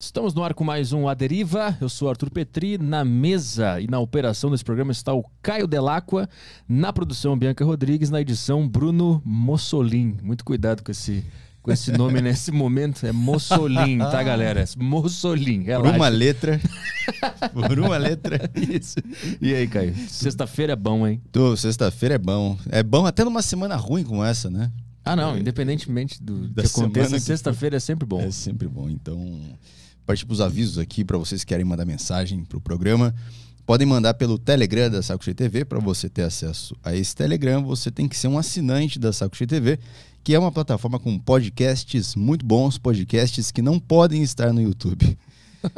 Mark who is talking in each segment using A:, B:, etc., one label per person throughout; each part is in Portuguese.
A: Estamos no ar com mais um A Deriva. Eu sou Arthur Petri. Na mesa e na operação desse programa está o Caio Delacqua. Na produção, Bianca Rodrigues. Na edição, Bruno Mossolim. Muito cuidado com esse com esse nome nesse momento. É Mussolini, tá, galera? Mussolini, relaxa. Por uma letra. Por uma letra.
B: Isso. E aí, Caio? Sexta-feira é bom, hein? Tô, sexta-feira é bom. É bom até numa semana ruim como essa, né?
A: Ah, não. É, independentemente do da que aconteça, sexta-feira
B: é sempre bom. É sempre bom. Então partir para os avisos aqui para vocês que querem mandar mensagem para o programa. Podem mandar pelo Telegram da Saco Cheio TV. Para você ter acesso a esse Telegram, você tem que ser um assinante da Saco Cheio TV, que é uma plataforma com podcasts muito bons, podcasts que não podem estar no YouTube.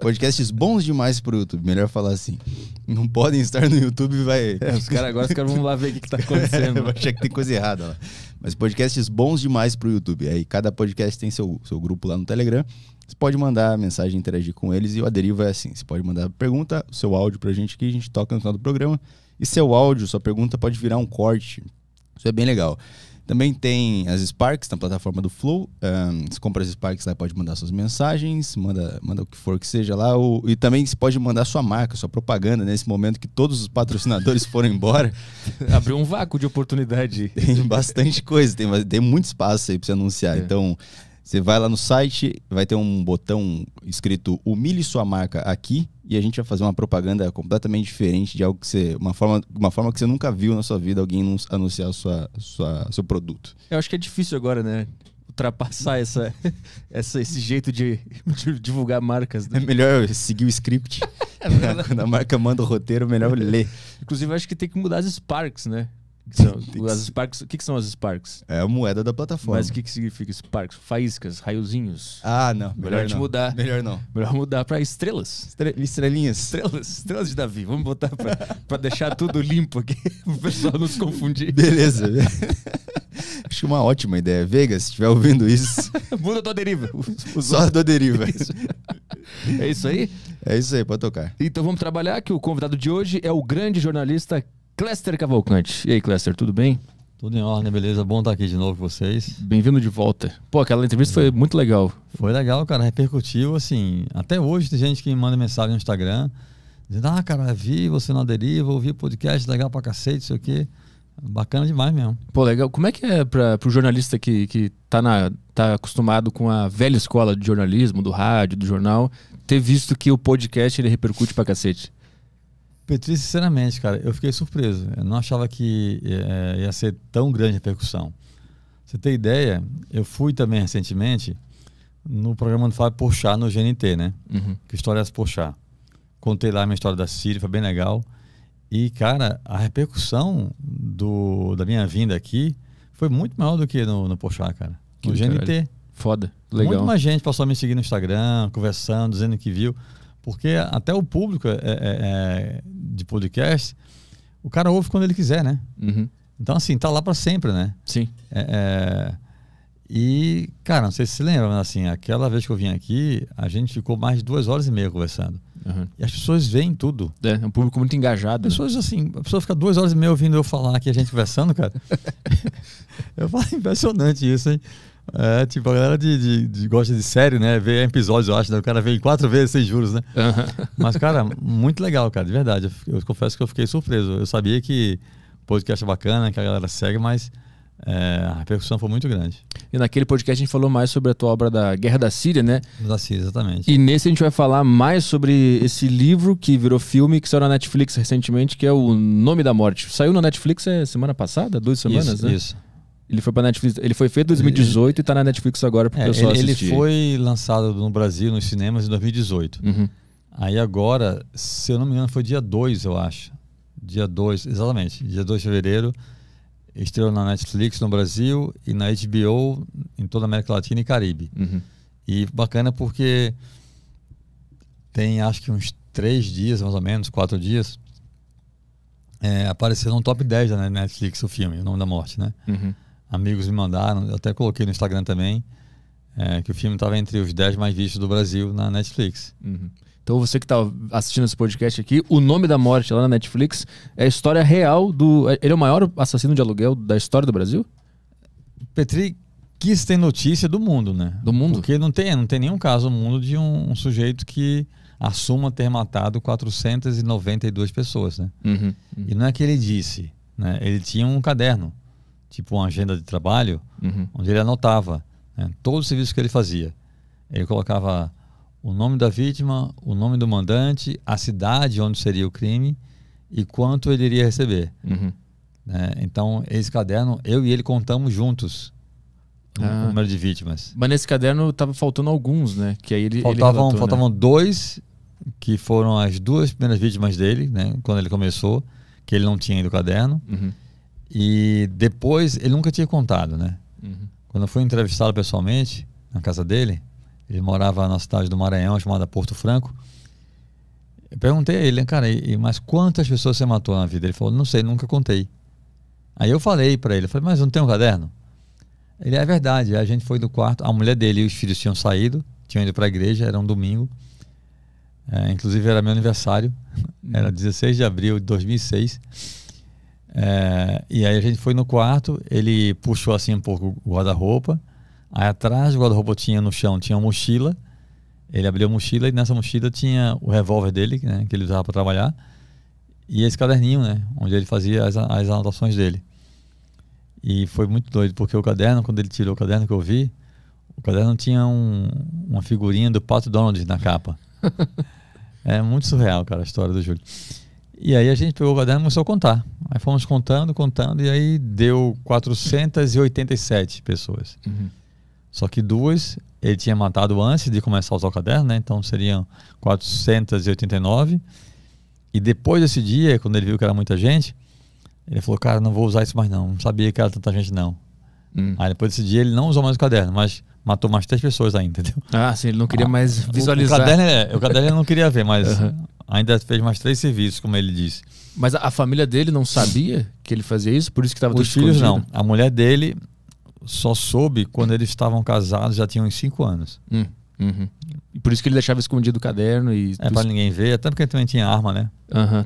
B: podcasts bons demais para o YouTube, melhor falar assim. Não podem estar no YouTube, vai. É, os caras agora os caras vão lá ver o que, está é, acontecendo. vai achar que tem coisa errada lá. Mas podcasts bons demais para o YouTube. Aí cada podcast tem seu, seu grupo lá no Telegram. Você pode mandar mensagem, interagir com eles e o Aderiva é assim. Você pode mandar pergunta, o seu áudio pra gente que a gente toca no final do programa. E seu áudio, sua pergunta pode virar um corte. Isso é bem legal. Também tem as Sparks na plataforma do Flow. Um, você compra as Sparks lá, pode mandar suas mensagens, manda, manda o que for que seja lá. O, e também você pode mandar sua marca, sua propaganda, nesse momento que todos os patrocinadores foram embora. Abriu um vácuo de oportunidade. Tem bastante coisa, tem, tem muito espaço aí para você anunciar. É. Então, você vai lá no site, vai ter um botão escrito Humilhe sua marca aqui e a gente vai fazer uma propaganda completamente diferente de algo que você. Uma forma, uma forma que você nunca viu na sua vida alguém anunciar sua, sua, seu produto. Eu acho
A: que é difícil agora, né? Ultrapassar essa, essa, esse jeito de, de divulgar marcas.
B: Né? É melhor seguir o script. é Quando a marca manda o roteiro, melhor ler. Inclusive, acho que tem que mudar as
A: Sparks, né? São, as Sparks, o que, que, são as Sparks? É a
B: moeda da plataforma. Mas o que, que significa Sparks? Faíscas, raiozinhos. Ah, não. Melhor, melhor não. mudar. Melhor não. Melhor mudar para estrelas. Estre... Estrelinhas. Estrelas, estrelas de Davi. Vamos botar para
A: deixar tudo limpo aqui, o pessoal não se confundir. Beleza.
B: Acho uma ótima ideia. Vegas, se estiver ouvindo isso. Muda a tua deriva. Os Só a tua deriva. Isso. É isso aí? É isso aí, pode tocar.
A: Então vamos trabalhar que o convidado de hoje é o grande jornalista Cléster Cavalcante. E aí, Cléster, tudo bem? Tudo em ordem, beleza? Bom estar aqui de novo
C: com vocês. Bem-vindo de volta. Pô, aquela entrevista foi muito legal. Foi legal, cara. Repercutiu, assim. Até hoje tem gente que me manda mensagem no Instagram dizendo: Ah, cara, vi você na deriva, ouvi podcast legal pra cacete, isso aqui. Bacana demais mesmo. Pô, legal. Como é que é para o
A: jornalista que, que tá, na, tá acostumado com a velha escola de jornalismo, do rádio, do jornal, ter visto que o podcast ele repercute pra cacete?
C: Petri, sinceramente, cara, eu fiquei surpreso. Eu não achava que é, é ia ser tão grande a repercussão. Você tem ideia? Eu fui também recentemente no programa do Fábio Porchat no GNT, né? Uhum. Que é essa Porchat. Contei lá a minha história da Síria, foi bem legal. E, cara, a repercussão do, da minha vinda aqui foi muito maior do que no, no cara. No GNT. Foda, legal. Muito mais gente passou a me seguir no Instagram, conversando, dizendo que viu. Porque até o público é, é, é, de podcast, o cara ouve quando ele quiser, né? Uhum. Então, assim, tá lá para sempre, né? Sim. É, é, e, cara, não sei se você lembra, mas assim, aquela vez que eu vim aqui, a gente ficou mais de duas horas e meia conversando. Uhum. E as pessoas veem tudo. É, é um público muito engajado. Né? As pessoas, né? assim, a pessoa fica duas horas e meia ouvindo eu falar aqui, a gente conversando, cara. eu falo, é impressionante isso, hein? É, tipo, a galera de, de, de, gosta de série, né? Vê episódios, eu acho. Né? O cara vem quatro vezes sem juros, né? Uhum. Mas, cara, muito legal, cara, de verdade. Eu, eu, confesso que eu fiquei surpreso. Eu sabia que podcast é bacana, que a galera segue, mas é, a repercussão foi muito grande.
A: E naquele podcast a gente falou mais sobre a tua obra da Guerra da Síria, né? Da Síria, exatamente. E nesse a gente vai falar mais sobre esse livro que virou filme, que saiu na Netflix recentemente, que é O Nome da Morte. Saiu na Netflix é, semana passada? Duas semanas, isso, né? Isso. Ele foi para Netflix, ele foi feito em 2018 ele, e tá na Netflix agora pro é, pessoal ele, assistir. Ele
C: foi lançado no Brasil nos cinemas em 2018. Uhum. Aí agora, se eu não me engano, foi dia 2, eu acho. Dia 2, exatamente, dia 2 de fevereiro, estreou na Netflix no Brasil e na HBO em toda a América Latina e Caribe. Uhum. E bacana porque tem acho que uns três dias, mais ou menos, quatro dias, é, apareceu no top 10 da Netflix o filme, O Nome da Morte, né? Uhum amigos me mandaram, eu até coloquei no Instagram também, é, que o filme estava entre os 10 mais vistos do Brasil na Netflix.
D: Uhum.
A: Então você que está assistindo esse podcast aqui, O Nome da Morte lá na Netflix
C: é a história real do. É, ele é o maior assassino de aluguel da história do Brasil? Petri quis ter notícia do mundo, né? Do mundo? Porque não tem, não tem nenhum caso no mundo de um, um sujeito que assuma ter matado 492 pessoas, né? Uhum, uhum. E não é que ele disse, né? Ele tinha um caderno tipo uma agenda de trabalho, uhum. onde ele anotava né, todo o serviço que ele fazia. Ele colocava o nome da vítima, o nome do mandante, a cidade onde seria o crime e quanto ele iria receber. Uhum. Né? Então, esse caderno, eu e ele contamos juntos
A: o ah. número de vítimas. Mas nesse caderno estava faltando alguns, né? Que aí ele, faltavam, ele relatou, né? faltavam né?
C: dois que foram as duas primeiras vítimas dele, né? Quando ele começou, que ele não tinha ainda o caderno. Uhum. E depois, ele nunca tinha contado, né? Uhum. Quando eu fui entrevistado pessoalmente, na casa dele, ele morava na cidade do Maranhão, chamada Porto Franco. Eu perguntei a ele, cara, e, mas quantas pessoas você matou na vida? Ele falou, não sei, nunca contei. Aí eu falei para ele, falei, mas não tem um caderno? Ele é verdade. A gente foi do quarto, a mulher dele e os filhos tinham saído, tinham ido para a igreja, era um domingo. É, inclusive era meu aniversário, era 16 uhum. de abril de 2006. É, e aí a gente foi no quarto, ele puxou assim um pouco o guarda-roupa. Aí atrás do guarda-roupa tinha no chão, tinha uma mochila. Ele abriu a mochila e nessa mochila tinha o revólver dele, né, que ele usava para trabalhar. E esse caderninho, né, onde ele fazia as, as anotações dele. E foi muito doido, porque o caderno, quando ele tirou o caderno que eu vi, o caderno tinha um, uma figurinha do Pato Donald na capa. é muito surreal, cara, a história do Júlio. E aí a gente pegou o caderno e começou a contar. Aí fomos contando, contando, e aí deu 487 pessoas. Uhum. Só que duas ele tinha matado antes de começar a usar o caderno, né? Então seriam 489. E depois desse dia, quando ele viu que era muita gente, ele falou: Cara, não vou usar isso mais não. Não sabia que era tanta gente não. Hum. Aí depois desse dia ele não usou mais o caderno, mas matou mais três pessoas ainda, entendeu? Ah, sim, ele não queria ah, mais visualizar. O, o caderno, é, o caderno ele não queria ver, mas uhum ainda fez mais três serviços, como ele disse. Mas a família dele não sabia que ele fazia isso, por isso que estava tudo Os filhos não. A mulher dele só soube quando eles estavam casados, já tinham uns cinco anos. Hum, uhum. Por isso que ele deixava escondido o caderno e. É para ninguém ver, até porque ele também tinha arma, né? Uhum.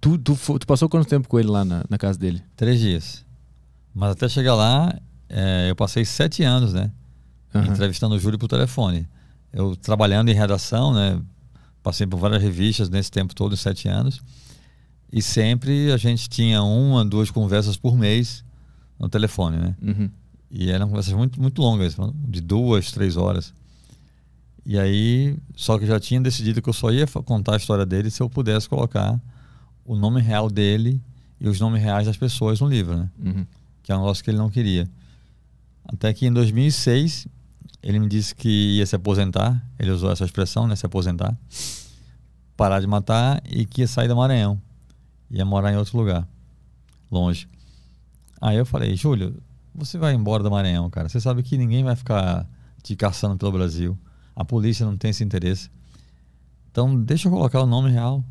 C: Tu, tu,
A: tu, passou quanto tempo com ele lá na, na, casa dele?
C: Três dias. Mas até chegar lá, é, eu passei sete anos, né? Uhum. Entrevistando o Júlio por telefone. Eu trabalhando em redação, né? passei por várias revistas nesse tempo todo, em sete anos, e sempre a gente tinha uma, duas conversas por mês no telefone, né? Uhum. E eram conversas muito, muito longas, de duas, três horas. E aí, só que eu já tinha decidido que eu só ia contar a história dele se eu pudesse colocar o nome real dele e os nomes reais das pessoas no livro, né? Uhum. Que é um negócio que ele não queria. Até que em 2006 ele me disse que ia se aposentar, ele usou essa expressão, né, se aposentar, parar de matar e que ia sair do Maranhão, ia morar em outro lugar, longe. Aí eu falei, Júlio, você vai embora do Maranhão, cara. Você sabe que ninguém vai ficar te caçando pelo Brasil. A polícia não tem esse interesse. Então, deixa eu colocar o nome real.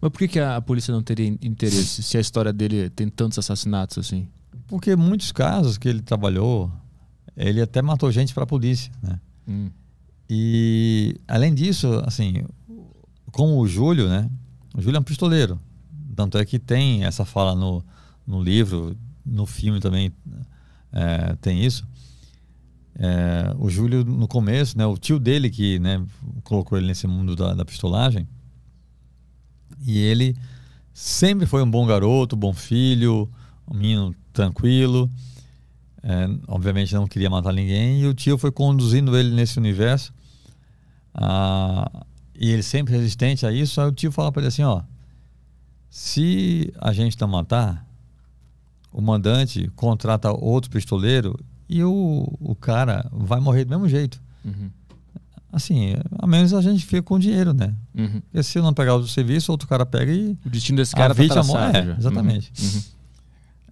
C: Mas por que, que a polícia não teria interesse se a história dele tem tantos assassinatos assim? Porque muitos casos que ele trabalhou, ele até matou gente para a polícia, né? Hum. E além disso, assim, com o Júlio, né? O Júlio é um pistoleiro. Tanto é que tem essa fala no, no livro, no filme também é, tem isso. É, o Júlio, no começo, né, o tio dele que né, colocou ele nesse mundo da, da pistolagem, e ele sempre foi um bom garoto, bom filho, um menino tranquilo. É, obviamente não queria matar ninguém e o tio foi conduzindo ele nesse universo. Ah, e ele sempre resistente a isso. Aí o tio fala para ele assim: ó, se a gente não matar, o mandante contrata outro pistoleiro e o, o cara vai morrer do mesmo jeito. Uhum. Assim, a menos a gente fica com dinheiro, né? Uhum. Porque se não pegar o serviço, outro cara pega e. O destino desse cara a tá vítima é, exatamente. Uhum. uhum.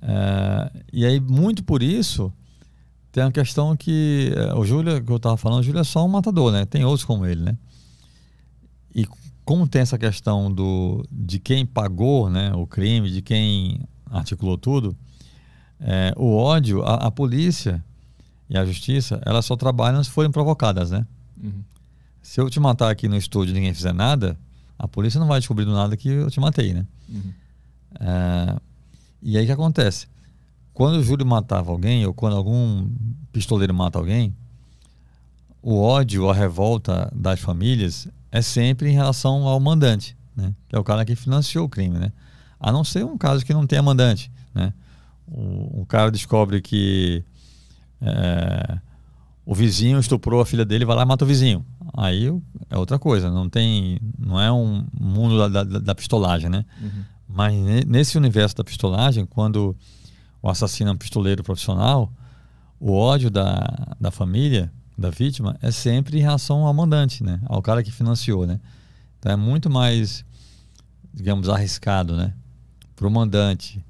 C: É, e aí, muito por isso, tem a questão que é, o Júlia, que eu estava falando, o Júlia é só um matador, né? Tem outros como ele, né? E como tem essa questão do, de quem pagou né, o crime, de quem articulou tudo, é, o ódio, a, a, polícia e a justiça, elas só trabalham se forem provocadas, né? Uhum. Se eu te matar aqui no estúdio e ninguém fizer nada, a polícia não vai descobrir do nada que eu te matei, né? Uhum. É, e aí o que acontece? Quando o Júlio matava alguém, ou quando algum pistoleiro mata alguém, o ódio, a revolta das famílias é sempre em relação ao mandante, né? que é o cara que financiou o crime. Né? A não ser um caso que não tenha mandante. Né? O, o cara descobre que é, o vizinho estuprou a filha dele, vai lá e mata o vizinho. Aí é outra coisa, não tem, não é um mundo da, da, da pistolagem, né? Uhum. Mas nesse universo da pistolagem, quando o assassino é um pistoleiro profissional, o ódio da, da família, da vítima, é sempre em relação ao mandante, né? Ao cara que financiou, né? Então é muito mais, digamos, arriscado, né? Para o mandante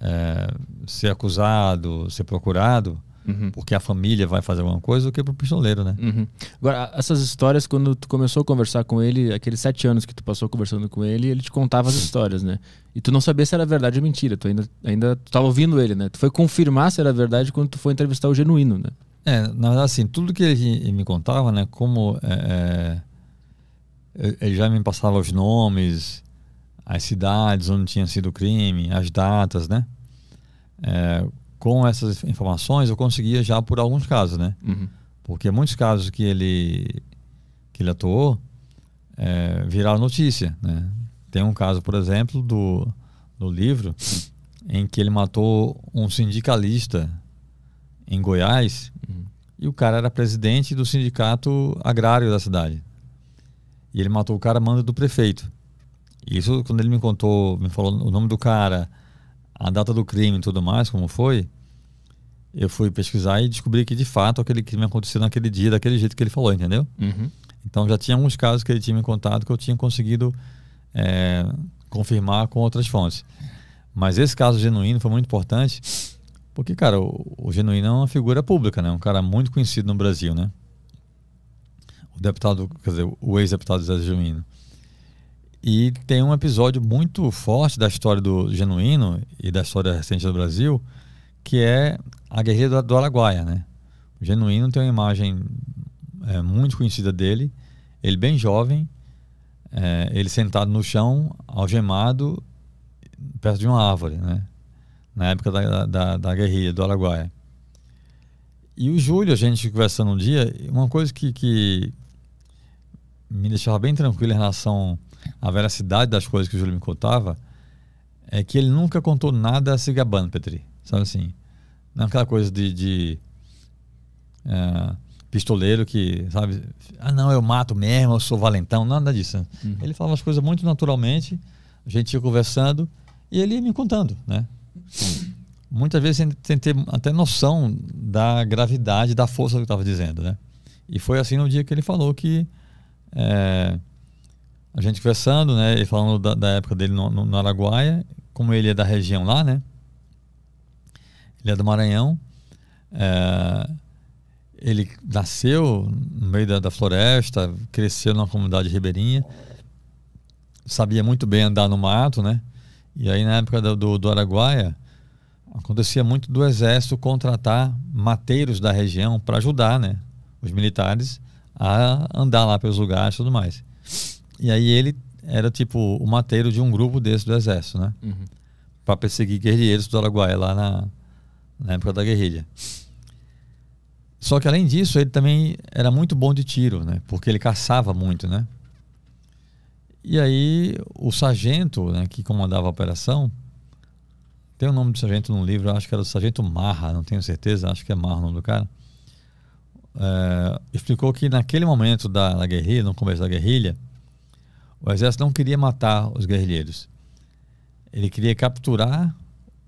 C: é, ser acusado, ser procurado, uhum. porque a família vai fazer alguma coisa, do que para o pistoleiro, né? Uhum. Agora, essas histórias, quando tu começou
A: a conversar com ele, aqueles sete anos que tu passou conversando com ele, ele te contava as histórias, né? E tu não sabia se era verdade ou mentira, tu ainda, ainda tu tava ouvindo ele, né? Tu foi confirmar se era verdade quando tu foi entrevistar o
C: Genuíno, né? É, na verdade, assim, tudo que ele me contava, né, como... É, é, ele já me passava os nomes as cidades onde tinha sido o crime, as datas, né? É, com essas informações eu conseguia já por alguns casos, né? Uhum. Porque muitos casos que ele, que ele atuou é, viraram notícia, né? Tem um caso, por exemplo, do, do livro em que ele matou um sindicalista em Goiás uhum. e o cara era presidente do sindicato agrário da cidade. E ele matou o cara mando do prefeito. Isso quando ele me contou, me falou o nome do cara, a data do crime e tudo mais, como foi, eu fui pesquisar e descobri que de fato aquele crime aconteceu naquele dia, daquele jeito que ele falou, entendeu? Uhum. Então já tinha alguns casos que ele tinha me contado que eu tinha conseguido é, confirmar com outras fontes. Mas esse caso genuíno foi muito importante, porque, cara, o, o genuíno é uma figura pública, né? Um cara muito conhecido no Brasil, né? O deputado, quer dizer, o ex-deputado Zé Genuíno. E tem um episódio muito forte da história do Genuíno e da história recente do Brasil, que é a guerrilha do Araguaia, né? O Genuíno tem uma imagem é, muito conhecida dele, ele bem jovem, é, ele sentado no chão, algemado, perto de uma árvore, né? Na época da, da, da guerrilha do Araguaia. E o Júlio, a gente conversando um dia, uma coisa que, que me deixava bem tranquilo em relação a veracidade das coisas que o Júlio me contava é que ele nunca contou nada se gabando, Petri. Sabe assim? Não é aquela coisa de. de é, pistoleiro que, sabe? Ah, não, eu mato mesmo, eu sou valentão, nada disso. Né? Uhum. Ele falava as coisas muito naturalmente, a gente ia conversando e ele ia me contando, né? muitas vezes sem, ter até noção da gravidade, da força do que estava dizendo, né? E foi assim no dia que ele falou que. É, a gente conversando, né? E falando da, da época dele no, no, no, Araguaia, como ele é da região lá, né? Ele é do Maranhão. É, ele nasceu no meio da, da, floresta, cresceu numa comunidade ribeirinha, sabia muito bem andar no mato, né? E aí na época do, do, Araguaia acontecia muito do exército contratar mateiros da região para ajudar, né? Os militares a andar lá pelos lugares e tudo mais. E aí ele era tipo o mateiro de um grupo desse do exército, né? Uhum. Para perseguir guerrilheiros do Araguaia lá na, na época da guerrilha. Só que além disso, ele também era muito bom de tiro, né? Porque ele caçava muito, né? E aí o sargento né, que comandava a operação, tem o nome do sargento no livro, acho que era o sargento Marra, não tenho certeza, acho que é Marra o nome do cara. É, explicou que naquele momento da, da guerrilha, no começo da guerrilha, o exército não queria matar os guerrilheiros. Ele queria capturar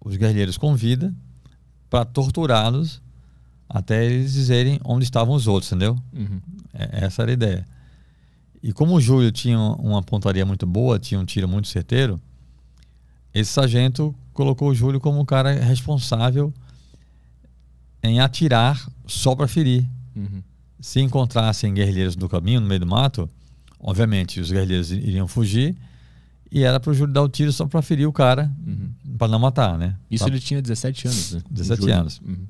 C: os guerrilheiros com vida para torturá-los até eles dizerem onde estavam os outros, entendeu? Uhum. É, essa era a ideia. E como o Júlio tinha uma pontaria muito boa, tinha um tiro muito certeiro, esse sargento colocou o Júlio como o cara responsável em atirar só para ferir. Uhum. Se encontrassem guerrilheiros no caminho, no meio do mato, Obviamente, os guerrilheiros iriam fugir e era para o Júlio dar o tiro só para ferir o cara, uhum. para não matar, né? Isso pra... ele tinha 17 anos, né? 17 anos. Uhum.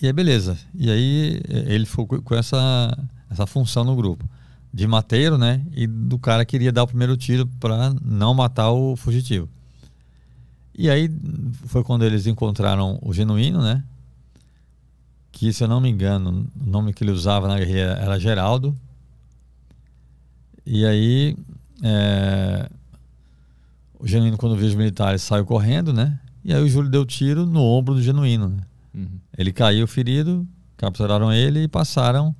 C: E aí, beleza. E aí, ele ficou com essa, essa função no grupo. De mateiro, né? E do cara que iria dar o primeiro tiro para não matar o fugitivo. E aí, foi quando eles encontraram o genuíno, né? Que, se eu não me engano, o nome que ele usava na guerrilha era Geraldo. E aí, é, o Genuíno, quando viu os militares, saiu correndo, né? E aí o Júlio deu tiro no ombro do Genuíno. Né? Uhum. Ele caiu ferido, capturaram ele e passaram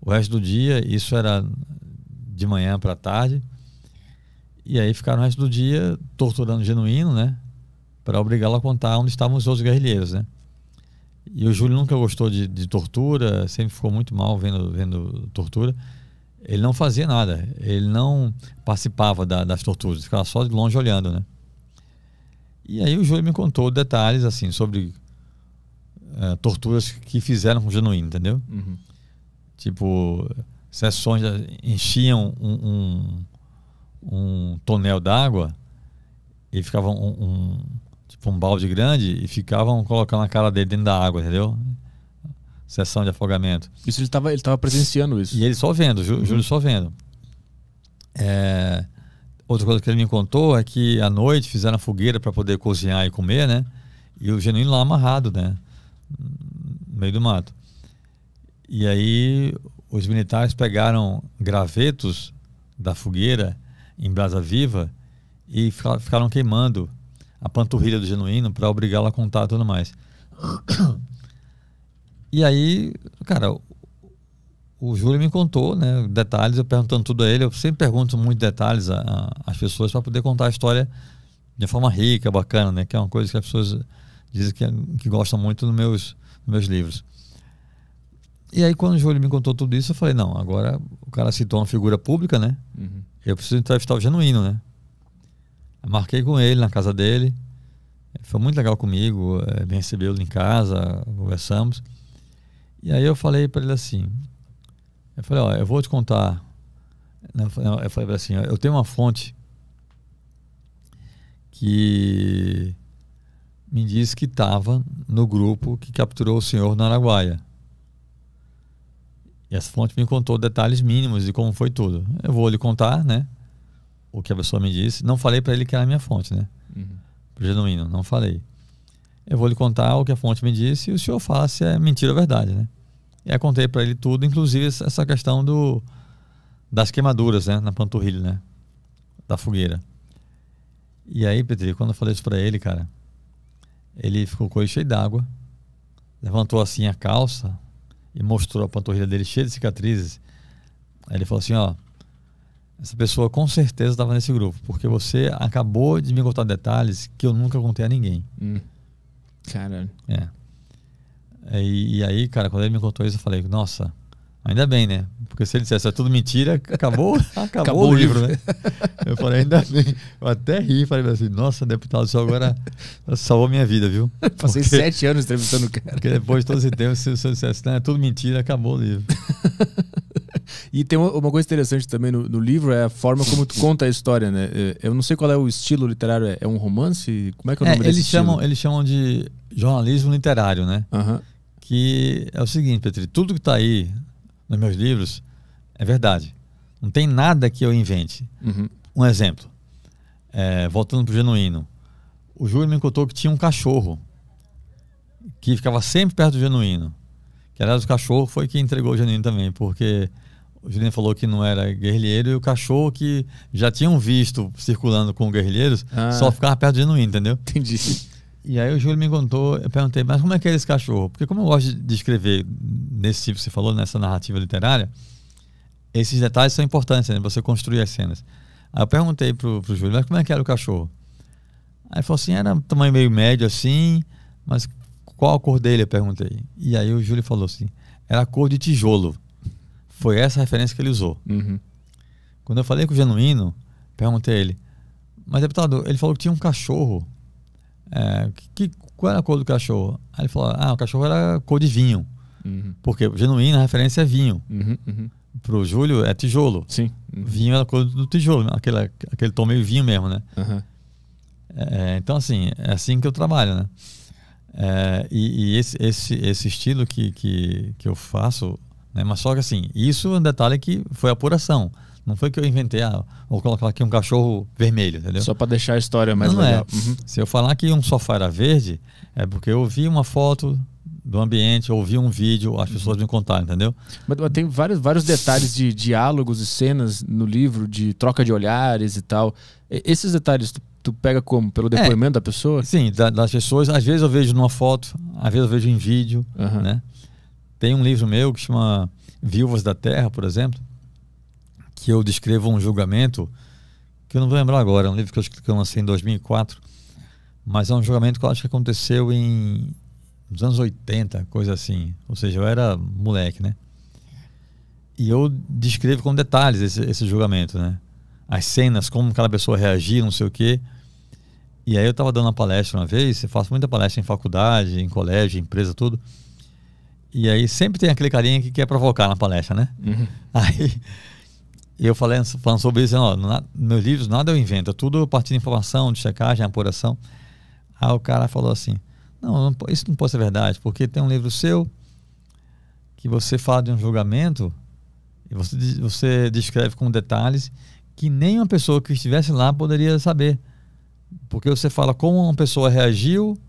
C: o resto do dia. Isso era de manhã para tarde. E aí ficaram o resto do dia torturando o Genuíno, né? Para obrigá-lo a contar onde estavam os outros guerrilheiros, né? E o Júlio nunca gostou de, de tortura, sempre ficou muito mal vendo, vendo tortura ele não fazia nada, ele não participava da, das torturas, ficava só de longe olhando, né? E aí o Júlio me contou detalhes, assim, sobre é, torturas que fizeram com o Genuíno, entendeu? Uhum. Tipo, sessões enchiam um, um, um tonel d'água e ficavam um, um, tipo um balde grande e ficavam colocando a cara dele dentro da água, entendeu? sessão de afogamento. Isso ele estava ele tava presenciando isso. E ele só vendo, Jú, uhum. Júlio só vendo. É, outra coisa que ele me contou é que à noite fizeram a fogueira para poder cozinhar e comer, né? E o genuíno lá amarrado, né? No meio do mato. E aí os militares pegaram gravetos da fogueira em brasa viva e ficaram queimando a panturrilha do genuíno para obrigá-lo a contar tudo mais. E aí, cara, o, o Júlio me contou, né? Detalhes, eu perguntando tudo a ele. Eu sempre pergunto muitos detalhes às pessoas para poder contar a história de forma rica, bacana, né? Que é uma coisa que as pessoas dizem que, que gostam muito nos meus, nos meus livros. E aí, quando o Júlio me contou tudo isso, eu falei: não, agora o cara citou uma figura pública, né? Uhum. Eu preciso entrevistar o Genuíno, né? Marquei com ele na casa dele. Foi muito legal comigo. Eh, me recebeu em casa, conversamos. E aí eu falei para ele assim, eu falei, ó, eu vou te contar. Né, eu falei assim, eu tenho uma fonte que me disse que estava no grupo que capturou o senhor no Araguaia. E essa fonte me contou detalhes mínimos de como foi tudo. Eu vou lhe contar, né? O que a pessoa me disse. Não falei para ele que era a minha fonte, né? Uhum. Genuíno, não falei eu vou lhe contar o que a fonte me disse e o senhor fala se é mentira ou verdade, né? E aí contei para ele tudo, inclusive essa questão do das queimaduras, né, na panturrilha, né, da fogueira. E aí, Pedro, quando eu falei isso para ele, cara, ele ficou com o olho cheio d'água, levantou assim a calça e mostrou a panturrilha dele cheia de cicatrizes. Aí ele falou assim, ó, essa pessoa com certeza estava nesse grupo, porque você acabou de me contar detalhes que eu nunca contei a ninguém. Hum cara É. E, e, aí, cara, quando ele me contou isso, eu falei, nossa, ainda bem, né? Porque se ele dissesse, é tudo mentira, acabou, acabou, acabou o livro, né? eu falei, ainda bem. Eu até ri, falei assim, nossa, deputado, isso agora salvou minha vida, viu? Porque, Passei sete anos entrevistando o cara. Porque depois de todo esse tempo, se senhor dissesse, não, é tudo mentira, acabou o livro.
A: E tem uma coisa interessante também no, no, livro é a forma como tu conta a história, né? É, eu não sei qual é o estilo literário, é, é um romance? Como é que é o é, nome é, eles chamam,
C: Eles chamam de jornalismo literário, né? Uhum. Que é o seguinte, Petri, tudo que está aí nos meus livros é verdade. Não tem nada que eu invente. Uhum. Um exemplo, é, voltando para o genuíno, o Júlio me contou que tinha um cachorro que ficava sempre perto do genuíno. Que era o cachorro foi que entregou o genuíno também, porque o Juliano falou que não era guerrilheiro e o cachorro que já tinham visto circulando com guerrilheiros ah. só ficava perto do genuíno, entendeu? Entendi. E aí o Júlio me contou, eu perguntei, mas como é que era é esse cachorro? Porque como eu gosto de escrever nesse tipo que você falou, nessa narrativa literária, esses detalhes são importantes, né? Você construir as cenas. Aí eu perguntei pro, pro Júlio, mas como é que era o cachorro? Aí ele falou assim, era um tamanho meio médio assim, mas qual a cor dele? Eu perguntei. E aí o Júlio falou assim, era a cor de tijolo. Foi essa a referência que ele usou. Uhum. Quando eu falei com o Genuíno, perguntei a ele, mas deputado, ele falou que tinha um cachorro é, que, qual era a cor do cachorro? Aí ele falou, ah, o cachorro era cor de vinho. Uhum. Porque genuína a referência é vinho. Uhum, uhum. Para o Júlio é tijolo. Sim. Vinho era cor do tijolo, aquele, aquele tom meio vinho mesmo, né? É, é, então, assim, é assim que eu trabalho, né? É, e, e esse, esse, esse estilo que, que, que eu faço, né? mas só que assim, isso é um detalhe que foi apuração. Não foi que eu inventei, ah, vou colocar aqui um cachorro vermelho, entendeu? Só para deixar a história mais não é. legal. É. Uhum. Se eu falar que um sofá era verde, é porque eu vi uma foto do ambiente, ouvi um vídeo, as pessoas me contaram, entendeu? Mas, mas, tem vários, vários detalhes de diálogos e
A: cenas no livro, de troca de olhares e tal. E, esses detalhes tu, tu, pega como? Pelo
C: é. depoimento é, da pessoa? Sim, da, das pessoas. Às vezes eu vejo numa foto, às vezes eu vejo em vídeo, uhum. né? Tem um livro meu que chama Viúvas da Terra, por exemplo, que eu descrevo um julgamento, que eu não vou lembrar agora, é um livro que eu, que lancei em 2004, mas é um julgamento que eu acho que aconteceu em, nos anos 80, coisa assim. Ou seja, eu era moleque, né? E eu descrevo com detalhes esse, esse julgamento, né? As cenas, como cada pessoa reagia, não sei o quê. E aí eu estava dando uma palestra uma vez, eu faço muita palestra em faculdade, em colégio, empresa, tudo. E aí sempre tem aquele carinha que quer provocar na palestra, né? Uhum. Aí e eu falei, falando sobre isso, ó, na, meus livros nada eu invento, é tudo a partir de informação, de checagem, apuração. Aí o cara falou assim: não, isso não pode ser verdade, porque tem um livro seu que você fala de um julgamento e você, você descreve com detalhes que nem uma pessoa que estivesse lá poderia saber. Porque você fala como uma pessoa reagiu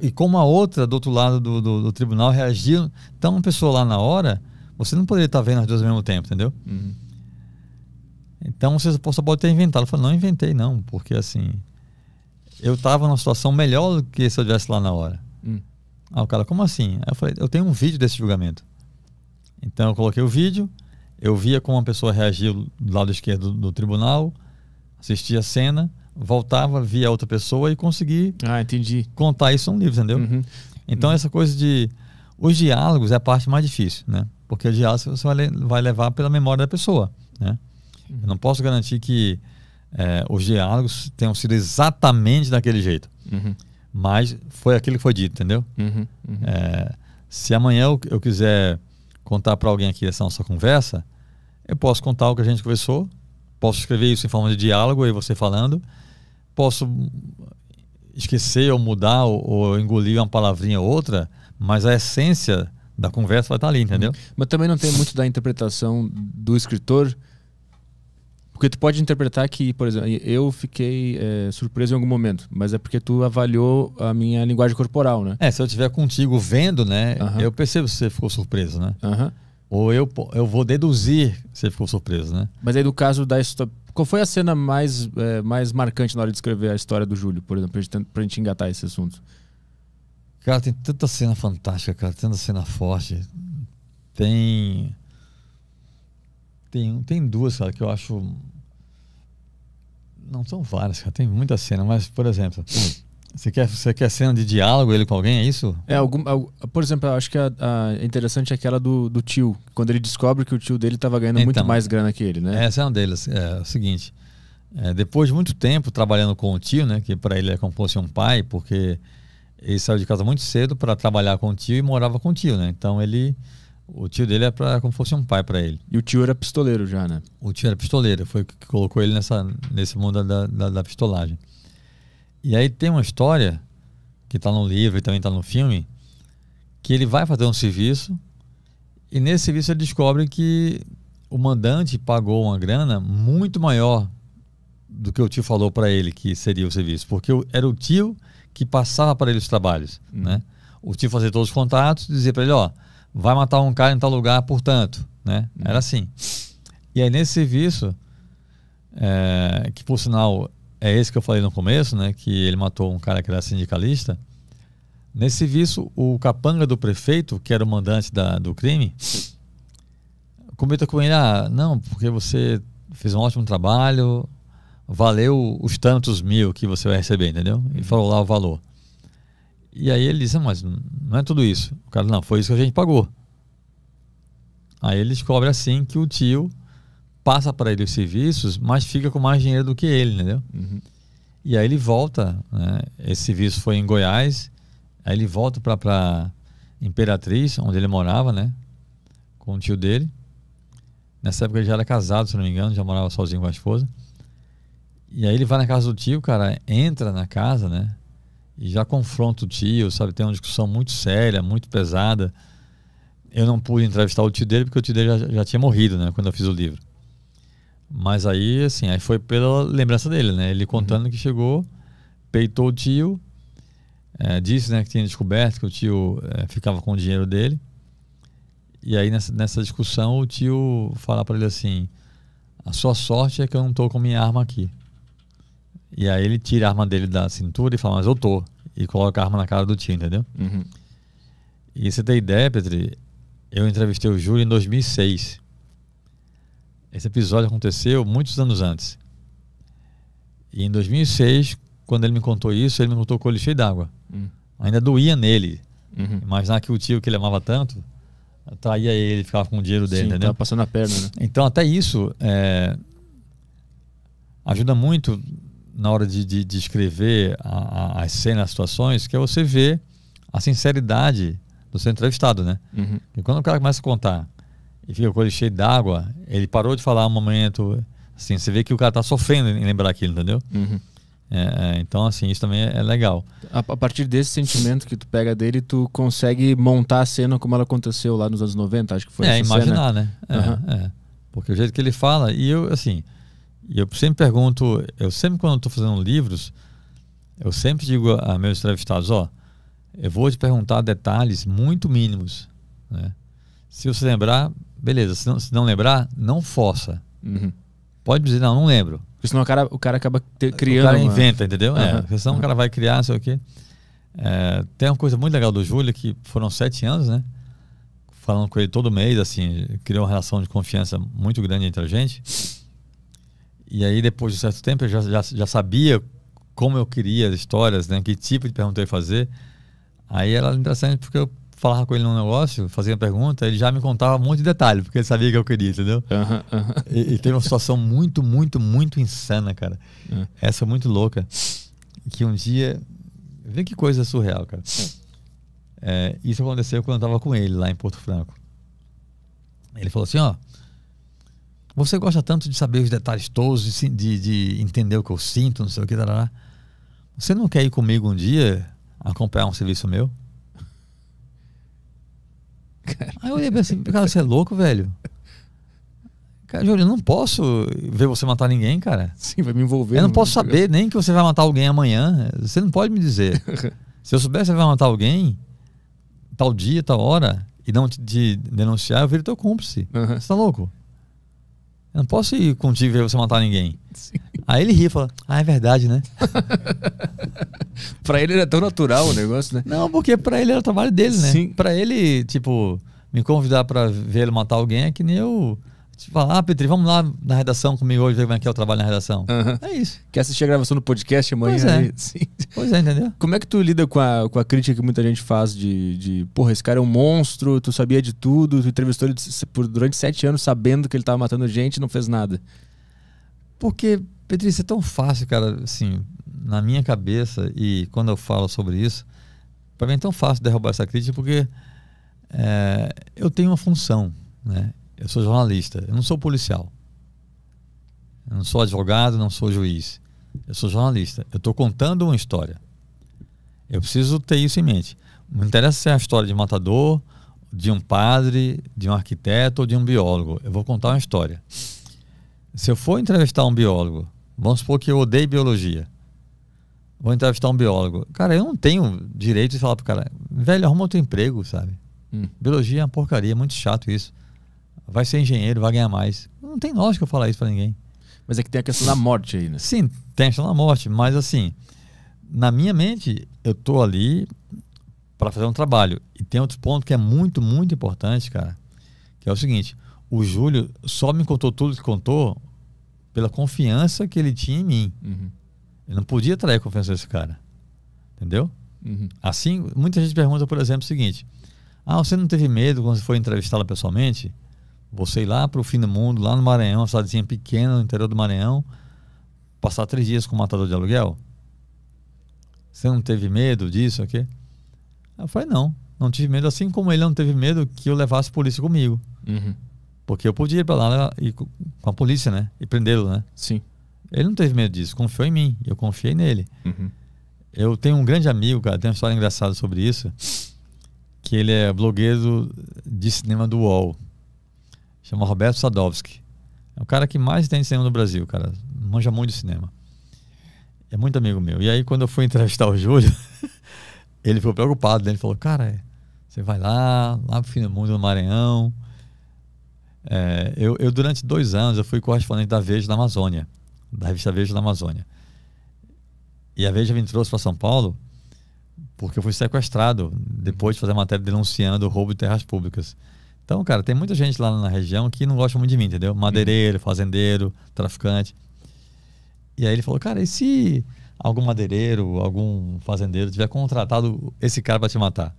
C: e como a outra do outro lado do, do, do tribunal reagiu. Então, uma pessoa lá na hora, você não poderia estar vendo as duas ao mesmo tempo, entendeu? Uhum. Então você só pode ter inventado. Eu falei, não inventei não, porque assim, eu estava numa situação melhor do que se eu estivesse lá na hora. Hum. Ah, o cara, como assim? Aí eu falei, eu tenho um vídeo desse julgamento. Então eu coloquei o vídeo, eu via como a pessoa reagiu do lado esquerdo do, do tribunal, assistia a cena, voltava, via outra pessoa e consegui ah, entendi. contar isso num livro, entendeu? Uhum. Então uhum. essa coisa de. Os diálogos é a parte mais difícil, né? Porque o diálogo você vai, vai levar pela memória da pessoa, né? Uhum. Eu não posso garantir que é, os diálogos tenham sido exatamente daquele jeito. Uhum. Mas foi aquilo que foi dito, entendeu? Uhum. uhum. É, se amanhã eu, eu quiser contar para alguém aqui essa nossa conversa, eu posso contar o que a gente conversou, posso escrever isso em forma de diálogo, aí você falando, posso esquecer ou mudar ou, ou engolir uma palavrinha ou outra, mas a essência da conversa vai estar ali, entendeu? Uhum.
A: Mas também não tem muito da interpretação do escritor porque tu pode interpretar que, por exemplo, eu fiquei é, surpreso em algum momento, mas é porque tu avaliou a minha linguagem corporal, né?
C: É, se eu estiver contigo vendo, né, eu percebo se você ficou surpreso, né? Ou eu, eu vou deduzir se você ficou surpreso, né?
A: Mas aí do caso da história. Qual foi a cena mais, é, mais marcante na hora de escrever a história
C: do Júlio, por exemplo, pra gente, pra gente engatar esse assunto? Cara, tem tanta cena fantástica, cara, tanta cena forte. Tem tem, tem duas, cara, que eu acho. Não são várias, cara. Tem muita cena, mas, por exemplo, você quer, você quer cena de diálogo ele com alguém, é isso? É, algum, por exemplo, eu acho que a,
A: a interessante é aquela do, do tio, quando ele descobre que o tio dele estava ganhando então, muito mais
C: grana que ele, né? É, essa é uma delas. É, é o seguinte. É, depois de muito tempo trabalhando com o tio, né, que para ele é como se fosse um pai, porque ele saiu de casa muito cedo para trabalhar com o tio e morava com o tio, né? Então ele o tio dele é pra, como se fosse um pai para ele. E o tio era pistoleiro já, né? O tio era pistoleiro, foi o que colocou ele nessa, nesse mundo da, da, da pistolagem. E aí tem uma história que está no livro e também está no filme, que ele vai fazer um serviço e nesse serviço ele descobre que o mandante pagou uma grana muito maior do que o tio falou para ele que seria o serviço, porque era o tio que passava para ele os trabalhos, hum. né? O tio fazia todos os contatos, dizia para ele, ó, oh, vai matar um cara em tal lugar, portanto, né? Uhum. Era assim. E aí nesse serviço, é, que por sinal é esse que eu falei no começo, né? Que ele matou um cara que era sindicalista. Nesse serviço, o capanga do prefeito, que era o mandante da, do crime, comenta com ele: ah, não, porque você fez um ótimo trabalho, valeu os tantos mil que você vai receber, entendeu? E uhum. falou lá o valor. E aí ele disse, ah, mas não é tudo isso. O cara, não, foi isso que a gente pagou. Aí ele descobre assim que o tio passa para ele os serviços, mas fica com mais dinheiro do que ele, entendeu? Uhum. E aí ele volta, né? esse serviço foi em Goiás, aí ele volta para Imperatriz, onde ele morava, né? Com o tio dele. Nessa época ele já era casado, se não me engano, já morava sozinho com a esposa. E aí ele vai na casa do tio, cara, entra na casa, né? e já confronta o tio, sabe? Tem uma discussão muito séria, muito pesada. Eu não pude entrevistar o tio dele porque o tio dele já, já tinha morrido, né? Quando eu fiz o livro. Mas aí, assim, aí foi pela lembrança dele, né? Ele contando uhum. que chegou, peitou o tio, é, disse, né, que tinha descoberto que o tio é, ficava com o dinheiro dele. E aí nessa, nessa discussão o tio fala para ele assim: a sua sorte é que eu não estou com minha arma aqui. E aí ele tira a arma dele da cintura e fala, mas eu tô. E coloca a arma na cara do tio, entendeu? Uhum. E você tem ideia, Petri? Eu entrevistei o Júlio em 2006. Esse episódio aconteceu muitos anos antes. E em 2006, quando ele me contou isso, ele me contou com o olho cheio d'água. Uhum. Ainda doía nele. Uhum. Imaginar que o tio que ele amava tanto traía ele, ficava com o dinheiro dele, Sim, entendeu? Tava passando a perna, né? Então, até isso é, ajuda muito na hora de, de, de escrever a, a, as cenas, as situações, que é você ver a sinceridade do seu entrevistado, né? Uhum. E quando o cara começa a contar e fica com ele cheio d'água, ele parou de falar um momento, assim, você vê que o cara tá sofrendo em lembrar aquilo, entendeu? Uhum. É, é então, assim, isso também é, é legal. A, a, partir desse sentimento que tu
A: pega dele, tu consegue montar a cena como ela aconteceu lá nos anos 90, acho que foi. É, imaginar, cena. né? É,
C: uhum. Porque o jeito que ele fala, e eu, assim, e eu sempre pergunto, eu sempre quando estou fazendo livros, eu sempre digo a meus entrevistados, ó, eu vou te perguntar detalhes muito mínimos, né? Se você lembrar, beleza. Se não, se não lembrar, não força. Uhum. Pode dizer, não, não lembro. Porque senão o cara, o cara acaba criando. O cara né? inventa, entendeu? Uhum. É, porque senão uhum. o cara vai criar, sei o quê. É, tem uma coisa muito legal do Júlio, que foram sete anos, né? Falando com ele todo mês, assim, criou uma relação de confiança muito grande entre a gente. E aí, depois de um certo tempo, eu já, já, já sabia como eu queria as histórias, né? Que tipo de pergunta eu ia fazer. Aí era interessante porque eu falava com ele num negócio, fazia pergunta, ele já me contava um monte de detalhe, porque ele sabia que eu queria, entendeu? Uhum, uhum. E, e, teve uma situação muito, muito, muito insana, cara. Uhum. Essa é muito louca. Que um dia. Vê que coisa surreal, cara. É, isso aconteceu quando eu tava com ele lá em Porto Franco. Ele falou assim: ó. Oh, você gosta tanto de saber os detalhes todos, de, de, entender o que eu sinto, não sei o que, tarará. Você não quer ir comigo um dia acompanhar um serviço meu? Cara. Aí eu olhei assim, cara, você é louco, velho? Cara, Júlio, eu não posso ver você matar ninguém, cara. Sim, vai me envolver. Eu não posso saber nem que você vai matar alguém amanhã. Você não pode me dizer. Se eu soubesse que você vai matar alguém, tal dia, tal hora, e não te, te denunciar, eu viro teu cúmplice. Uhum. Você tá louco? Eu não posso ir contigo e você matar ninguém. Sim. Aí ele ri e fala, ah, é verdade, né? pra ele era tão natural o negócio, né? Não, porque pra ele era o trabalho dele, né? Sim. Pra ele, tipo, me convidar pra ver ele matar alguém é que nem eu você fala, ah, Petri, vamos lá na redação comigo hoje, ver como é que é o trabalho na redação. Uhum. É isso.
A: Quer assistir a gravação do podcast amanhã? Pois é, aí, sim.
C: Pois é entendeu?
A: Como é que tu lida com a, com a crítica que muita gente faz de, de, porra, esse cara é um monstro, tu sabia de tudo, tu entrevistou ele por, durante sete anos sabendo que ele tava matando gente e não
C: fez nada? Porque, Petri, isso é tão fácil, cara, assim, na minha cabeça e quando eu falo sobre isso, para mim é tão fácil derrubar essa crítica porque é, eu tenho uma função, né? Eu sou jornalista, eu não sou policial. Eu não sou advogado, não sou juiz. Eu sou jornalista. Eu estou contando uma história. Eu preciso ter isso em mente. Não interessa se é a história de um matador, de um padre, de um arquiteto ou de um biólogo. Eu vou contar uma história. Se eu for entrevistar um biólogo, vamos supor que eu odeio biologia. Vou entrevistar um biólogo. Cara, eu não tenho direito de falar para o cara, velho, arruma outro emprego, sabe? Hum. Biologia é uma porcaria, é muito chato isso vai ser engenheiro, vai ganhar mais. Não tem lógica eu falar isso para ninguém. Mas é que tem a questão da morte aí, né? Sim, tem a questão da morte, mas assim, na minha mente, eu tô ali para fazer um trabalho. E tem outro ponto que é muito, muito importante, cara, que é o seguinte: o Júlio só me contou tudo que contou pela confiança que ele tinha em mim. Uhum. Eu não podia trair a confiança desse cara. Entendeu? Uhum. Assim, muita gente pergunta, por exemplo, o seguinte: Ah, você não teve medo quando você foi entrevistá-la pessoalmente? você ir lá para o fim do mundo, lá no Maranhão, uma cidadezinha pequena no interior do Maranhão, passar três dias com um matador de aluguel? Você não teve medo disso aqui? Okay? Eu falei, não, não tive medo, assim como ele não teve medo que eu levasse a polícia comigo. Uhum. Porque eu podia ir para lá e, com a polícia, né? E prendê-lo, né? Sim. Ele não teve medo disso, confiou em mim, eu confiei nele. Uhum. Eu tenho um grande amigo, cara, tem uma história engraçada sobre isso, que ele é blogueiro de cinema do UOL. Chama Roberto Sadowski. É o cara que mais tem cinema no Brasil, cara. Manja muito de cinema. É muito amigo meu. E aí, quando eu fui entrevistar o Júlio, ele ficou preocupado. Né? Ele falou: Cara, você vai lá, lá pro fim do mundo, no Maranhão. É, eu, eu, durante dois anos, eu fui correspondente da Veja da Amazônia, da revista Veja da Amazônia. E a Veja me trouxe para São Paulo porque eu fui sequestrado depois de fazer a matéria denunciando o roubo de terras públicas. Então, cara, tem muita gente lá na região que não gosta muito de mim, entendeu? Uhum. Madeireiro, fazendeiro, traficante. E aí ele falou, cara, e se algum madeireiro, algum fazendeiro tiver contratado esse cara para te matar?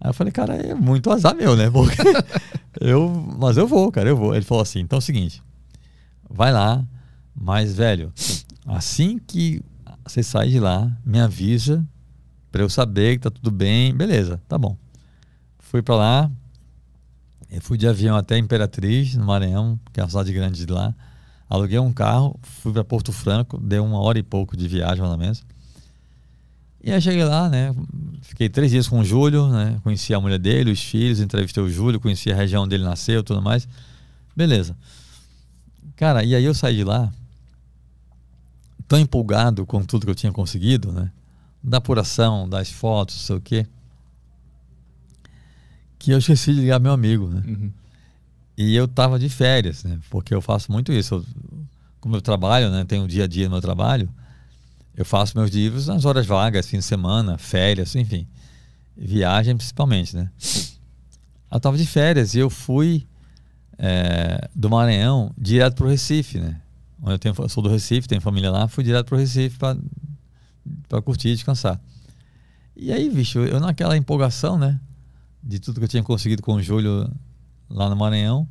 C: Aí eu falei, cara, é muito azar meu, né? Porque eu, mas eu vou, cara, eu vou. Ele falou assim, então é o seguinte, vai lá, mas, velho, assim que você sair de lá, me avisa para eu saber que tá tudo bem. Beleza, tá bom. Fui para lá, eu fui de avião até Imperatriz, no Maranhão, que é uma cidade grande de lá. Aluguei um carro, fui para Porto Franco, deu uma hora e pouco de viagem, mais ou menos. E aí cheguei lá, né? Fiquei três dias com o Júlio, né? Conheci a mulher dele, os filhos, entrevistei o Júlio, conheci a região onde ele nasceu tudo mais. Beleza. Cara, e aí eu saí de lá tão empolgado com tudo que eu tinha conseguido, né? Da apuração, das fotos, sei o quê que eu esqueci de ligar meu amigo, né? Uhum. E eu tava de férias, né? Porque eu faço muito isso. Eu, como eu trabalho, né? Tenho um dia a dia no meu trabalho. Eu faço meus livros nas horas vagas, fim de semana, férias, enfim. Viagem principalmente, né? Eu tava de férias e eu fui é, do Maranhão direto pro Recife, né? Onde eu, tenho, eu sou do Recife, tenho família lá, fui direto pro Recife para curtir e descansar. E aí, bicho, eu naquela empolgação, né? de tudo que eu tinha conseguido com o Júlio lá no Maranhão.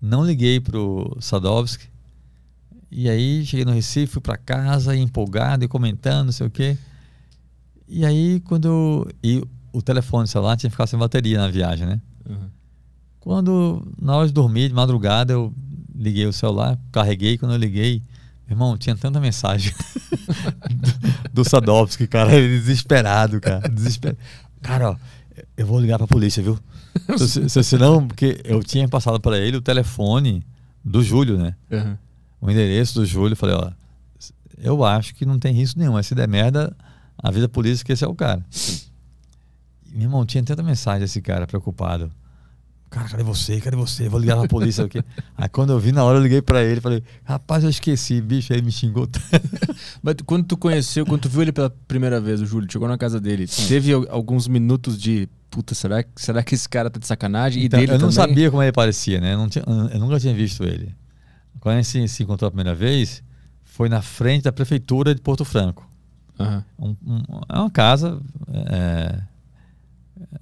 C: Não liguei pro Sadovski. E aí cheguei no Recife, fui para casa, empolgado e comentando, não sei o quê. E aí quando eu, e o telefone celular tinha ficado sem bateria na viagem, né? Uhum. Quando na hora de dormir, de madrugada, eu liguei o celular, carreguei, quando eu liguei, Irmão, tinha tanta mensagem do, do Sadovski, cara, desesperado, cara. Desesperado. Cara, ó, eu vou ligar para a polícia, viu? se, se, se, não, porque eu tinha passado para ele o telefone do Júlio, né? Uhum. O endereço do Júlio. Falei, ó, eu acho que não tem risco nenhum. Mas se der merda, a a polícia que esse é o cara. E, meu irmão, tinha tanta mensagem desse cara preocupado. Cara, cadê você? Cadê você? vou ligar pra polícia aqui. Aí quando eu vi na hora, eu liguei pra ele falei, rapaz, eu esqueci, bicho, aí me xingou. Mas quando tu conheceu, quando tu viu ele pela primeira vez, o Júlio, chegou na casa dele,
A: teve alguns minutos de puta, será, será que esse cara tá de sacanagem? Então, eu não também. sabia
C: como ele parecia, né? Eu, tinha, eu, nunca tinha visto ele. Quando a gente se encontrou a primeira vez, foi na frente da prefeitura de Porto Franco. Uhum. Um, um, é uma casa, é, é,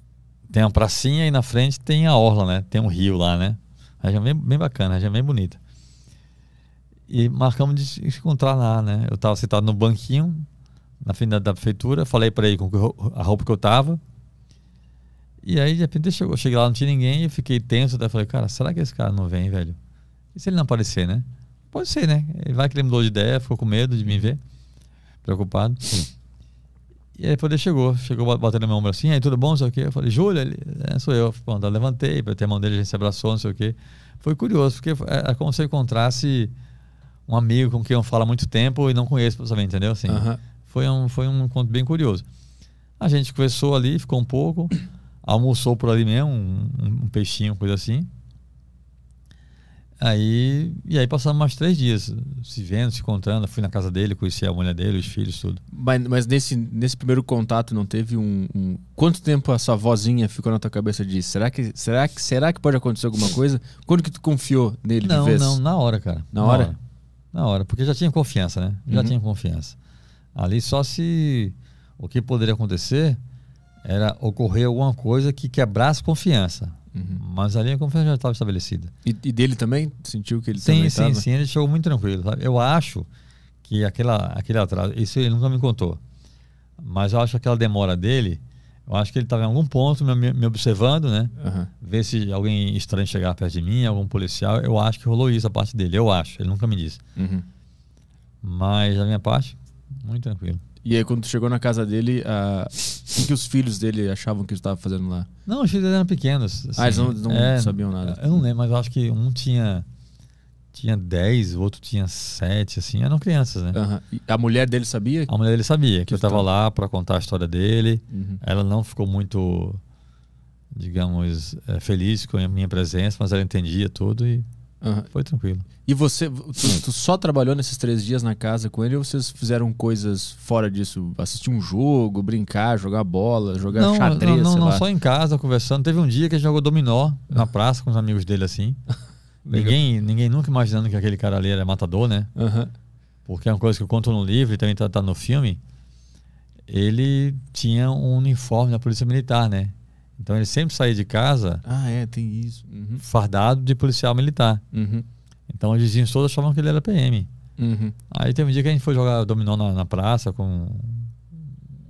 C: tem uma pracinha e na frente tem a orla, né? Tem um rio lá, né? A região bem, bem bacana, a região bem bonita. E marcamos de se encontrar lá, né? Eu estava sentado no banquinho, na frente da, da prefeitura, falei para ele com a roupa que eu tava e aí, de repente, chegou. cheguei lá, não tinha ninguém, eu fiquei tenso, até falei, cara, será que esse cara não vem, velho? E se ele não aparecer, né? Pode ser, né? Ele vai que ele mudou de ideia, ficou com medo de me ver, preocupado. E aí, depois chegou, chegou batendo no meu ombro assim, aí tudo bom, não sei o quê. Eu falei, Júlia, ele, é, sou eu. Pronto, eu levantei, ter a mão dele, a gente se abraçou, não sei o quê. Foi curioso, porque é, é, como se eu encontrasse um amigo com quem eu falo há muito tempo e não conheço pessoalmente, entendeu? Assim, foi, um, foi um encontro bem curioso. A gente conversou ali, ficou um pouco almoçou por ali mesmo, um, um peixinho, coisa assim. Aí, e aí passamos mais três dias se vendo, se encontrando. Fui na casa dele, conheci a mulher dele, os filhos, tudo.
A: Mas, mas nesse, nesse primeiro contato não teve um, um, Quanto tempo essa vozinha ficou na tua cabeça de será que será que, será que pode acontecer alguma coisa? Quando que tu confiou nele não, de vez? Não, na hora, cara. Na, na hora? hora?
C: Na hora, porque já tinha confiança, né? Já uhum. tinha confiança. Ali só se... O que poderia acontecer era ocorrer alguma coisa que quebrasse confiança. Uhum. Mas ali a confiança já estava estabelecida. E, e, dele também? Sentiu que ele sim, também Sim, sim, ele chegou muito tranquilo. Sabe? Eu acho que aquela, aquele atraso, isso ele nunca me contou. Mas eu acho que aquela demora dele, eu acho que ele estava em algum ponto me, me observando, né? Uhum. Ver se alguém estranho chegar perto de mim, algum policial. Eu acho que rolou isso a parte dele, eu acho. Ele nunca me disse. Uhum. Mas da minha parte, muito tranquilo.
A: E aí, quando chegou na casa dele, o que, os filhos dele achavam que ele estava fazendo lá? Não,
C: os filhos eram pequenos. Ah, assim, ah, eles não, não é, sabiam nada. Eu não lembro, mas eu acho que um tinha tinha 10, o outro tinha 7, assim, eram crianças, né? Uhum. A mulher dele sabia? A mulher dele sabia, que eu estava então. lá para contar a história dele. Uhum. Ela não ficou muito, digamos, eh, feliz com a minha presença, mas ela entendia tudo e Uhum. Foi tranquilo.
A: E você tu, tu, só trabalhou nesses três dias na casa com ele ou vocês fizeram coisas fora disso? Assistir um jogo, brincar, jogar bola, jogar não, xadrez? Não, não, não só
C: em casa, conversando. Teve um dia que a gente jogou dominó na praça com os amigos dele assim. ninguém, ninguém nunca imaginando que aquele cara ali era matador, né? Uhum. Porque é uma coisa que eu conto no livro e também tá, tá no filme. Ele tinha um uniforme da Polícia Militar, né? Então ele sempre saía de casa.
A: Ah, é, tem isso.
C: Uhum. Fardado de policial militar. Uhum. Então os vizinhos todos achavam que ele era PM. Uhum. Aí teve um dia que a gente foi jogar dominó na, na praça com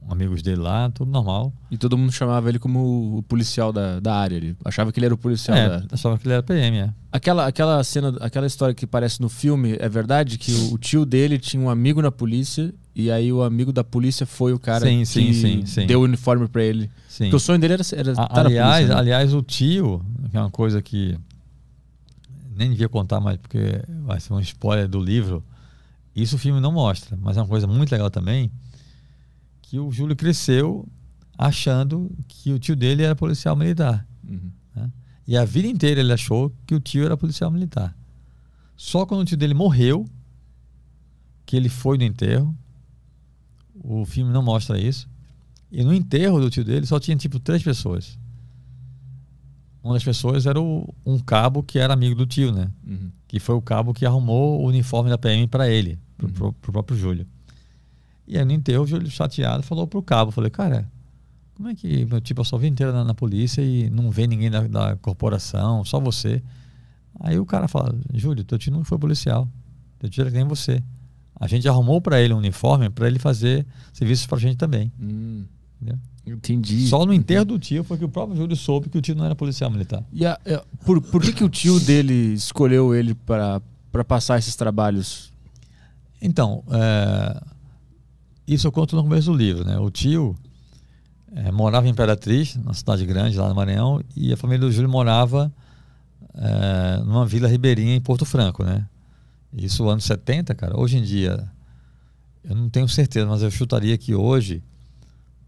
C: amigos dele lá, tudo normal.
A: E todo mundo chamava ele como o policial da, da área Ele Achava que ele era o policial é, da...
C: achava que ele era PM, é.
A: Aquela, aquela cena, aquela história que parece no filme, é verdade? Que o, o tio dele tinha um amigo na polícia e aí o amigo da polícia foi o cara sim, que sim, sim, sim. deu o uniforme para ele. Sim. Porque o sonho dele era, era a, estar aliás, na polícia. Né?
C: Aliás, o tio, que é uma coisa que nem devia contar mais porque vai ser um spoiler do livro. Isso o filme não mostra, mas é uma coisa muito legal também que o Júlio cresceu achando que o tio dele era policial militar. Uhum. Né? E a vida inteira ele achou que o tio era policial militar. Só quando o tio dele morreu que ele foi no enterro o filme não mostra isso. E no enterro do tio dele só tinha tipo três pessoas. Uma das pessoas era o, um cabo que era amigo do tio, né? Uhum. Que foi o cabo que arrumou o uniforme da PM para ele, pro, uhum. pro, pro, próprio Júlio. E aí no enterro, o Júlio chateado falou pro cabo, falei, cara, como é que meu tipo, passou só vida inteira na, na, polícia e não vê ninguém da, da corporação, só você. Aí o cara fala, Júlio, teu tio não foi policial, teu tio era que nem você. A gente arrumou para ele um uniforme para ele fazer serviços para a gente também. Hum. Entendi. Só no enterro do tio foi que o próprio Júlio soube que o tio não era policial militar. E
A: a, é, por, por que, que o tio dele escolheu ele para
C: passar esses trabalhos? Então, é, isso eu conto no começo do livro. Né? O tio é, morava em Imperatriz, na cidade grande, lá no Maranhão, e a família do Júlio morava é, numa vila ribeirinha em Porto Franco. Né? Isso anos 70, cara. Hoje em dia, eu não tenho certeza, mas eu chutaria que hoje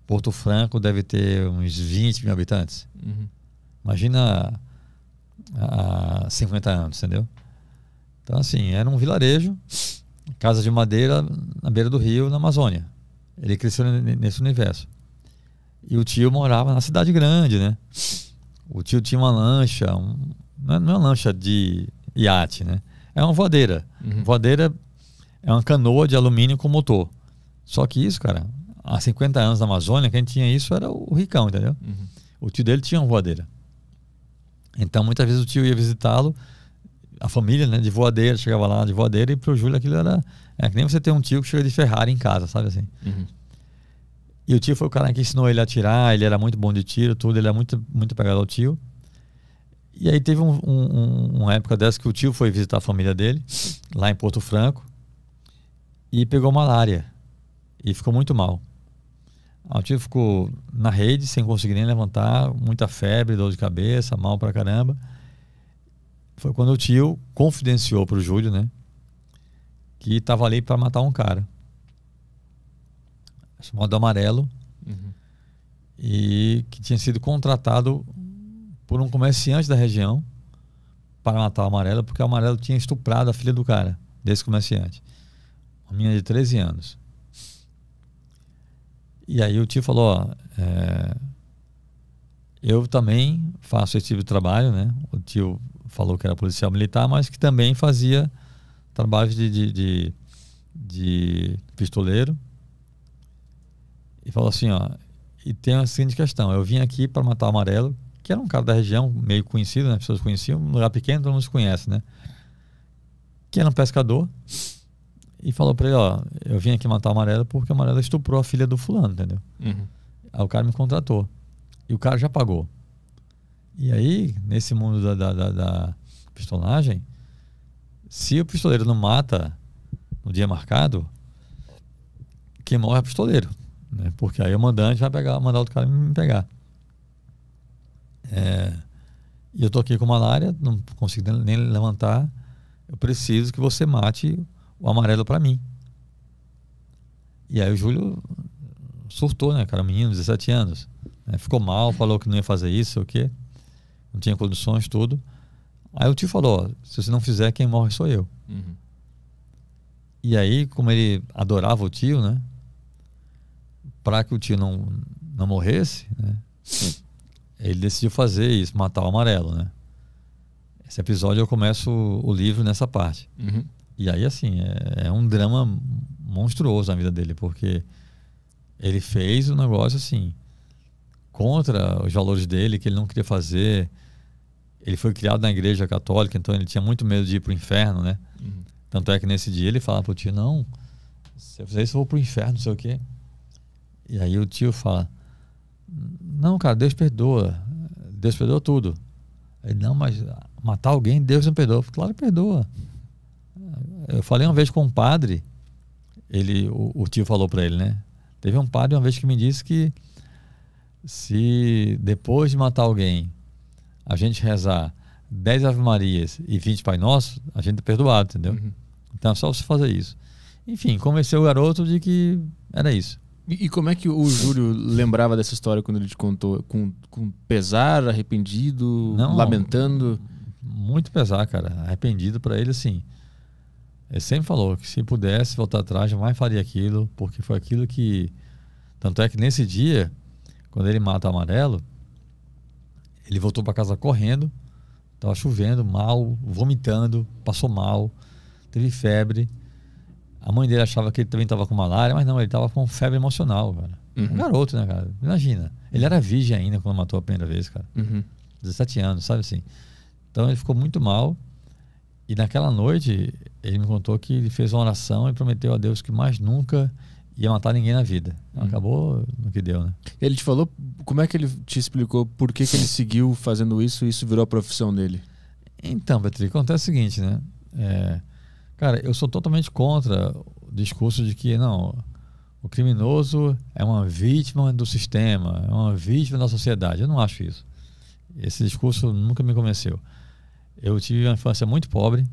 C: Porto Franco deve ter uns 20 mil habitantes. Uhum. Imagina há 50 anos, entendeu? Então, assim, era um vilarejo, casa de madeira na beira do rio, na Amazônia. Ele cresceu nesse universo. E o tio morava na cidade grande, né? O tio tinha uma lancha, um, não é, é uma lancha de iate, né? É uma voadeira. Uhum. Voadeira é uma canoa de alumínio com motor. Só que isso, cara, há 50 anos na Amazônia, quem tinha isso era o ricão, entendeu? Uhum. O tio dele tinha uma voadeira. Então, muitas vezes o tio ia visitá-lo, a família, né, de voadeira, chegava lá de voadeira, e pro Júlio aquilo era. É que nem você tem um tio que chega de Ferrari em casa, sabe assim? Uhum. E o tio foi o cara que ensinou ele a atirar, ele era muito bom de tiro, tudo, ele era muito, muito pegado ao tio. E aí teve um, um, uma época dessa que o tio foi visitar a família dele, lá em Porto Franco, e pegou malária. E ficou muito mal. Ah, o tio ficou na rede, sem conseguir nem levantar, muita febre, dor de cabeça, mal pra caramba. Foi quando o tio confidenciou pro Júlio, né? Que tava ali para matar um cara. Chamado Amarelo. Uhum. E que tinha sido contratado por um comerciante da região para matar o amarelo, porque o amarelo tinha estuprado a filha do cara, desse comerciante. Uma menina de 13 anos. E aí o tio falou: ó, é, eu também faço esse tipo de trabalho, né? O tio falou que era policial militar, mas que também fazia trabalho de, de, de, de pistoleiro. E falou assim: ó, e tem a seguinte questão: eu vim aqui para matar o amarelo que era um cara da região, meio conhecido, né? As pessoas conheciam, um lugar pequeno, todo mundo se conhece, né? Que era um pescador e falou para ele, ó, eu vim aqui matar a Amarela porque a Amarela estuprou a filha do fulano, entendeu? Uhum. Aí o cara me contratou. E o cara já pagou. E aí, nesse mundo da, da, da, da pistolagem, se o pistoleiro não mata no dia marcado, quem morre é o pistoleiro. Né? Porque aí o mandante vai pegar, mandar outro cara me pegar. É, e eu tô aqui com malária, não consigo nem levantar. Eu preciso que você mate o amarelo para mim. E aí o Júlio surtou, né, cara? Menino, 17 anos. Né? Ficou mal, falou que não ia fazer isso, o quê? Não tinha condições, tudo. Aí o tio falou: se você não fizer, quem morre sou eu. Uhum. E aí, como ele adorava o tio, né? Para que o tio não, não morresse, né? ele decidiu fazer isso, matar o amarelo, né? Esse episódio eu começo o, livro nessa parte. Uhum. E aí, assim, é, é, um drama monstruoso na vida dele, porque ele fez um negócio, assim, contra os valores dele, que ele não queria fazer. Ele foi criado na igreja católica, então ele tinha muito medo de ir para o inferno, né? Uhum. Tanto é que nesse dia ele fala para o tio, não, se eu fizer isso eu vou para o inferno, não sei o quê. E aí o tio fala, não, cara, Deus perdoa. Deus perdoa tudo. Ele, não, mas matar alguém, Deus não perdoa. Claro que perdoa. Eu falei uma vez com um padre, ele, o, o tio falou para ele, né? Teve um padre uma vez que me disse que se depois de matar alguém, a gente rezar 10 Ave Marias e 20 Pai Nosso, a gente é perdoado, entendeu? Uhum. Então é só você fazer isso. Enfim, convenceu o garoto de que era isso.
A: E, e, como é que o Júlio lembrava dessa história quando ele te contou? Com, com pesar,
C: arrependido, Não, lamentando? Muito pesar, cara. Arrependido para ele, assim. Ele sempre falou que se pudesse voltar atrás, jamais faria aquilo, porque foi aquilo que. Tanto é que nesse dia, quando ele mata amarelo, ele voltou para casa correndo, estava chovendo, mal, vomitando, passou mal, teve febre. A mãe dele achava que ele também estava com malária, mas não, ele estava com febre emocional, cara. Uhum. Um garoto, né, cara? Imagina. Ele era virgem ainda quando matou a primeira vez, cara. Uhum. 17 anos, sabe assim? Então ele ficou muito mal. E naquela noite, ele me contou que ele fez uma oração e prometeu a Deus que mais nunca ia matar ninguém na vida. uhum. Acabou no que deu, né?
A: Ele te falou, como é que ele te explicou por que, que ele seguiu fazendo isso e isso virou a profissão dele? Então, Petri,
C: acontece o seguinte, né? É Cara, eu sou totalmente contra o discurso de que não, o criminoso é uma vítima do sistema, é uma vítima da sociedade. Eu não acho isso. Esse discurso nunca me convenceu. Eu tive uma infância muito pobre,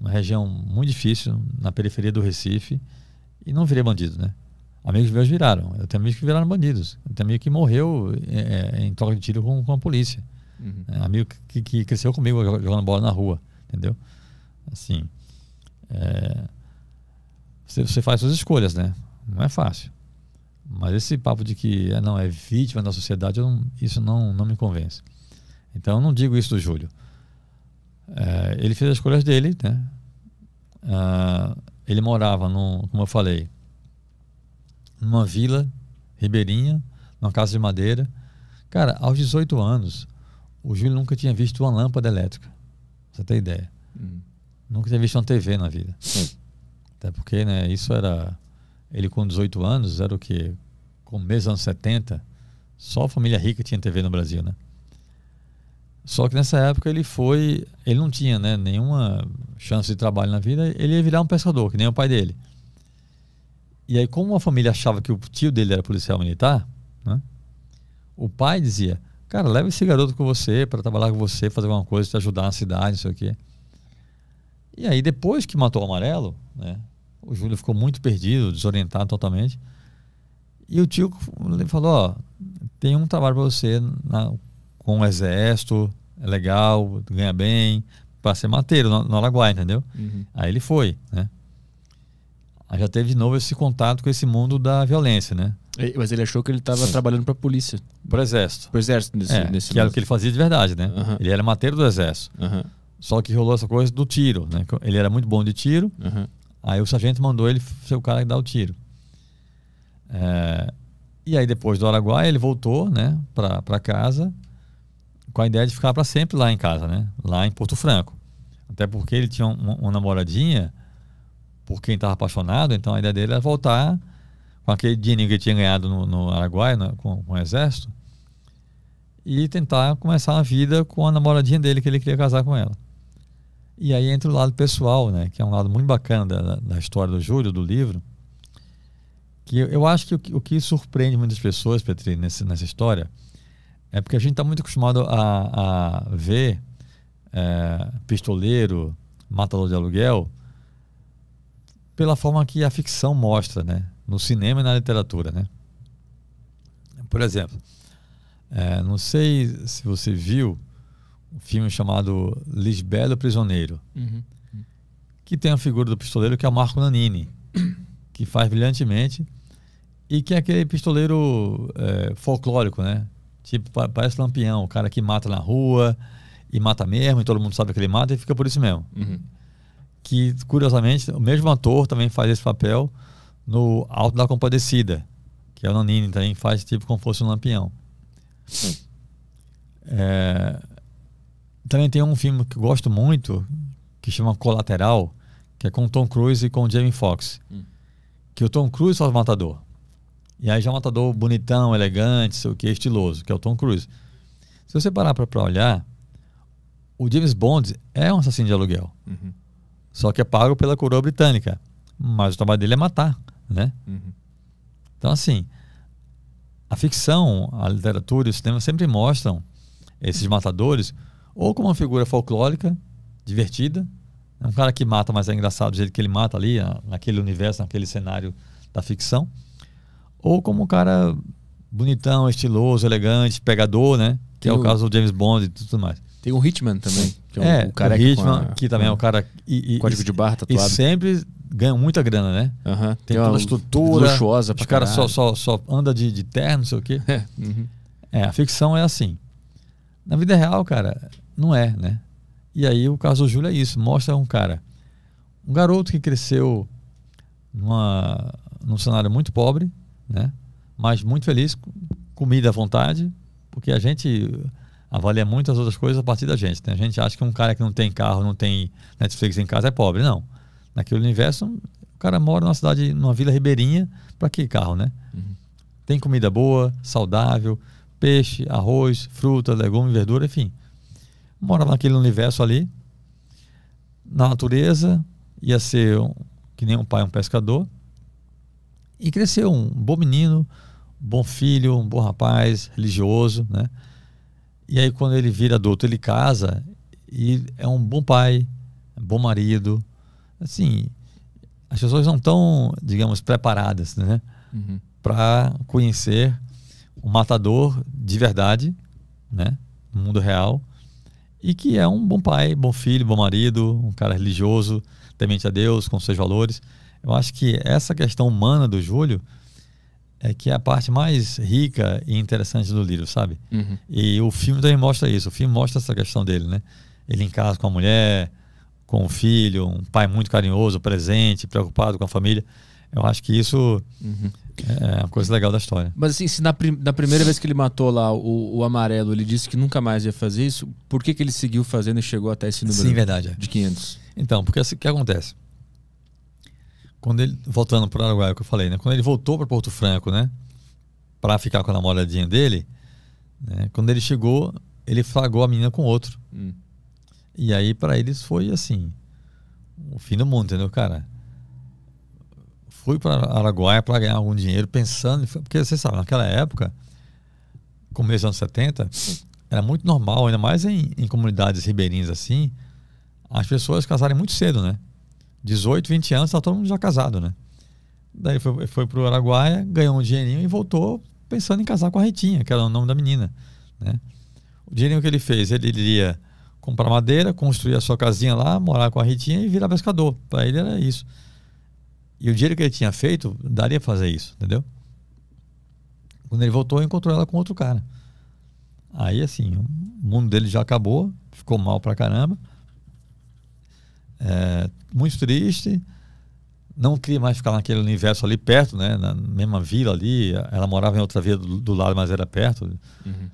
C: uma região muito difícil, na periferia do Recife, e não virei bandido, né? Amigos meus viraram. Eu tenho amigos que viraram bandidos. Eu tenho amigo que morreu é, é em troca de tiro com, com a polícia. Uhum. É, amigo que, que, cresceu comigo jogando bola na rua, entendeu? Assim. É, você, faz suas escolhas, né? Não é fácil. Mas esse papo de que ah, não é vítima da sociedade, não, isso não, não me convence. Então eu não digo isso do Júlio. É, ele fez as escolhas dele, né? Ah, ele morava, num, como eu falei, numa vila ribeirinha, numa casa de madeira. Cara, aos 18 anos, o Júlio nunca tinha visto uma lâmpada elétrica. Pra você tem ideia. Hum nunca tinha visto uma TV na vida. Até porque, né, isso era. Ele com 18 anos, era o quê? Começo dos anos 70, só a família rica tinha TV no Brasil, né? Só que nessa época ele foi. Ele não tinha, né, nenhuma chance de trabalho na vida, ele ia virar um pescador, que nem o pai dele. E aí, como a família achava que o tio dele era policial militar, né, o pai dizia: Cara, leva esse garoto com você para trabalhar com você, fazer alguma coisa, te ajudar na cidade, não sei o quê. E aí, depois que matou o amarelo, né, o Júlio ficou muito perdido, desorientado totalmente. E o tio falou: Ó, tem um trabalho para você na, com o exército, é legal, ganha bem, para ser mateiro no, no Araguai, entendeu? Uhum. Aí ele foi, né? Aí já teve de novo esse contato com esse mundo da violência, né?
A: Mas ele achou que ele estava trabalhando para a polícia.
C: Para o exército. Para o exército, nesse, é, nesse Que mesmo. era o que ele fazia de verdade, né? Uhum. Ele era mateiro do exército. Uhum. Só que rolou essa coisa do tiro, né? Ele era muito bom de tiro. Uhum. Aí o sargento mandou ele ser o cara que dá o tiro. É, e aí depois do Araguaia ele voltou, né, para casa com a ideia de ficar para sempre lá em casa, né? Lá em Porto Franco. Até porque ele tinha uma, uma namoradinha por quem estava apaixonado, então a ideia dele era voltar com aquele dinheiro que ele tinha ganhado no, no Araguaia, no, né, com, com, o exército, e tentar começar a vida com a namoradinha dele que ele queria casar com ela. E aí entra o lado pessoal, né? Que é um lado muito bacana da, da história do Júlio, do livro. Que eu, eu acho que o, o, que surpreende muitas pessoas, Petri, nesse, nessa história, é porque a gente está muito acostumado a, a ver é, pistoleiro, matador de aluguel, pela forma que a ficção mostra, né? No cinema e na literatura, né? Por exemplo, é, não sei se você viu um filme chamado Lisbelo Prisioneiro, uhum. que tem a figura do pistoleiro que é o Marco Nanini, que faz brilhantemente e que é aquele pistoleiro é, folclórico, né? Tipo, parece lampião, o cara que mata na rua e mata mesmo, e todo mundo sabe que ele mata e fica por isso mesmo. Uhum. Que, curiosamente, o mesmo ator também faz esse papel no Alto da Compadecida, que é o Nanini também, faz tipo como fosse um lampião. Hum. É, também tem um filme que eu gosto muito, que chama Colateral, que é com Tom Cruise e com Jamie Foxx. Hum. Que o Tom Cruise faz matador. E aí já é um matador bonitão, elegante, sei o que, estiloso, que é o Tom Cruise. Se você parar pra, pra olhar, o James Bond é um assassino de aluguel. Uhum. Só que é pago pela coroa britânica. Mas o trabalho dele é matar, né? Uhum. Então, assim, a ficção, a literatura e o cinema sempre mostram esses matadores ou como uma figura folclórica, divertida, é um cara que mata, mas é engraçado do jeito que ele mata ali, ah, naquele universo, naquele cenário da ficção, ou como um cara bonitão, estiloso, elegante, pegador, né? Que é tem é o, o, caso do James Bond e tudo mais.
A: Tem o Hitman também, que é, é um, o cara o Hitman, a, que também é o é. cara e, e, código de barra tatuado. E sempre
C: ganha muita grana, né? Tem, tem uma, estrutura luxuosa, os caras só, só, só anda de, de terno, não sei o quê. É, uhum. é, a ficção é assim. Na vida real, cara, não é, né? E aí o caso Júlio é isso, mostra um cara, um garoto que cresceu numa, num cenário muito pobre, né? Mas muito feliz, comida à vontade, porque a gente avalia muitas outras coisas a partir da gente. Né? A gente acha que um cara que não tem carro, não tem Netflix em casa é pobre, não. Naquele universo, o cara mora numa cidade, numa vila ribeirinha, para que carro, né? Uhum. Tem comida boa, saudável, peixe, arroz, fruta, legume, verdura, enfim mora naquele universo ali, na natureza, ia ser um, que nem um pai, um pescador, e cresceu um bom menino, um bom filho, um bom rapaz, religioso, né? E aí quando ele vira adulto, ele casa e é um bom pai, um bom marido. Assim, as pessoas não estão, digamos, preparadas, né? Uhum. Para conhecer um matador de verdade, né? No mundo real, e que é um bom pai, bom filho, bom marido, um cara religioso, temente a Deus, com seus valores. Eu acho que essa questão humana do Júlio é que é a parte mais rica e interessante do livro, sabe? Uhum. E o filme também mostra isso. O filme mostra essa questão dele, né? Ele em casa com a mulher, com o filho, um pai muito carinhoso, presente, preocupado com a família. Eu acho que isso uhum. É, uma coisa legal da história.
A: Mas assim, se na, prim na primeira vez que ele matou lá o, o, amarelo, ele disse que nunca mais ia fazer
C: isso, por que, que ele seguiu fazendo e chegou até esse número? Sim, verdade. É. De 500. Então, porque assim, o assim, que acontece? Quando ele, voltando para é o Araguaia, que eu falei, né? Quando ele voltou para Porto Franco, né? Para ficar com a namoradinha dele, né? quando ele chegou, ele flagou a menina com outro. Hum. E aí, para eles, foi assim: o fim do mundo, entendeu, cara? fui para Araguaia para ganhar algum dinheiro pensando, porque você sabe, naquela época, começo dos anos 70, era muito normal, ainda mais em, em comunidades ribeirinhas assim, as pessoas casarem muito cedo, né? 18, 20 anos, tá todo mundo já casado, né? Daí foi, foi o Araguaia, ganhou um dinheirinho e voltou pensando em casar com a Ritinha, que era o nome da menina, né? O dinheirinho que ele fez, ele iria comprar madeira, construir a sua casinha lá, morar com a Ritinha e virar pescador. Para ele era isso. E o dinheiro que ele tinha feito daria pra fazer isso, entendeu? Quando ele voltou, encontrou ela com outro cara. Aí, assim, o mundo dele já acabou, ficou mal pra caramba. É, muito triste. Não queria mais ficar naquele universo ali perto, né? Na mesma vila ali. Ela morava em outra vila do, do lado, mas era perto. Uhum.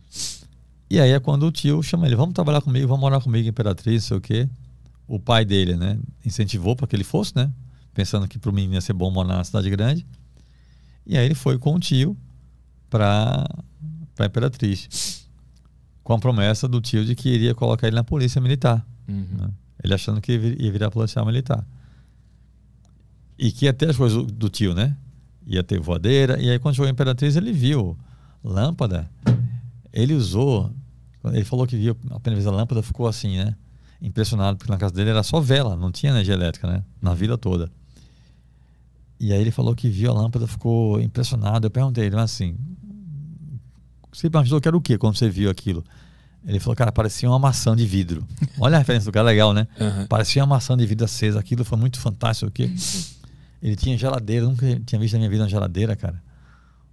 C: E aí é quando o tio chama ele: vamos trabalhar comigo, vamos morar comigo, Imperatriz, sei o quê. O pai dele, né? Incentivou para que ele fosse, né? pensando que para o menino ia ser bom morar na cidade grande. E aí ele foi com o tio para a Imperatriz, com a promessa do tio de que iria colocar ele na polícia militar. Uhum. Né? Ele achando que ia virar policial militar. E que ia ter as coisas do tio, né? Ia ter voadeira. E aí, quando chegou a Imperatriz, ele viu lâmpada. Ele usou. Ele falou que viu a primeira vez a lâmpada, ficou assim, né? Impressionado, porque na casa dele era só vela, não tinha energia elétrica, né? Na vida toda. E aí ele falou que viu a lâmpada, ficou impressionado. Eu perguntei ele, mas assim, você imaginou que era o que quando você viu aquilo? Ele falou, cara, parecia uma maçã de vidro. Olha a referência do cara, legal, né? Uhum. Parecia uma maçã de vidro acesa. Aquilo foi muito fantástico. O quê? Uhum. Ele tinha geladeira, nunca tinha visto na minha vida uma geladeira, cara.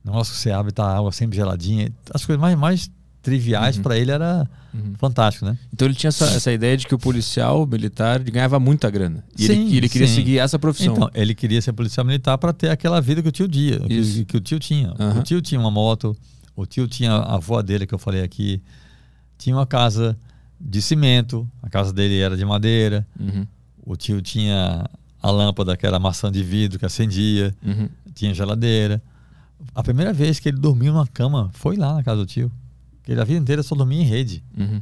C: Nossa, que você abre tá a água sempre geladinha. As coisas mais, mais triviais, uhum. para ele era uhum. fantástico, né?
A: Então ele tinha essa, essa, ideia de que o policial militar ganhava muita grana.
C: E sim, ele, ele, queria sim. seguir essa profissão. Então, ele queria ser policial militar para ter aquela vida que o tio dia, que, que, o tio tinha. Uhum. O tio tinha uma moto, o tio tinha a avó dele que eu falei aqui, tinha uma casa de cimento, a casa dele era de madeira. Uhum. O tio tinha a lâmpada que era maçã de vidro que acendia, uhum. tinha geladeira. A primeira vez que ele dormiu numa cama foi lá na casa do tio. Ele a vida inteira só dormia em rede. Uhum.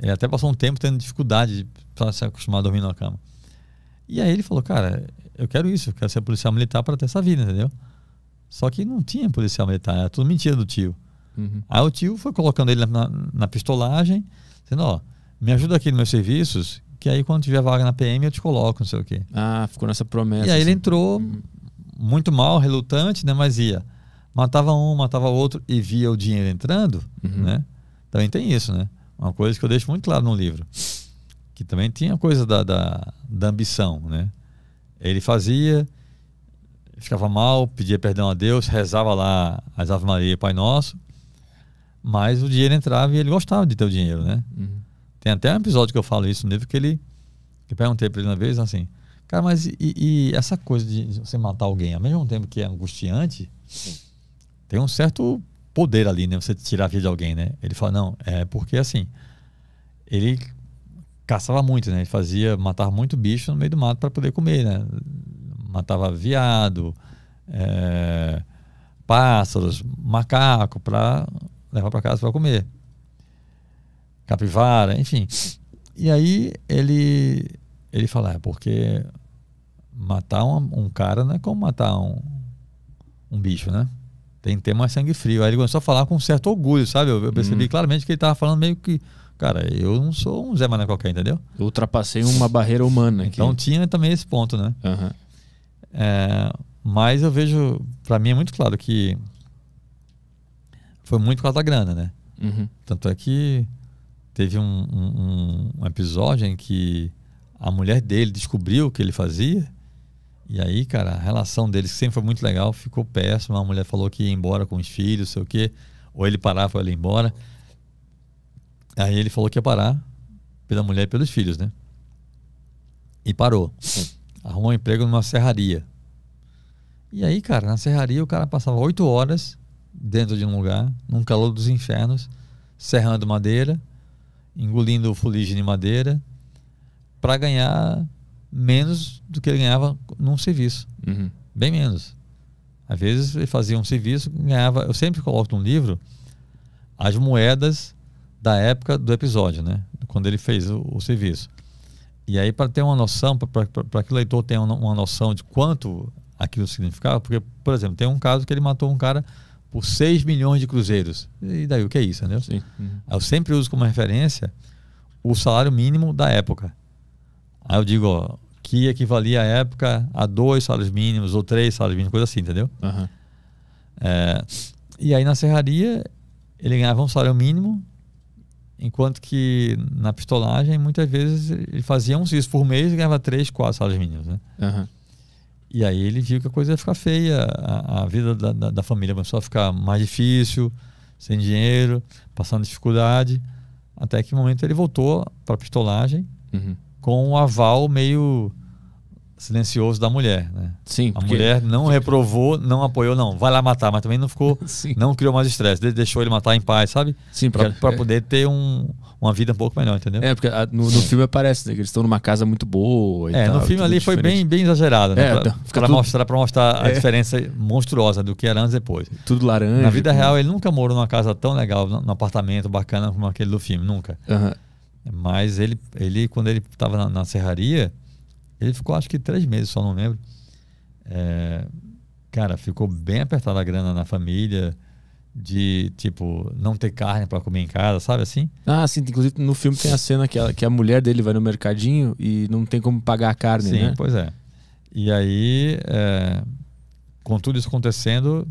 C: Ele até passou um tempo tendo dificuldade para se acostumar a dormir na cama. E aí ele falou, cara, eu quero isso, eu quero ser policial militar para ter essa vida, entendeu? Só que não tinha policial militar, era tudo mentira do tio. Uhum. Aí o tio foi colocando ele na, na pistolagem, dizendo, ó, oh, me ajuda aqui nos meus serviços, que aí quando tiver vaga na PM eu te coloco, não sei o quê. Ah, ficou nessa promessa. E aí assim. ele entrou uhum. muito mal, relutante, né, mas ia matava um, matava outro e via o dinheiro entrando, uhum. né? Também tem isso, né? Uma coisa que eu deixo muito claro no livro, que também tinha a coisa da, da, da, ambição, né? Ele fazia, ficava mal, pedia perdão a Deus, rezava lá as Ave Maria e Pai Nosso, mas o dinheiro entrava e ele gostava de ter o dinheiro, né? Uhum. Tem até um episódio que eu falo isso no livro que ele, que eu perguntei para ele uma vez assim, cara, mas e, e, essa coisa de você matar alguém ao mesmo tempo que é angustiante? Sim tem um certo poder ali, né? Você tirar a vida de alguém, né? Ele fala, não, é porque assim, ele caçava muito, né? Ele fazia, matava muito bicho no meio do mato para poder comer, né? Matava viado, é, pássaros, macaco para levar para casa para comer. Capivara, enfim. E aí ele ele fala, é porque matar um, um cara não é como matar um, um bicho, né? Tem que ter mais sangue frio. Aí ele começou a falar com certo orgulho, sabe? Eu, eu percebi hum. claramente que ele estava falando meio que. Cara, eu não sou um Zé Mané qualquer, entendeu? Eu ultrapassei uma barreira humana. Aqui. Então tinha também esse ponto, né? Uhum. É, mas eu vejo, para mim é muito claro que foi muito por causa da grana, né? Uhum. Tanto é que teve um, um, um episódio em que a mulher dele descobriu o que ele fazia e aí, cara, a relação deles, que sempre foi muito legal, ficou péssima. A mulher falou que ia embora com os filhos, sei o quê. Ou ele parava ou ele ia embora. Aí ele falou que ia parar pela mulher e pelos filhos, né? E parou. Arrumou um emprego numa serraria. E aí, cara, na serraria o cara passava oito horas dentro de um lugar, num calor dos infernos, serrando madeira, engolindo fuligem de madeira, para ganhar menos do que ele ganhava num serviço. Uhum. Bem menos. Às vezes ele fazia um serviço, ganhava. Eu sempre coloco num livro as moedas da época do episódio, né? Quando ele fez o, o serviço. E aí, para ter uma noção, para que o leitor tenha uma, uma noção de quanto aquilo significava, porque, por exemplo, tem um caso que ele matou um cara por 6 milhões de cruzeiros. E daí o que é isso, entendeu? Sim. Uhum. Eu sempre uso como referência o salário mínimo da época. Aí eu digo, ó, que equivalia à época a dois salários mínimos ou três salários mínimos, coisa assim, entendeu? Uhum. É, e aí na serraria ele ganhava um salário mínimo, enquanto que na pistolagem muitas vezes ele fazia um serviço por mês e ganhava três, quatro salários mínimos, né? Uhum. E aí ele viu que a coisa ia ficar feia, a, a vida da, da, da família começou a ficar mais difícil, sem dinheiro, passando dificuldade, até que momento ele voltou para a pistolagem, uhum com o um aval meio silencioso da mulher, né? Sim. A mulher não reprovou, não apoiou, não. Vai lá matar, mas também não ficou, Sim. não criou mais estresse. Deixou ele matar em paz, sabe? Sim, para é poder ter um, uma vida um pouco melhor, entendeu? É, porque a, no, no filme
A: aparece né, que eles estão numa casa muito boa. é, tal, no filme ali foi bem, bem exagerado, né? É, pra, então, pra tudo... mostrar,
C: pra mostrar é. a diferença monstruosa do que era antes e depois. Tudo laranja. Na vida como... real, ele nunca morou numa casa tão legal, num apartamento bacana como aquele do filme, nunca. Aham. Uh -huh. Mas ele, ele quando ele estava na, na, serraria, ele ficou acho que três meses, só não lembro. É, cara, ficou bem apertada a grana na família, de tipo, não ter carne para comer em casa, sabe assim?
A: Ah, sim, inclusive no filme tem a cena que, que a mulher dele vai no mercadinho e não tem como pagar a carne, sim, né? pois é.
C: E aí, é, com tudo isso acontecendo,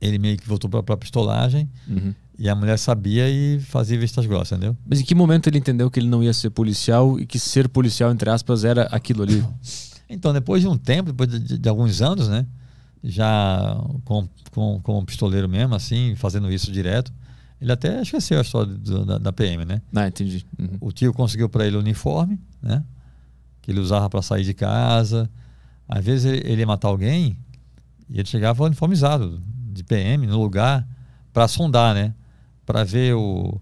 C: ele meio que voltou para a pistolagem. Uhum. E a mulher sabia e fazia vistas grossas, entendeu?
A: Mas em que momento ele entendeu que ele não ia ser policial e que ser policial, entre aspas, era aquilo ali?
C: Então, depois de um tempo, depois de, de alguns anos, né? Já com, com, com um pistoleiro mesmo, assim, fazendo isso direto. Ele até esqueceu a história do, da, da, PM, né? Ah, entendi. Uhum. O tio conseguiu para ele o uniforme, né? Que ele usava para sair de casa. Às vezes ele, ele ia matar alguém e ele chegava uniformizado de PM no lugar para sondar, né? para ver o,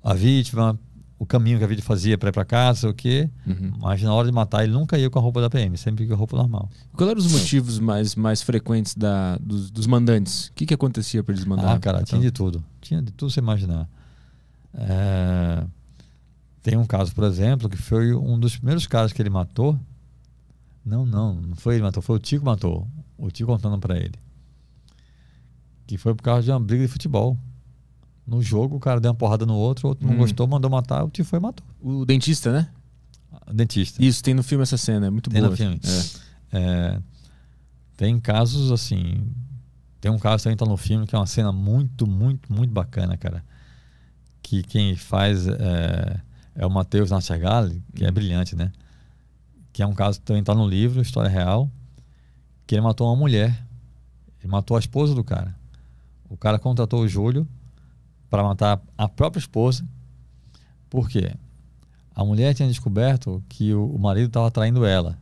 C: a vítima, o caminho que a vítima fazia para ir para casa, o quê. Uhum. Mas na hora de matar, ele nunca ia com a roupa da PM, sempre com a roupa normal. Quais eram os
A: motivos mais, mais frequentes da, dos, dos
C: mandantes? O que, que acontecia para eles ah, mandarem? Ah, cara, então? tinha de tudo. Tinha de tudo você imaginar. É, tem um caso, por exemplo, que foi um dos primeiros caras que ele matou. Não, não, não foi ele que matou, foi o tio que matou. O tio contando para ele. Que foi por causa de uma briga de futebol no jogo, o cara deu uma porrada no outro, o outro hum. não gostou, mandou matar, o tio foi e matou. O dentista, né? O dentista. Isso, tem no filme essa cena, é muito tem boa. Tem no filme. É. É, tem casos assim. Tem um caso também que tá no filme que é uma cena muito, muito, muito bacana, cara. Que quem faz é, é o Matheus Nastergalli, que é hum. é brilhante, né? Que é um caso que também tá no livro, História Real, que ele matou uma mulher. Ele matou a esposa do cara. O cara contratou o Júlio para matar a própria esposa. Por quê? A mulher tinha descoberto que o, o marido estava traindo ela.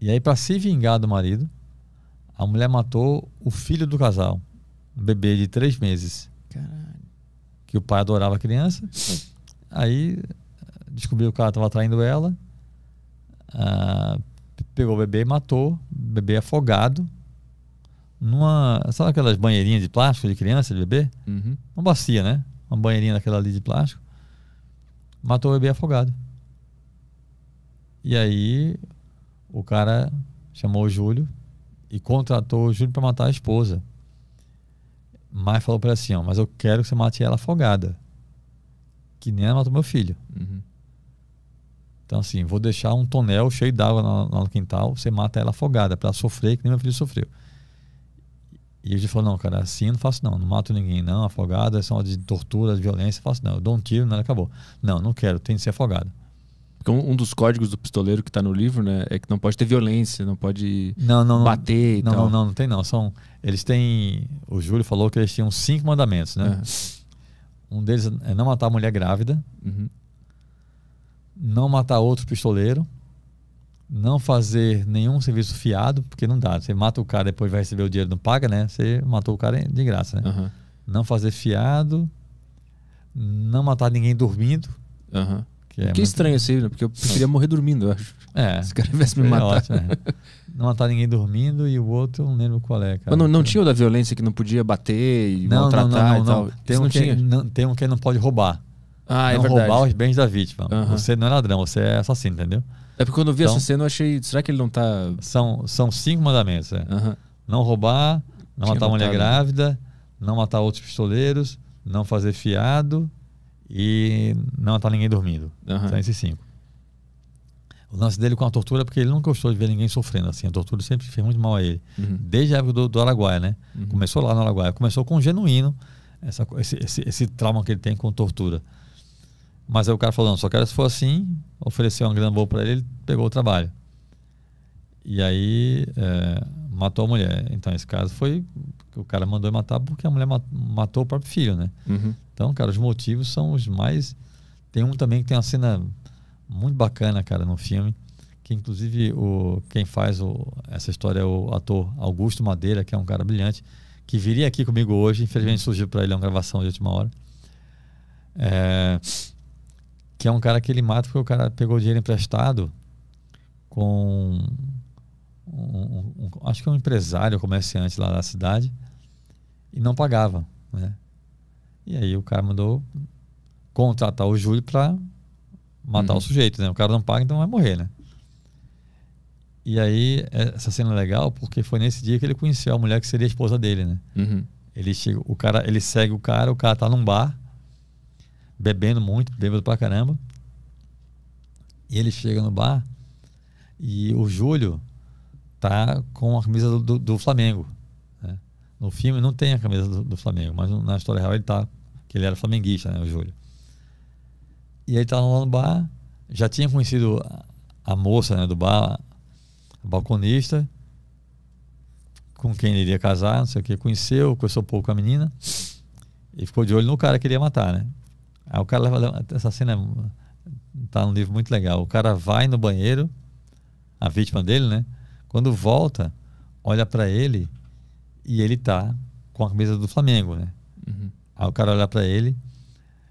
C: E aí, para se vingar do marido, a mulher matou o filho do casal, um bebê de três meses. Caralho. Que o pai adorava a criança. Aí descobriu que o cara estava traindo ela. Ah, pegou o bebê e matou. bebê afogado numa. Sabe aquelas banheirinhas de plástico de criança, de bebê? Uhum. Uma bacia, né? Uma banheirinha daquela ali de plástico. Matou o bebê afogado. E aí o cara chamou o Júlio e contratou o Júlio para matar a esposa. Mas falou para ele assim: ó, mas eu quero que você mate ela afogada. Que nem ela matou meu filho. Uhum. Então, assim, vou deixar um tonel cheio d'água no, no quintal, você mata ela afogada, para ela sofrer que nem meu filho sofreu. E ele falou, não, cara, assim eu não faço não, não mato ninguém não, afogado, é só de tortura, de violência, eu faço não, eu dou um tiro, nada, né, acabou. Não, não quero, tem que ser afogado. um, dos códigos do pistoleiro que está no livro, né, é que não pode ter violência, não pode não, não, bater não, e não, não, não, não, tem não, são, eles têm, o Júlio falou que eles tinham cinco mandamentos, né? É. Um deles é não matar mulher grávida, uhum. não matar outro pistoleiro, não fazer nenhum serviço fiado, porque não dá. Você mata o cara, depois vai receber o dinheiro, não paga, né? Você matou o cara de graça, né? Uhum. Não fazer fiado, não matar ninguém dormindo.
A: Uhum. Que, é que muito... estranho assim, né? Porque eu preferia morrer dormindo, eu acho. É. Se o cara viesse me é matar. Ótimo, é.
C: Não matar ninguém dormindo e o outro, não lembro qual é, cara. Mas não, não tinha o da violência que não podia bater e não, maltratar não, não, e tal. Tem Isso que, tinha. não tem um que não pode roubar. Ah, é não é verdade. roubar os bens da vítima. Uhum. Você não é ladrão, você é assassino, entendeu? É porque quando eu vi então, essa cena eu achei. Será que ele não tá. São, são cinco mandamentos: uhum. não roubar, não Tinha matar mulher né? grávida, não matar outros pistoleiros, não fazer fiado e não matar ninguém dormindo. Uhum. São esses cinco. O lance dele com a tortura é porque ele nunca gostou de ver ninguém sofrendo assim. A tortura sempre fez muito mal a ele. Uhum. Desde a época do, do Araguaia, né? Uhum. Começou lá no Araguaia. Começou com genuíno, essa, esse, esse, esse trauma que ele tem com tortura. Mas aí o cara falou, não, só quero se for assim, ofereceu uma grana boa para ele, ele pegou o trabalho. E aí é, matou a mulher. Então, esse caso foi o cara mandou matar porque a mulher matou o próprio filho, né? Uhum. Então, cara, os motivos são os mais. Tem um também que tem uma cena muito bacana, cara, no filme. Que inclusive o, quem faz o, essa história é o ator Augusto Madeira, que é um cara brilhante, que viria aqui comigo hoje. Infelizmente surgiu para ele uma gravação de última hora. É, que é um cara que ele mata porque o cara pegou dinheiro emprestado com um, um, um, acho que é um empresário, comerciante lá da cidade e não pagava, né? E aí o cara mandou contratar o Júlio para matar o uhum. sujeito, né? O cara não paga, então vai morrer, né? E aí, é, essa cena é legal porque foi nesse dia que ele conheceu a mulher que seria a esposa dele, né? Uhum. Ele chega, o cara, ele segue o cara, o cara tá num bar, bebendo muito, bêbado pra caramba. E ele chega no bar e o Júlio tá com a camisa do, do, do Flamengo. Né? No filme não tem a camisa do, do, Flamengo, mas na história real ele tá, que ele era flamenguista, né, o Júlio. E aí tá lá no bar, já tinha conhecido a, moça né, do bar, a balconista, com quem ele iria casar, não sei o que, conheceu, conheceu pouco a menina, e ficou de olho no cara que ele ia matar, né? Aí o cara leva. Essa cena é tá num livro muito legal. O cara vai no banheiro, a vítima dele, né? Quando volta, olha para ele e ele tá com a camisa do Flamengo, né? Uhum. Aí o cara olha para ele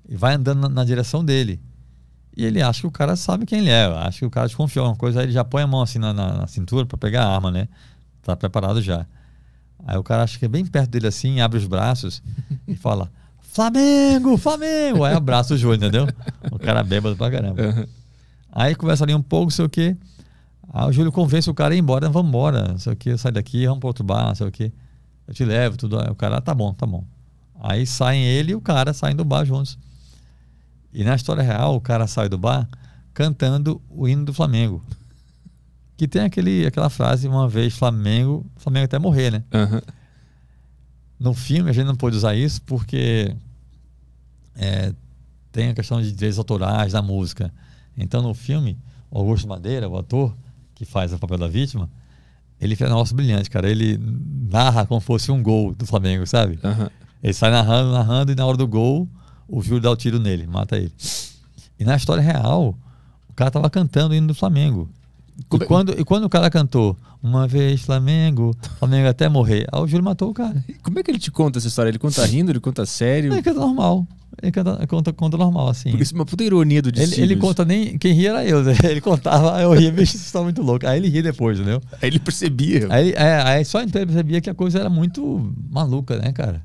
C: e vai andando na, na, direção dele. E ele acha que o cara sabe quem ele é, acha que o cara desconfiou uma coisa, aí ele já põe a mão assim na, na, na cintura para pegar a arma, né? Tá preparado já. Aí o cara acha que é bem perto dele assim, abre os braços e fala: Flamengo, Flamengo! Aí abraça o Júnior, entendeu? O cara bêbado pra caramba. Uhum. Aí começa ali um pouco, sei o quê. Aí o Júlio convence o cara a ir embora, vamos embora, não sei o quê, sai daqui, vamos para outro bar, sei o quê. Eu te levo, tudo. Aí o cara, tá bom, tá bom. Aí saem ele e o cara saem do bar juntos. E na história real, o cara sai do bar cantando o hino do Flamengo. Que tem aquele, aquela frase, uma vez Flamengo, Flamengo até morrer, né? Uhum. No filme a gente não pôde usar isso porque é, tem a questão de direitos autorais da música. Então, no filme, o Augusto Madeira, o ator que faz o papel da vítima, ele fez um negócio brilhante, cara. Ele narra como fosse um gol do Flamengo, sabe? Uhum. Ele sai narrando, narrando, e na hora do gol, o Júlio dá o tiro nele, mata ele. E na história real, o cara tava cantando o hino do Flamengo. Como... E, é? quando, e quando o cara cantou Uma vez Flamengo, Flamengo até morrer, aí o Júlio matou o cara. E como é que ele te conta essa história? Ele conta rindo, ele conta sério? É que é normal. Ele conta, conta, conta normal, assim. Por isso, é uma puta ironia do destino. Ele, conta nem. Quem ria era eu, né? Ele contava, eu ria, bicho, isso tá muito louco. Aí ele ria depois, entendeu? Aí ele percebia. Aí, é, aí só então ele percebia que a coisa era muito maluca, né, cara?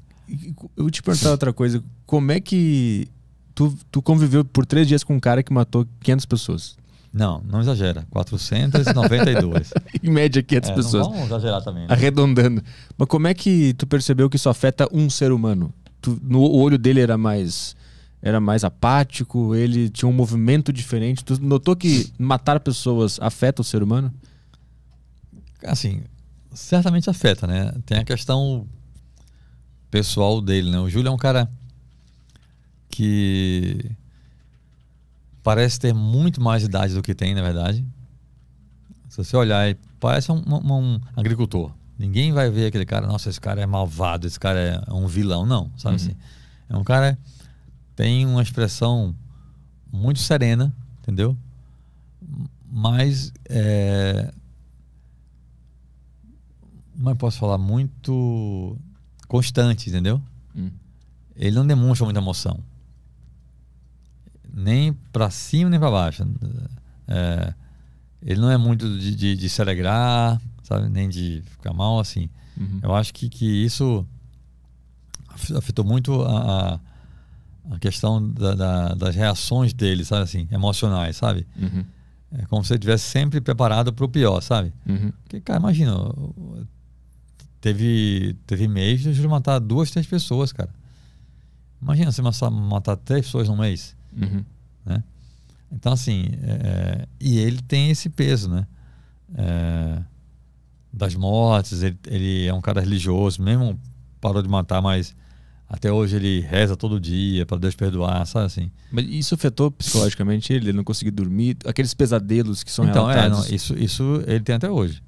C: Eu te perguntar outra coisa. Como é que.
A: Tu, tu conviveu por três dias com um cara que matou 500 pessoas?
C: Não, não exagera. 492. em média, 500 é, pessoas. Não vamos exagerar também. Né?
A: Arredondando. Mas como é que tu percebeu que isso afeta um ser humano? tu, no, o olho dele era mais era mais apático, ele tinha um movimento diferente. Tu notou que matar pessoas afeta
C: o ser humano? Assim, certamente afeta, né? Tem a questão pessoal dele, né? O Júlio é um cara que parece ter muito mais idade do que tem, na verdade. Se você olhar, parece um, um, um agricultor. Ninguém vai ver aquele cara, nossa, esse cara é malvado, esse cara é um vilão, não, sabe uhum. assim? É um cara tem uma expressão muito serena, entendeu? Mas é, mas é posso falar muito constante, entendeu? Hum. Ele não demonstra muita emoção, nem para cima nem para baixo. É, ele não é muito de, de, de sabe? Nem de ficar mal, assim. Uhum. Eu acho que, que isso afetou muito a, a questão da, da, das reações dele, sabe? Assim, emocionais, sabe? Uhum. É como se ele estivesse sempre preparado para o pior, sabe? Uhum. Porque, cara, imagina, teve, teve mês de matar duas, três pessoas, cara. Imagina você matar, três pessoas num mês, uhum. né? Então, assim, é, é e ele tem esse peso, né? É, das mortes, ele, ele é um cara religioso, mesmo parou de matar, mas até hoje ele reza todo dia para Deus perdoar, sabe assim.
A: Mas isso afetou psicologicamente ele? Ele não conseguiu dormir? Aqueles pesadelos que são então, é, relatados? Então, é,
C: isso, isso ele tem até hoje.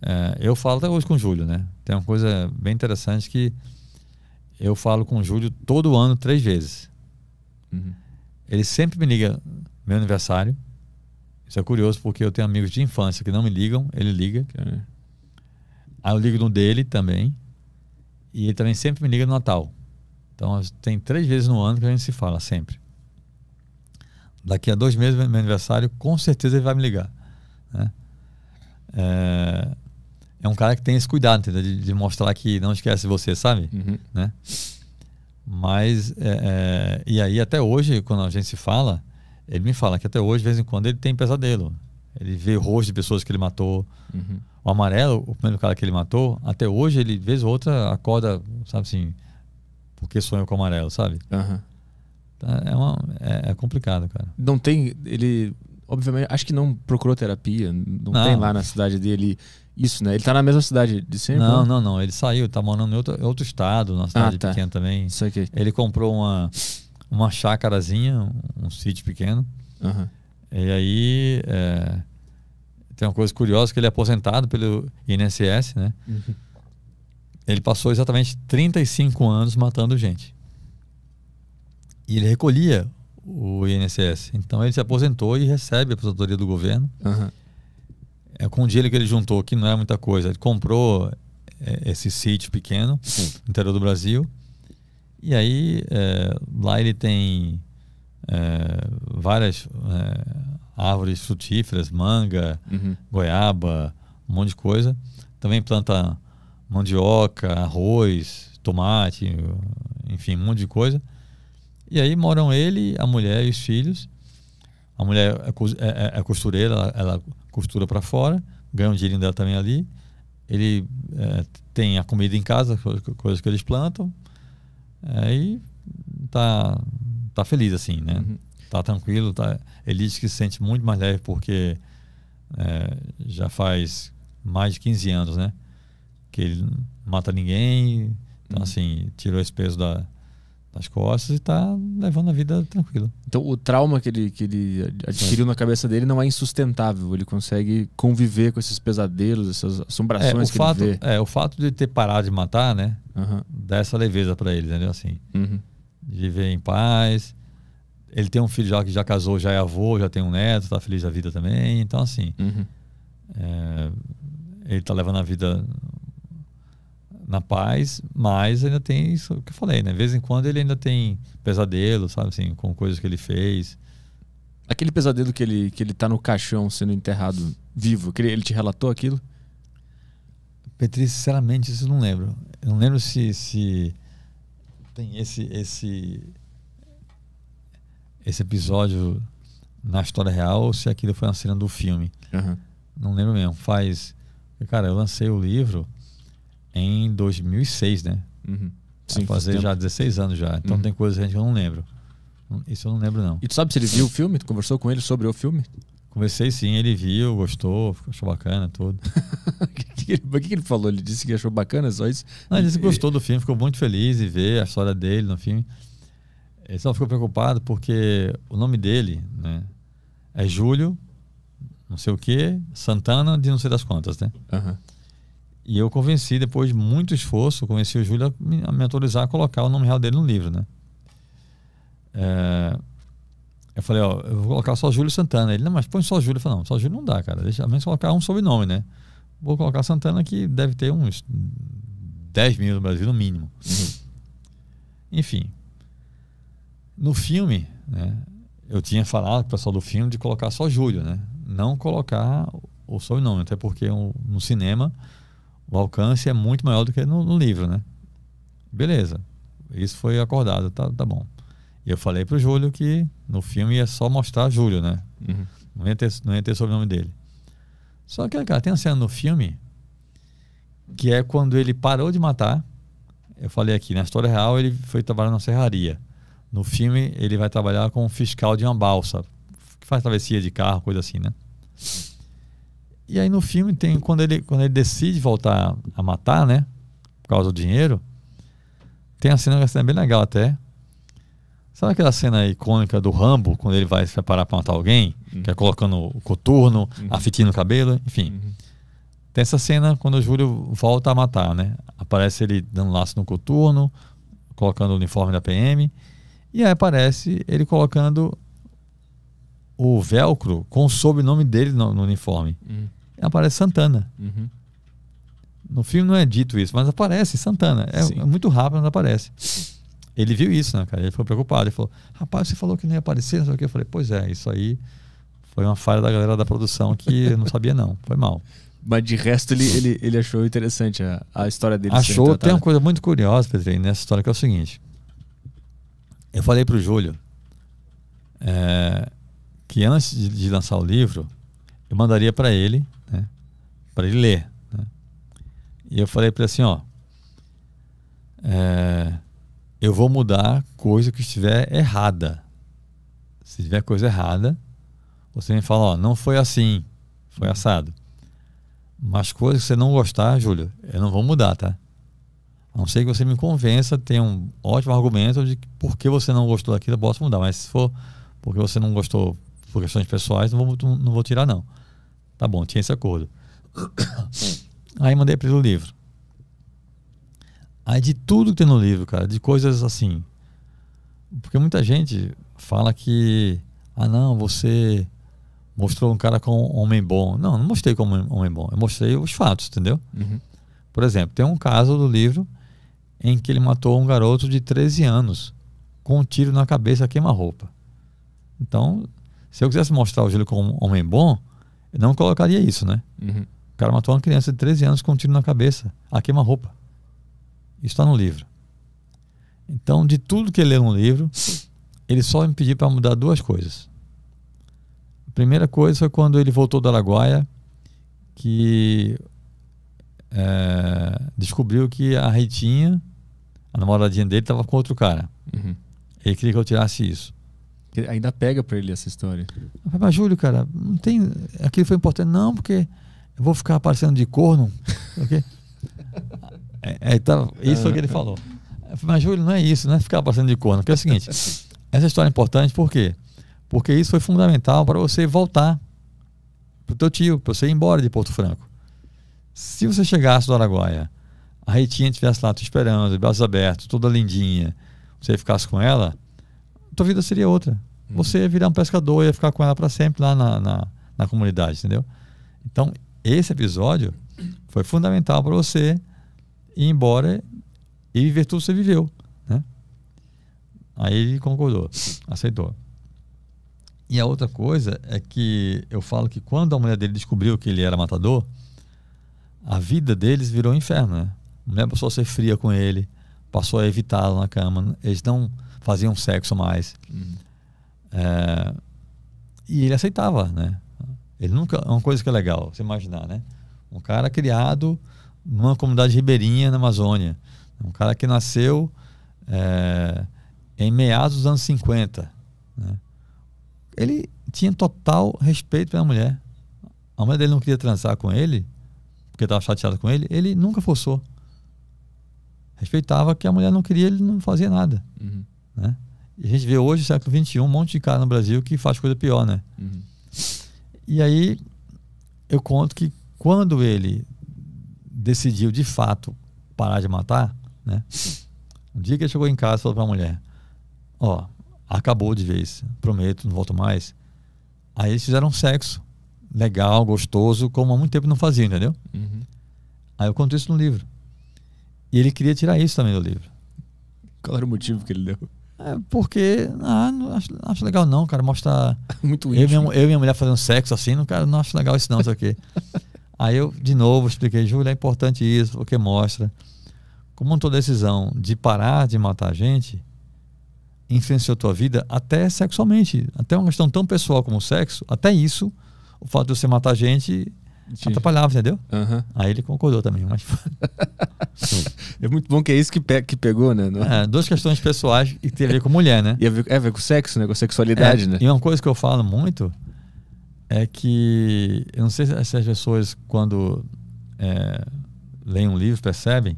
C: É, eu falo até hoje com o Júlio, né? Tem uma coisa bem interessante que eu falo com o Júlio todo ano, três vezes. Uhum. Ele sempre me liga meu aniversário. Isso é curioso porque eu tenho amigos de infância que não me ligam, ele liga. Caramba. Aí ah, eu ligo no dele também. E ele também sempre me liga no Natal. Então tem três vezes no ano que a gente se fala, sempre. Daqui a dois meses, meu aniversário, com certeza ele vai me ligar. Né? É, é um cara que tem esse cuidado, entendeu? De, de mostrar que não esquece você, sabe? Uhum. Né? Mas, é, é, e aí até hoje, quando a gente se fala, ele me fala que até hoje, de vez em quando, ele tem pesadelo. Ele vê o rosto de pessoas que ele matou. Uhum. O amarelo, o primeiro cara que ele matou, até hoje ele, vez ou outra, acorda, sabe assim, porque sonhou com o amarelo, sabe? Uhum. É, uma, é, é, complicado, cara. Não tem. Ele. Obviamente, acho que não procurou terapia. Não, não, tem lá na cidade dele isso, né? Ele tá na mesma cidade de sempre? Não, não, não. Ele saiu, tá morando em outro, outro estado, na ah, cidade ah, tá. pequena também. Isso aqui. Ele comprou uma, uma chácarazinha, um, um sítio pequeno. Uhum. E aí. É, tem uma coisa curiosa que ele é aposentado pelo INSS, né? Uhum. Ele passou exatamente 35 anos matando gente. E ele recolhia o INSS. Então ele se aposentou e recebe a aposentadoria do governo. Uhum. É com o dinheiro que ele juntou, que não é muita coisa. Ele comprou é, esse sítio pequeno, no interior do Brasil. E aí, é, lá ele tem é, várias é, árvores frutíferas, manga, uhum. goiaba, um monte de coisa. Também planta mandioca, arroz, tomate, enfim, um monte de coisa. E aí moram ele, a mulher e os filhos. A mulher é, é, é, é costureira, ela, ela costura para fora, ganha um dinheirinho dela também ali. Ele é, tem a comida em casa, coisas que eles plantam. Aí é, tá, tá feliz assim, né? Uhum tá tranquilo. Tá... Ele diz que se sente muito mais leve porque é, já faz mais de 15 anos, né? Que ele não mata ninguém, então, uhum. assim, tirou esse peso da, das costas e está levando a vida tranquila.
A: Então, o trauma que ele, que ele adquiriu é. na cabeça dele não é insustentável. Ele consegue conviver com esses pesadelos, essas assombrações é, que fato, ele vê.
C: É, o fato de ter parado de matar, né? Uhum. Dá essa leveza para ele, entendeu? Assim, uhum. de viver em paz. Ele tem um filho já que já casou, já é avô, já tem um neto, tá feliz da vida também. Então, assim. Uhum. É, ele tá levando a vida na paz, mas ainda tem isso que eu falei, né? De vez em quando ele ainda tem pesadelo, sabe assim, com coisas que ele fez. Aquele pesadelo que ele, que ele tá no caixão sendo enterrado vivo, que ele, te relatou aquilo? Petri, sinceramente, isso eu não lembro. Eu não lembro se, se tem esse, esse esse episódio na história real ou se aquilo foi uma cena do filme. Uhum. Não lembro mesmo. Faz. Cara, eu lancei o livro em 2006, né? Uhum. Sim, fazer já 16 anos já. Então uhum. tem coisas que eu não lembro. Isso eu não lembro, não. E tu sabe se ele viu o filme? Tu conversou com ele sobre o filme? Conversei sim, ele viu, gostou, achou bacana tudo. O que, que, que, ele falou? Ele disse que achou bacana, só isso? Não, ele disse que gostou do filme, ficou muito feliz em ver a história dele no filme. Ele só ficou preocupado porque o nome dele né, é Júlio, não sei o que, Santana de não sei das contas, né? Uhum. E eu convenci, depois de muito esforço, convenci o Júlio a me, a me autorizar a colocar o nome real dele no livro, né? É, eu falei, ó, eu vou colocar só Júlio Santana. Ele, não, mas põe só Júlio. Eu falei, não, só Júlio não dá, cara. Deixa menos colocar um sobrenome, né? Vou colocar Santana, que deve ter uns 10 mil no Brasil, no mínimo. Uhum. Enfim, no filme, né, eu tinha falado para o pessoal do filme de colocar só Júlio, né? Não colocar o sobrenome, até porque no cinema o alcance é muito maior do que no, no livro, né? Beleza, isso foi acordado, tá, tá bom. E eu falei para o Júlio que no filme ia só mostrar Júlio, né? Uhum. Não, ia ter, não ia ter sobrenome dele. Só que, cara, tem uma cena no filme que é quando ele parou de matar. Eu falei aqui, na história real ele foi trabalhar na serraria. No filme, ele vai trabalhar como fiscal de uma balsa, que faz travessia de carro, coisa assim, né? E aí no filme tem quando ele quando ele decide voltar a matar, né? Por causa do dinheiro, tem a cena que cena é bem legal até. Sabe aquela cena icônica do Rambo, quando ele vai se preparar para matar alguém, uhum. que é colocando o coturno, uhum. a fitinha no cabelo, enfim. Uhum. Tem essa cena quando o Júlio volta a matar, né? Aparece ele dando laço no coturno, colocando o uniforme da PM e aí aparece ele colocando o velcro com o sobrenome dele no, no uniforme. Uhum. Aparece Santana. Uhum. No filme não é dito isso, mas aparece Santana. É, é muito rápido, mas aparece. Ele viu isso, né, cara? Ele ficou preocupado. Ele falou: Rapaz, você falou que não ia aparecer, não sei o que. Eu falei: Pois é, isso aí foi uma falha da galera da produção que eu não sabia, não. Foi mal.
A: Mas de resto, ele, ele, ele achou interessante a, a história dele. Achou. Tem uma coisa
C: muito curiosa, Pedro nessa história que é o seguinte: eu falei para o Júlio é, que antes de, de, lançar o livro, eu mandaria para ele, né, para ele ler. Né? E eu falei para ele assim: ó, é, eu vou mudar coisa que estiver errada. Se tiver coisa errada, você me fala: ó, não foi assim, foi assado. Mas coisas que você não gostar, Júlio, eu não vou mudar, tá? A não ser que você me convença, tem um ótimo argumento de por que você não gostou daquilo, eu posso mudar. Mas se for porque você não gostou por questões pessoais, não vou, não vou tirar, não. Tá bom, tinha esse acordo. Aí mandei para ele o livro. Aí de tudo que tem no livro, cara, de coisas assim. Porque muita gente fala que, ah, não, você mostrou um cara como homem bom. Não, não mostrei como homem bom. Eu mostrei os fatos, entendeu? Uhum. Por exemplo, tem um caso do livro em que ele matou um garoto de 13 anos com um tiro na cabeça, queima-roupa. Então, se eu quisesse mostrar o Júlio como um homem bom, eu não colocaria isso, né? Uhum. O cara matou uma criança de 13 anos com um tiro na cabeça, a queima-roupa. Isso está no livro. Então, de tudo que ele leu no livro, ele só me pediu para mudar duas coisas. A primeira coisa foi quando ele voltou do Araguaia, que é, descobriu que a Ritinha, a namoradinha dele, estava com outro cara. Uhum. Ele queria que eu tirasse isso. Ainda pega para ele essa história. Mas, Júlio, cara, não tem. Aquilo foi importante, não, porque eu vou ficar aparecendo de corno. isso é, é, então, isso o que ele ah. falou. Mas, Júlio, não é isso, não é ficar aparecendo de corno. Porque é o seguinte: essa história é importante por quê? Porque isso foi fundamental para você voltar pro teu tio, para você ir embora de Porto Franco. Se você chegasse do Araguaia, a Ritinha estivesse lá te esperando, de braços abertos, toda lindinha, você ficasse com ela, tua vida seria outra. Uhum. Você ia virar um pescador, ia ficar com ela para sempre lá na, na, na comunidade, entendeu? Então, esse episódio foi fundamental para você ir embora e viver tudo que você viveu. Né? Aí ele concordou, aceitou. E a outra coisa é que eu falo que quando a mulher dele descobriu que ele era matador, a vida deles virou um inferno, né? A mulher passou a ser fria com ele, passou a evitá-lo na cama, eles não faziam sexo mais. Uhum. É, e ele aceitava, né? Ele nunca. É uma coisa que é legal você imaginar, né? Um cara criado numa comunidade ribeirinha na Amazônia. Um cara que nasceu é, em meados dos anos 50. Né? Ele tinha total respeito pela mulher. A mulher dele não queria transar com ele, porque estava chateado com ele, ele nunca forçou. Respeitava que a mulher não queria, ele não fazia nada. Uhum. Né? E a gente vê hoje, século XXI, um monte de cara no Brasil que faz coisa pior, né? Uhum. E aí eu conto que quando ele decidiu de fato parar de matar, né? Um dia que ele chegou em casa e falou pra mulher: Ó, acabou de vez, prometo, não volto mais. Aí eles fizeram sexo legal, gostoso, como há muito tempo não fazia, entendeu? Uhum. Aí eu conto isso no livro. E ele queria tirar isso também do livro. Qual era o motivo que ele deu? É porque, ah, não acho, não acho legal não, cara, mostrar... muito eu Minha, eu e minha mulher fazendo sexo assim, não, cara, não acho legal isso não, isso aqui. Aí eu, de novo, expliquei, Júlio, é importante isso, porque mostra como a tua decisão de parar de matar gente influenciou tua vida até sexualmente, até uma questão tão pessoal como o sexo, até isso o fato de você matar a gente de... atrapalhava, entendeu? Uhum. Aí ele concordou também. Mas... é muito bom que
A: é isso que, pe que pegou, né? Não... É, é
C: duas questões pessoais e tem a ver com mulher, né? E é, ver, é ver com sexo, né? Com sexualidade, é, né? E uma coisa que eu falo muito é que eu não sei se as pessoas, quando é, leem um livro, percebem,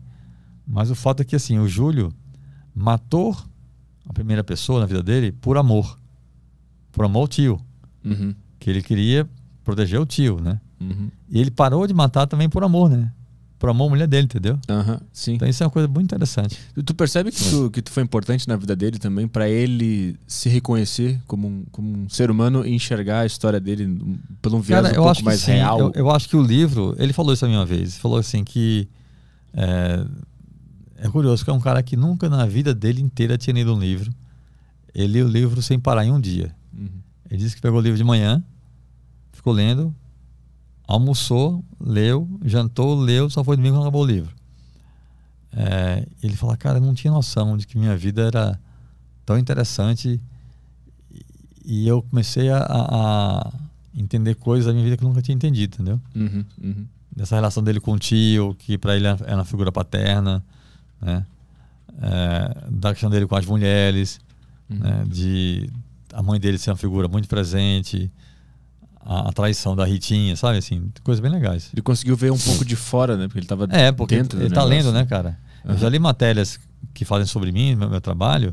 C: mas o fato é que assim, o Júlio matou a primeira pessoa na vida dele por amor. Por amor ao tio. Uhum. Que ele queria proteger o tio, né? Uhum. E ele parou de matar também por amor, né? Por amor à mulher dele, entendeu? Uhum, sim. Então isso é uma coisa muito interessante.
A: Tu percebe que tu, que tu foi importante na vida dele também para ele se reconhecer como um, como um ser humano e enxergar a história dele pelo um viés Cara, um pouco mais real? Eu, eu
C: acho que o livro... Ele falou isso a minha vez. falou assim que... É, é curioso que é um cara que nunca na vida dele inteira tinha lido um livro. Ele lê o livro sem parar em um dia. Uhum. Ele disse que pegou o livro de manhã, lendo, almoçou, leu, jantou, leu, só foi domingo quando acabou o livro. É, ele fala, cara, eu não tinha noção de que minha vida era tão interessante e eu comecei a, a entender coisas da minha vida que eu nunca tinha entendido, entendeu? Uhum, uhum. Dessa relação dele com o tio, que para ele era é, é uma figura paterna, né? É, da questão dele com as mulheres, uhum. né? de a mãe dele ser uma figura muito presente, a, a, traição da Ritinha, sabe? Assim,
A: coisas bem legais. Ele conseguiu ver um pouco de fora, né?
C: Porque ele tava é, porque dentro ele, ele tá lendo, né, cara? Uhum. Eu já li matérias que falam sobre mim, meu, meu trabalho.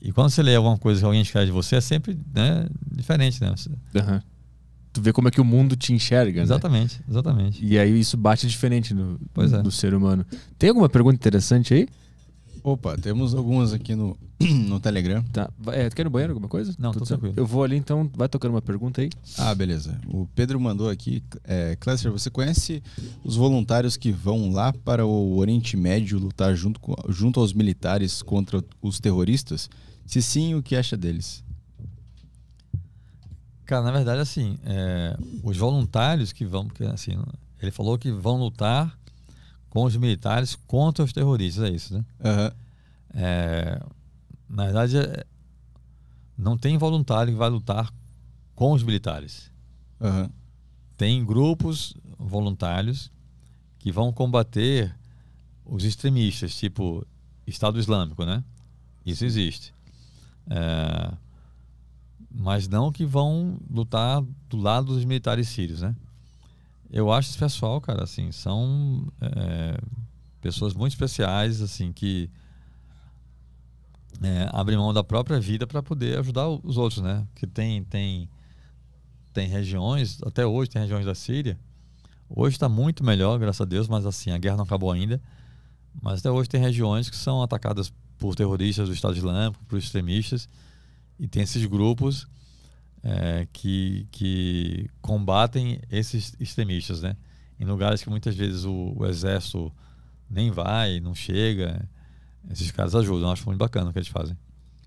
C: E quando você lê alguma coisa que alguém escreve de você, é sempre né, diferente, né? Você...
A: Uhum. Tu vê como é que o mundo te enxerga, né? Exatamente, né? exatamente. E aí isso bate diferente no, é. no é. ser humano. Tem alguma pergunta interessante aí?
B: Opa, temos algumas aqui no, no Telegram. Tá.
A: É, tu quer ir no banheiro alguma coisa? Não, Tudo tá- tranquilo. Eu
B: vou ali então, vai tocando uma pergunta aí. Ah, beleza. O Pedro mandou aqui. É, Cléster, você conhece os voluntários que vão lá para o Oriente Médio lutar junto, com, junto aos militares contra os terroristas? Se sim, o que acha deles?
C: Cara, na verdade, assim, é, os voluntários que vão, porque assim, ele falou que vão lutar com os militares contra os terroristas, é isso, né? Uhum. É, na verdade, é, não tem voluntário que vai lutar com os militares. Uhum. Tem grupos voluntários que vão combater os extremistas, tipo Estado Islâmico, né? Isso existe. É, mas não que vão lutar do lado dos militares sírios, né? Eu acho esse pessoal, cara, assim, são é, pessoas muito especiais, assim, que é, abrem mão da própria vida para poder ajudar os outros, né? Que tem, tem, tem regiões, até hoje tem regiões da Síria. Hoje está muito melhor, graças a Deus, mas assim, a guerra não acabou ainda. Mas até hoje tem regiões que são atacadas por terroristas do Estado Islâmico, por extremistas, e tem esses grupos é, que, que combatem esses extremistas, né? Em lugares que muitas vezes o, o exército nem vai, não chega, esses caras ajudam. Eu acho muito bacana o que eles fazem.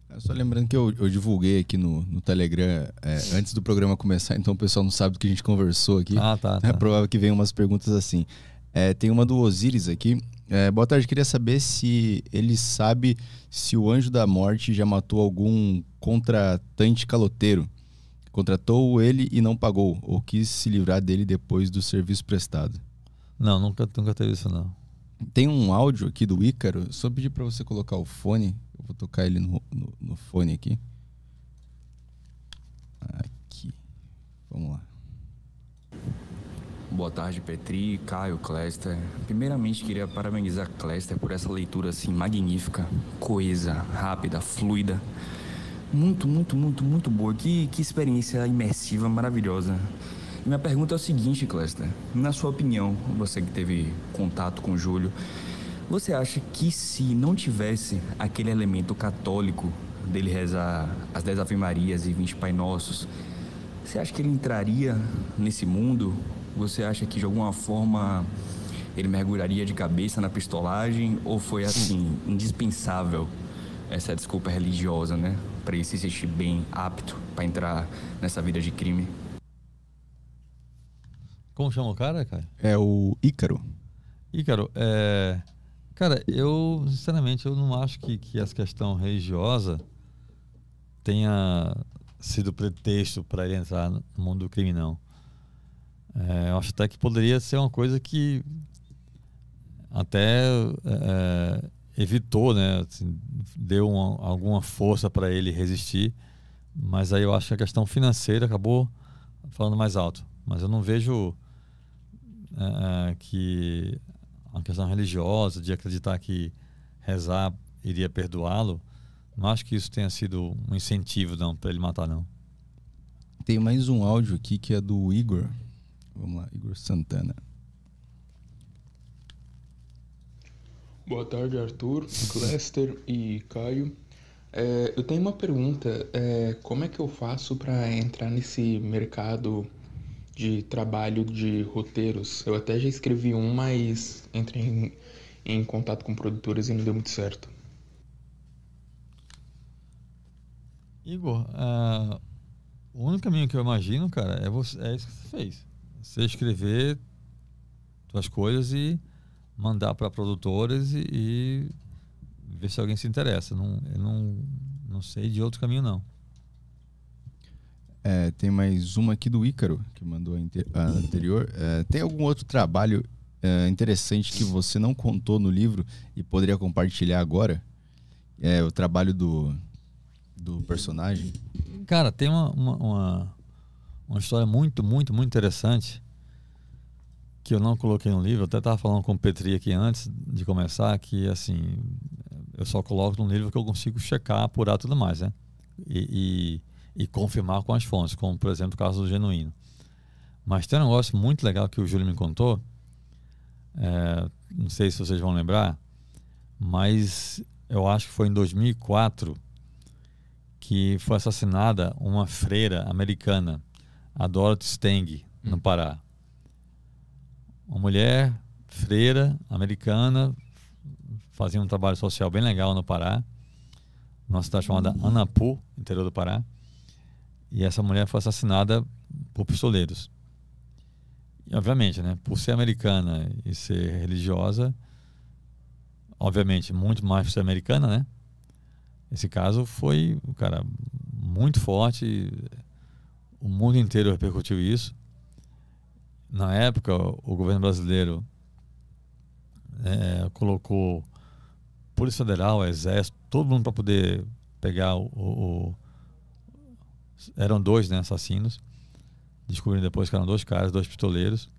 B: É, só lembrando que eu, eu divulguei aqui no, no Telegram é, antes do programa começar, então o pessoal não sabe do que a gente conversou aqui. Ah, tá. É tá. É provável que venham umas perguntas assim. É, tem uma do Osiris aqui. É, boa tarde, queria saber se ele sabe se o Anjo da Morte já matou algum contratante caloteiro contratou ele e não pagou, ou quis se livrar dele depois do serviço prestado.
C: Não, nunca, nunca teve isso, não.
B: Tem um áudio aqui do Ícaro, só pedir para você colocar o fone, eu vou tocar ele no, no, no fone aqui. Aqui, vamos lá. Boa tarde, Petri, Caio, Clester. Primeiramente, queria parabenizar Clester por essa leitura assim magnífica, coesa, rápida, fluida muito, muito, muito, muito boa. Que, que experiência imersiva, maravilhosa. minha pergunta é o seguinte, Cluster. Na sua opinião, você que teve contato com o Júlio, você acha que se não tivesse aquele elemento católico dele rezar as 10 Ave Marias e 20 Pai Nossos, você acha que ele entraria nesse mundo? Você acha que de alguma forma ele mergulharia de cabeça na pistolagem? Ou foi assim, indispensável essa desculpa religiosa, né? Para ele se sentir bem apto para entrar nessa vida de crime.
C: Como chama o cara, cara? É o Ícaro. Ícaro, é... Cara, eu, sinceramente, eu não acho que, que essa questão religiosa tenha sido pretexto para ele entrar no mundo do crime, não. É, eu acho até que poderia ser uma coisa que até é, evitou, né? Assim, deu uma, alguma força para ele resistir, mas aí eu acho que a questão financeira acabou falando mais alto. Mas eu não vejo é, é, que a questão religiosa, de acreditar que rezar iria perdoá-lo, não acho que isso tenha sido um incentivo não para ele matar não.
B: Tem mais um áudio aqui que é do Igor. Vamos lá, Igor Santana. Boa tarde, Arthur, Cléster e Caio. É, eu tenho uma pergunta: é, como é que eu faço para entrar nesse mercado de trabalho de roteiros? Eu até já escrevi um, mas entrei em, em contato com
A: produtoras e não deu muito certo.
C: Igor, uh, o único caminho que eu imagino, cara, é, você, é isso que você fez. Você escrever suas coisas e mandar para produtores e, e, ver se alguém se interessa. Não, eu não, não sei de outro caminho, não.
B: É, tem mais uma aqui do Ícaro, que mandou a, a anterior. É, tem algum outro trabalho é, interessante que você não contou no livro e poderia compartilhar agora? É o trabalho do, do personagem?
C: Cara, tem uma, uma, uma, uma história muito, muito, muito interessante que eu não coloquei no livro, eu até estava falando com o Petri aqui antes de começar, que assim, eu só coloco no livro que eu consigo checar, apurar tudo mais, né? E, e, e confirmar com as fontes, como por exemplo o caso do Genuíno. Mas tem um negócio muito legal que o Júlio me contou, é, não sei se vocês vão lembrar, mas eu acho que foi em 2004 que foi assassinada uma freira americana, a Dorothy Steng, no hum. Pará uma mulher freira americana, fazia um trabalho social bem legal no Pará, numa cidade chamada Anapu, interior do Pará. E essa mulher foi assassinada por pistoleiros. E, obviamente, né, por ser americana e ser religiosa, obviamente, muito mais por ser americana, né? Esse caso foi, cara, muito forte. O mundo inteiro repercutiu isso na época, o governo brasileiro é, colocou Polícia Federal, Exército, todo mundo para poder pegar o, o, Eram dois né, assassinos. Descobriram depois que eram dois caras, dois pistoleiros.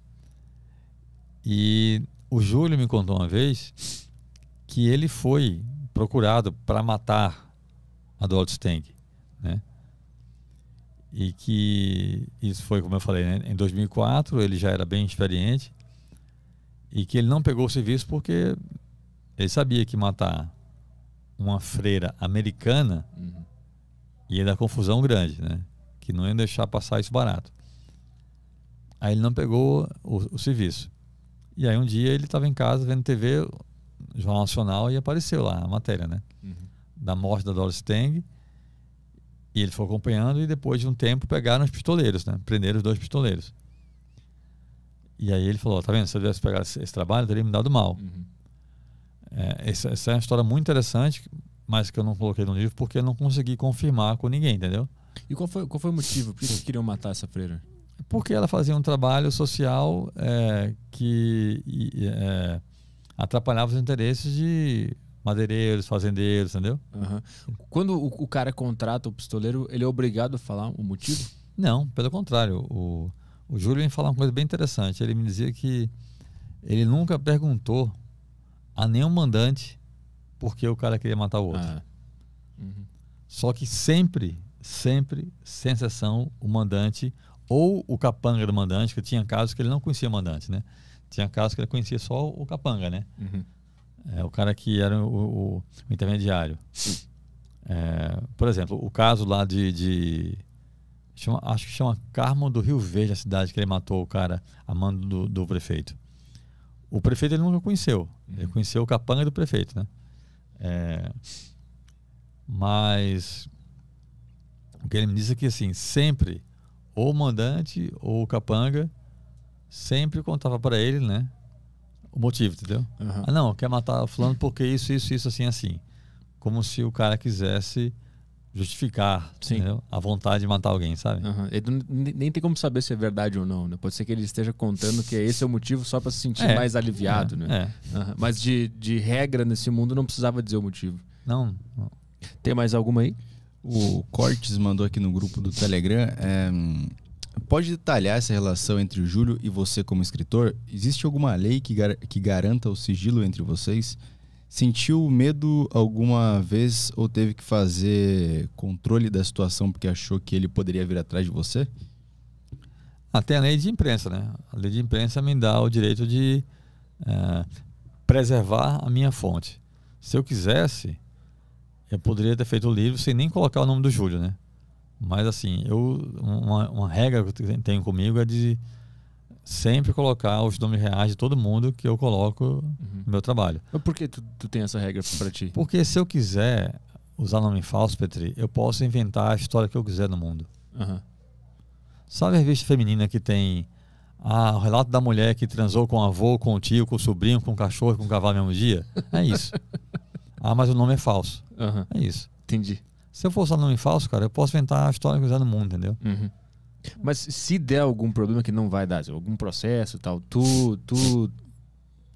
C: E o Júlio me contou uma vez que ele foi procurado para matar Adolfo Steng. Né? E que isso foi, como eu falei, né? em 2004 ele já era bem experiente e que ele não pegou o serviço porque ele sabia que matar uma freira americana uhum. ia dar confusão grande, né? Que não ia deixar passar isso barato. Aí ele não pegou o, o serviço. E aí um dia ele estava em casa vendo TV, Jornal Nacional, e apareceu lá a matéria, né? Uhum. Da morte da Doris Tang e ele foi acompanhando e depois de um tempo pegaram os pistoleiros, né? Prenderam os dois pistoleiros. E aí ele falou, tá vendo, se eu tivesse pegado esse, esse trabalho, teria me dado mal. Uhum. É, essa, essa, é uma história muito interessante, mas que eu não coloquei no livro porque eu não consegui confirmar com ninguém, entendeu?
A: E qual foi, qual foi o motivo por que eles queriam matar essa freira?
C: Porque ela fazia um trabalho social é, que é, atrapalhava os interesses de madeireiros, fazendeiros, entendeu?
A: Uhum. Quando o, o, cara contrata o pistoleiro, ele é obrigado a falar o motivo?
C: Não, pelo contrário. O, o Júlio vem falar uma coisa bem interessante. Ele me dizia que ele nunca perguntou a nenhum mandante por que o cara queria matar o outro. Ah. Uhum. Só que sempre, sempre, sem exceção, o mandante ou o capanga do mandante, que tinha casos que ele não conhecia o mandante, né? Tinha casos que ele conhecia só o capanga, né? Uhum. É o cara que era o, o, o intermediário. É, por exemplo, o caso lá de. de chama, acho que chama Carmo do Rio Verde, a cidade que ele matou o cara a mando do, do prefeito. O prefeito ele nunca conheceu. Ele uhum. conheceu o capanga do prefeito, né? É, mas o que ele me disse é que assim, sempre ou o mandante ou o capanga sempre contava para ele, né? o motivo, entendeu? Uhum. Ah, não, quer matar o fulano porque isso, isso, isso, assim, assim. Como se o cara quisesse justificar Sim. a vontade de matar alguém, sabe? Uhum.
A: nem tem como saber se é verdade ou não, né? Pode ser que ele esteja contando que esse é o motivo só para se sentir é, mais aliviado, é, né? É. Uhum. Mas de, de regra nesse mundo
B: não precisava dizer o motivo.
C: Não. não.
B: Tem mais alguma aí? O Cortes mandou aqui no grupo do Telegram. É Pode detalhar essa relação entre o Júlio e você como escritor? Existe alguma lei que, gar que garanta o sigilo entre vocês? Sentiu medo alguma vez ou teve que fazer controle da situação porque achou que ele poderia vir atrás de você?
C: Até ah, a lei de imprensa, né? A lei de imprensa me dá o direito de é, preservar a minha fonte. Se eu quisesse, eu poderia ter feito o livro sem nem colocar o nome do Júlio, né? Mas assim, eu uma, uma regra que eu tenho comigo é de sempre colocar os nomes reais de todo mundo que eu coloco uhum. no meu trabalho. Mas por que tu, tu tem essa
A: regra para ti?
C: Porque se eu quiser usar nome falso, Petri, eu posso inventar a história que eu quiser no mundo. Uhum. Sabe a revista feminina que tem ah, o relato da mulher que transou com o avô, com o tio, com o sobrinho, com o cachorro, com o cavalo no mesmo dia? É isso. ah, mas o nome é falso. Uhum. É isso. Entendi. Se eu for usar nome falso, cara, eu posso inventar a história que usar no mundo, entendeu? Uhum.
A: Mas se der algum problema que não vai dar, assim, algum processo tal, tu, tu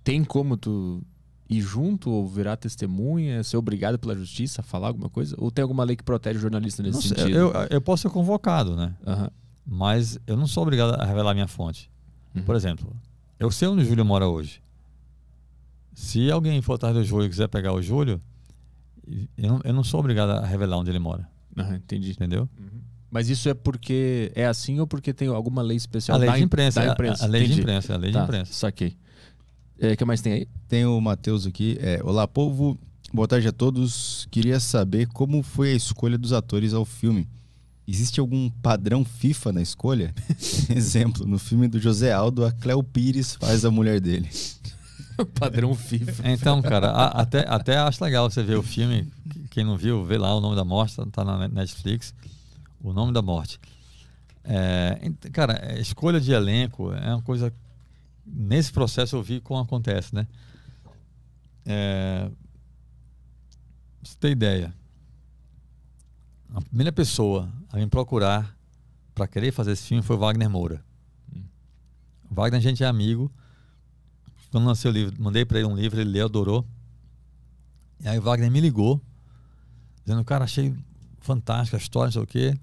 A: tem como tu ir junto ou virar testemunha, ser obrigado pela justiça a falar alguma coisa? Ou tem alguma lei que protege o jornalista nesse não, sentido? Eu,
C: eu, posso ser convocado, né? Uhum. Mas eu não sou obrigado a revelar minha fonte. Uhum. Por exemplo, eu sei onde o Júlio mora hoje. Se alguém for atrás do Júlio e quiser pegar o Júlio, eu não, eu não sou obrigado a revelar onde ele mora. entendi. Entendeu? Uhum.
A: Mas isso é porque é assim ou porque tem alguma lei especial? A lei da de imprensa. Da imprensa. A, a, lei entendi. de imprensa. A lei tá, de imprensa.
B: Saquei. O é, que mais tem aí? Tem o Matheus aqui. É, Olá, povo. Boa tarde a todos. Queria saber como foi a escolha dos atores ao filme. Existe algum padrão FIFA na escolha? Exemplo, no filme do José Aldo, a Cleo Pires faz a mulher dele.
C: Padrão FIFA. Então, cara, a, até, até acho legal você ver o filme. Quem não viu, vê lá o nome da morte, tá, tá na Netflix. O nome da morte. É, cara, é, escolha de elenco é uma coisa. Nesse processo eu vi como acontece, né? É, você tem ideia? A primeira pessoa a me procurar para querer fazer esse filme foi Wagner Moura. Hum. Wagner, a gente é amigo. Quando lancei o livro, mandei para ele um livro, ele leu, adorou. E aí o Wagner me ligou, dizendo: Cara, achei fantástica a história, não sei o quê.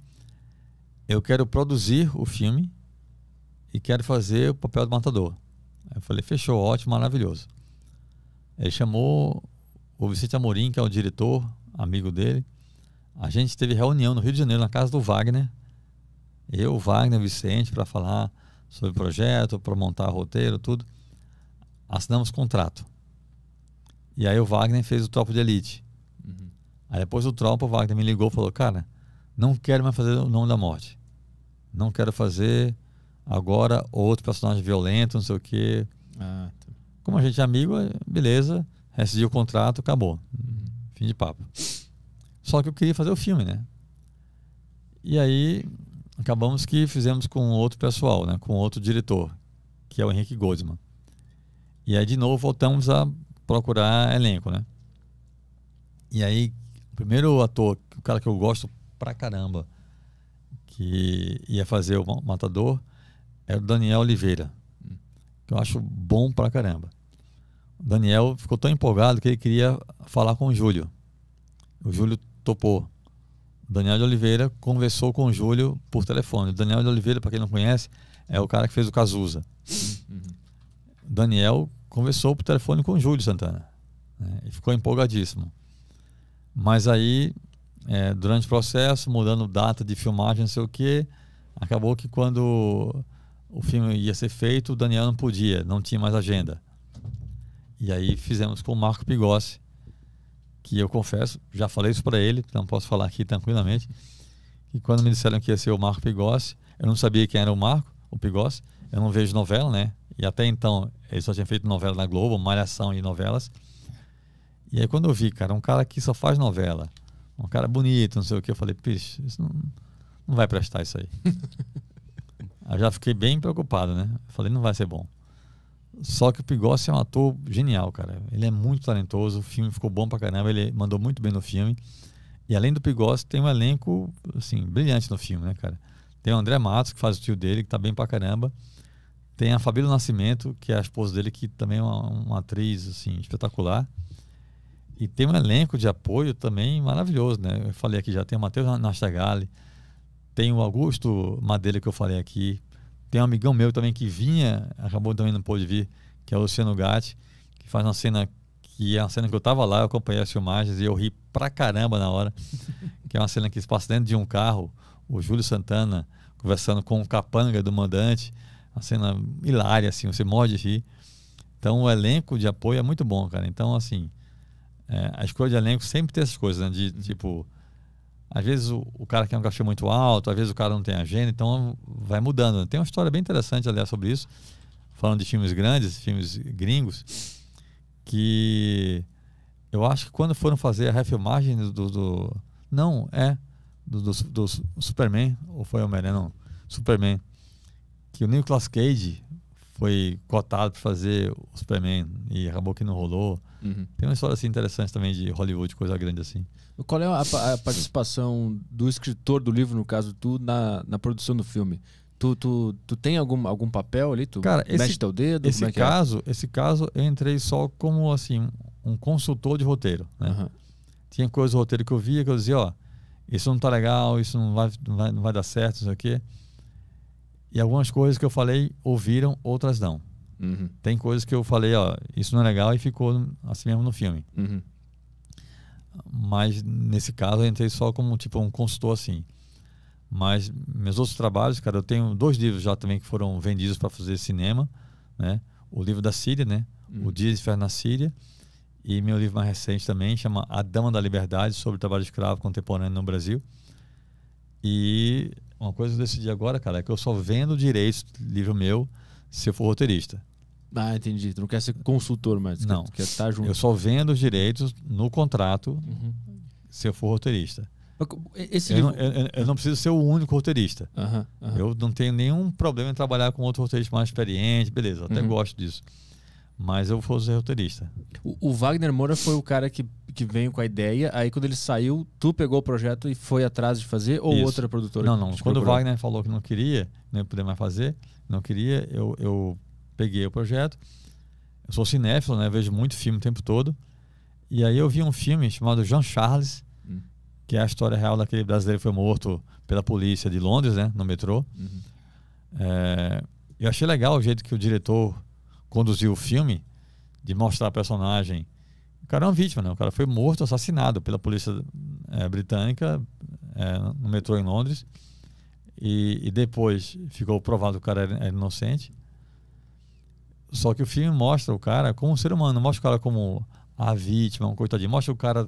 C: Eu quero produzir o filme e quero fazer o papel do matador. Aí eu falei: Fechou, ótimo, maravilhoso. Ele chamou o Vicente Amorim, que é o diretor, amigo dele. A gente teve reunião no Rio de Janeiro, na casa do Wagner. Eu, Wagner, Vicente, para falar sobre o projeto, para montar roteiro, tudo assinamos contrato. E aí o Wagner fez o Tropa de Elite. Uhum. Aí depois do Tropa, o Wagner me ligou e falou: Cara, não quero mais fazer o Nome da Morte. Não quero fazer agora outro personagem violento, não sei o quê. Ah, tá. Como a gente é amigo, é, beleza, rescindi o contrato, acabou. Uhum. Fim de papo. Só que eu queria fazer o filme, né? E aí acabamos que fizemos com outro pessoal, né? com outro diretor, que é o Henrique Goldman. E aí, de novo, voltamos a procurar elenco, né? E aí, o primeiro ator, o cara que eu gosto pra caramba, que ia fazer o Matador, era o Daniel Oliveira, que eu acho bom pra caramba. O Daniel ficou tão empolgado que ele queria falar com o Júlio. O Júlio topou. O Daniel de Oliveira conversou com o Júlio por telefone. O Daniel de Oliveira, para quem não conhece, é o cara que fez o Cazuza. Uhum. Daniel conversou por telefone com o Júlio Santana. Né, e ficou empolgadíssimo. Mas aí, é, durante o processo, mudando data de filmagem, não sei o quê, acabou que quando o filme ia ser feito, o Daniel não podia, não tinha mais agenda. E aí fizemos com o Marco Pigossi, que eu confesso, já falei isso para ele, então posso falar aqui tranquilamente, que quando me disseram que ia ser o Marco Pigossi, eu não sabia quem era o Marco, o Pigossi, eu não vejo novela, né? E até então, ele só tinha feito novela na Globo, Malhação e novelas. E aí quando eu vi, cara, um cara que só faz novela, um cara bonito, não sei o que, eu falei, pish isso não, não vai prestar isso aí. aí já fiquei bem preocupado, né? falei, não vai ser bom. Só que o Pigossi é um ator genial, cara. Ele é muito talentoso, o filme ficou bom pra caramba, ele mandou muito bem no filme. E além do Pigossi, tem um elenco, assim, brilhante no filme, né, cara? Tem o André Matos, que faz o tio dele, que tá bem pra caramba. Tem a Fabíola Nascimento, que é a esposa dele, que também é uma, uma atriz assim, espetacular. E tem um elenco de apoio também maravilhoso, né? Eu falei aqui já, tem o Matheus Nastagalli, tem o Augusto Madeira, que eu falei aqui, tem um amigão meu também que vinha, acabou também não pôde vir, que é o Luciano Gatti, que faz uma cena que é uma cena que eu tava lá, eu acompanhei as filmagens e eu ri pra caramba na hora, que é uma cena que se passa dentro de um carro, o Júlio Santana conversando com o capanga do mandante, uma cena hilária, assim, você morre de rir. Então o elenco de apoio é muito bom, cara. Então, assim, é, a escolha de elenco sempre tem essas coisas, né? De uhum. tipo, às vezes o, o, cara quer é um cachê muito alto, às vezes o cara não tem agenda, então vai mudando. Tem uma história bem interessante, aliás, sobre isso, falando de filmes grandes, filmes gringos, que eu acho que quando foram fazer a refilmagem do. do, não, é. Do, do, do Superman, ou foi Homem-Aranha? Não, Superman que o Nicolas Cage foi cotado para fazer o Superman e acabou que não rolou. Uhum. Tem uma história assim interessante também de Hollywood, coisa grande assim.
A: Qual é a, a participação do escritor do livro, no caso tu, na, na produção do filme? Tu, tu, tu tem algum, algum papel ali? Tu Cara, mexe esse, teu dedo? Esse, é, é caso,
C: é? esse caso eu entrei só como assim um consultor de roteiro. Né? Uhum. Tinha coisas do roteiro que eu via que eu dizia, ó, isso não tá legal, isso não vai, não vai, não vai dar certo, isso aqui. E algumas coisas que eu falei ouviram, outras não. Uhum. Tem coisas que eu falei, ó, isso não é legal e ficou assim mesmo no filme. Uhum. Mas nesse caso eu entrei só como tipo um consultor assim. Mas meus outros trabalhos, cara, eu tenho dois livros já também que foram vendidos para fazer cinema, né? O livro da Síria, né? Uhum. O Dia de Ferro na Síria. E meu livro mais recente também chama A Dama da Liberdade sobre o trabalho escravo contemporâneo no Brasil. E uma coisa que eu decidi agora, cara, é que eu só vendo direitos livro meu se eu for roteirista. Ah, entendi. Tu não quer ser consultor mais. Não. Quer, quer estar junto. Eu só vendo os direitos no contrato uhum. se eu for roteirista. Esse eu, livro... não, eu, eu, não, preciso ser o único roteirista. Uhum, uhum. Eu não tenho nenhum problema em trabalhar com outro roteirista mais experiente, beleza, até uhum. gosto disso. Mas eu vou ser roteirista.
A: O, o Wagner Moura foi o cara que que veio com a ideia, aí quando ele saiu, tu pegou o projeto e foi atrás de fazer, ou Isso. outra produtora? Não, não. Quando procurou? o Wagner
C: falou que não queria, não né, ia poder mais fazer, não queria, eu, eu peguei o projeto. Eu sou cinéfilo, né? Vejo muito filme o tempo todo. E aí eu vi um filme chamado Jean Charles, hum. que é a história real daquele brasileiro que foi morto pela polícia de Londres, né? No metrô. Uhum. É, eu achei legal o jeito que o diretor conduziu o filme, de mostrar a personagem o cara é uma vítima, né? O cara foi morto, assassinado pela polícia é, britânica é, no metrô em Londres. E, e, depois ficou provado que o cara era, era, inocente. Só que o filme mostra o cara como um ser humano, não mostra o cara como a vítima, um coitadinho. Mostra o cara.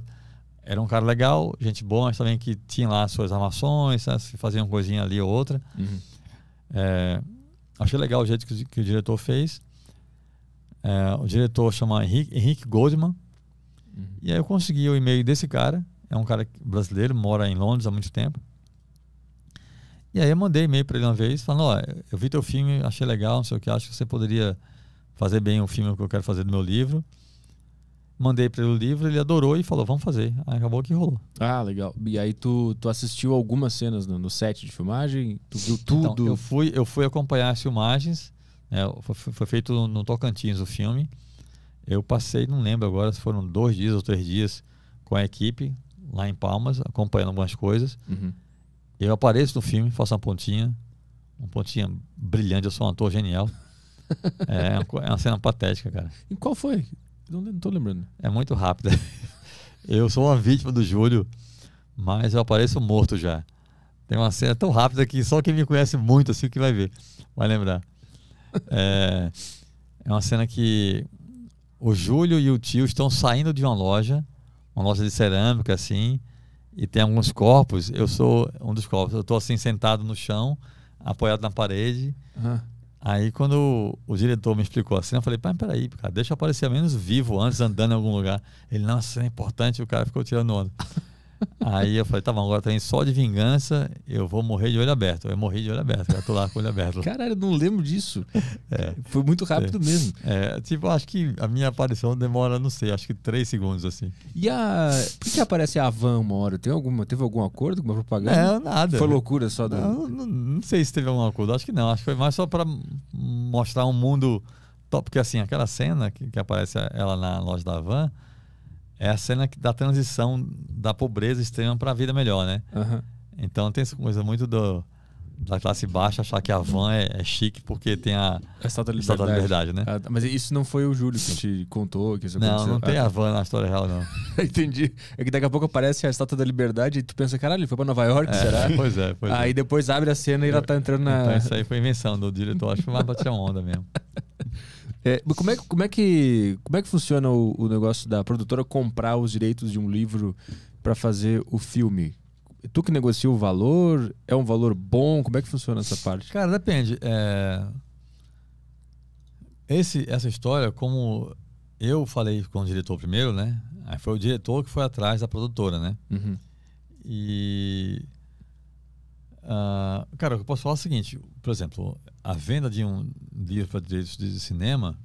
C: Era um cara legal, gente boa, mas também que tinha lá suas armações, né? fazia uma coisinha ali ou outra. Uhum. É, achei legal o jeito que, que o diretor fez. É, o diretor chama Henrique, Henrique Goldman. Uhum. E aí eu consegui o e-mail desse cara, é um cara brasileiro, mora em Londres há muito tempo. E aí eu mandei e-mail para ele uma vez, falando, ó, oh, eu vi teu filme, achei legal, não sei o que, acho que você poderia fazer bem o filme que eu quero fazer do meu livro. Mandei para ele o livro, ele adorou e falou, vamos fazer. Aí acabou que rolou.
A: Ah, legal. E aí tu, tu assistiu algumas cenas no, no set
C: de filmagem? Tu viu tudo? Então, eu, fui, eu fui acompanhar as filmagens, né, foi, foi feito no Tocantins o filme. Eu passei, não lembro agora se foram dois dias ou três dias com a equipe lá em Palmas, acompanhando algumas coisas. Uhum. Eu apareço no filme, faço uma pontinha, uma pontinha brilhante. Eu sou um ator genial. é, é, é, uma cena patética, cara.
A: E qual foi? Não, estou lembrando.
C: É muito rápida. eu sou uma vítima do Júlio, mas eu apareço morto já. Tem uma cena tão rápida que só quem me conhece muito assim que vai ver, vai lembrar. É, é uma cena que o Júlio e o tio estão saindo de uma loja, uma loja de cerâmica, assim, e tem alguns corpos. Eu sou um dos corpos. Eu estou assim, sentado no chão, apoiado na parede. Uhum. Aí, quando o, o diretor me explicou assim, eu falei, pai, peraí, cara, deixa eu aparecer menos vivo antes, andando em algum lugar. Ele, não, isso é importante, o cara ficou tirando onda. Aí eu falei, tá bom, agora também só de vingança, eu vou morrer de olho aberto. Eu morri de olho aberto, já tô lá com o olho aberto. Caralho, eu não lembro disso. É, Foi muito rápido é, mesmo. É, tipo, acho que a minha aparição demora, não sei, acho que três segundos assim.
A: E a. Por que aparece a van uma hora? Tem alguma, teve algum acordo, com alguma propaganda? É, nada. Foi loucura só
C: da. Não, não, não sei se teve algum acordo, acho que não. Acho que foi mais só para mostrar um mundo top, porque assim, aquela cena que, que aparece ela na loja da van é a cena da transição da pobreza extrema para a vida melhor, né? Uhum. Então tem essa coisa muito do, da classe baixa achar que a van é, é chique porque tem a, a é Estátua da Liberdade, liberdade né?
A: Ah, mas isso não foi o Júlio que te contou que isso aconteceu? Não, não tem ah. a
C: van na história real, não. Entendi.
A: É que daqui a pouco aparece a Estátua da Liberdade e tu pensa, caralho, ele foi para Nova York, é, será? Pois é, pois Aí é.
C: depois abre a cena e ela tá entrando na... Então isso aí foi invenção do diretor, acho que foi mais pra onda mesmo.
A: É, como, é, como, é que, como é que funciona o, o negócio da produtora comprar os direitos de um livro para fazer o filme? Tu que negocia o valor? É um valor
C: bom? Como é que funciona essa parte? Cara, depende. É... Esse, essa história, como eu falei com o diretor primeiro, né? Aí foi o diretor que foi atrás da produtora, né? Uhum. E ah, cara, eu posso falar o seguinte: por exemplo, a venda de um livro para direitos de cinema,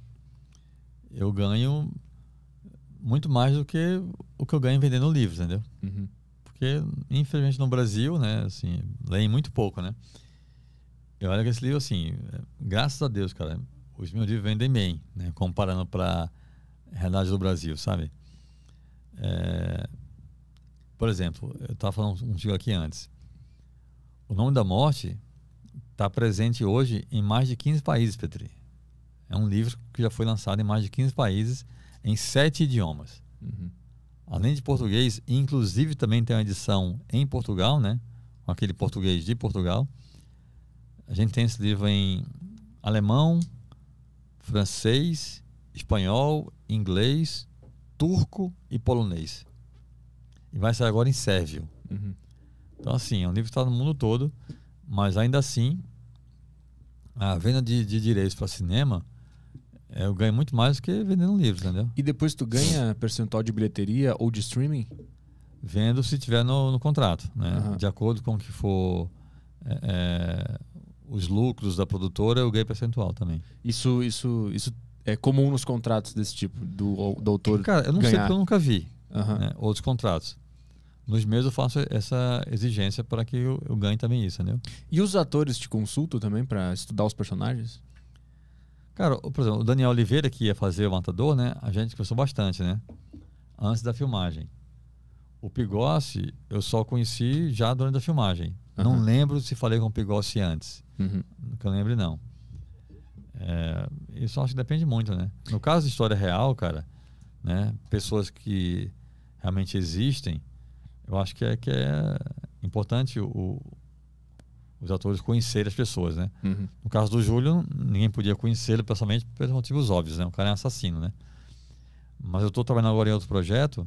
C: eu ganho muito mais do que o que eu ganho vendendo livros, entendeu? Uhum. Porque, infelizmente, no Brasil, né, assim, leem muito pouco, né? Eu olho esse livro assim, graças a Deus, cara, os meus livros vendem bem, né? Comparando para a realidade do Brasil, sabe? É, por exemplo, eu estava falando um dia aqui antes o nome da morte está presente hoje em mais de 15 países, Petri. É um livro que já foi lançado em mais de 15 países, em sete idiomas. Uhum. Além de português, inclusive também tem uma edição em Portugal, né? Com aquele português de Portugal. A gente tem esse livro em alemão, francês, espanhol, inglês, turco e polonês. E vai sair agora em sérvio. Uhum. Então, assim, é um livro que está no mundo todo, mas ainda assim, a venda de, de direitos para cinema, é, eu ganho muito mais do que vendendo livros, entendeu? E depois tu ganha percentual de bilheteria ou de streaming? Vendo se tiver no, no contrato, né? Uhum. De acordo com o que for é, é, os lucros da produtora, eu ganho percentual também. Isso, isso,
A: isso é comum nos contratos desse tipo, do, do autor Cara, eu não ganhar. sei porque eu nunca
C: vi uhum. né, outros contratos nos meus eu faço essa exigência para que eu, eu, ganhe também isso, entendeu?
A: E os atores te consultam também para estudar os personagens?
C: Cara, por exemplo, o Daniel Oliveira, que ia fazer o Matador, né? A gente conversou bastante, né? Antes da filmagem. O Pigossi, eu só conheci já durante a filmagem. Uhum. Não lembro se falei com o Pigossi antes. Uhum. Nunca lembro, não. É, isso acho que depende muito, né? No caso de história real, cara, né? Pessoas que realmente existem, eu acho que é, que é importante o, os atores conhecerem as pessoas, né? Uhum. No caso do Júlio, ninguém podia conhecê-lo pessoalmente por motivos óbvios, né? O cara é assassino, né? Mas eu estou trabalhando agora em outro projeto,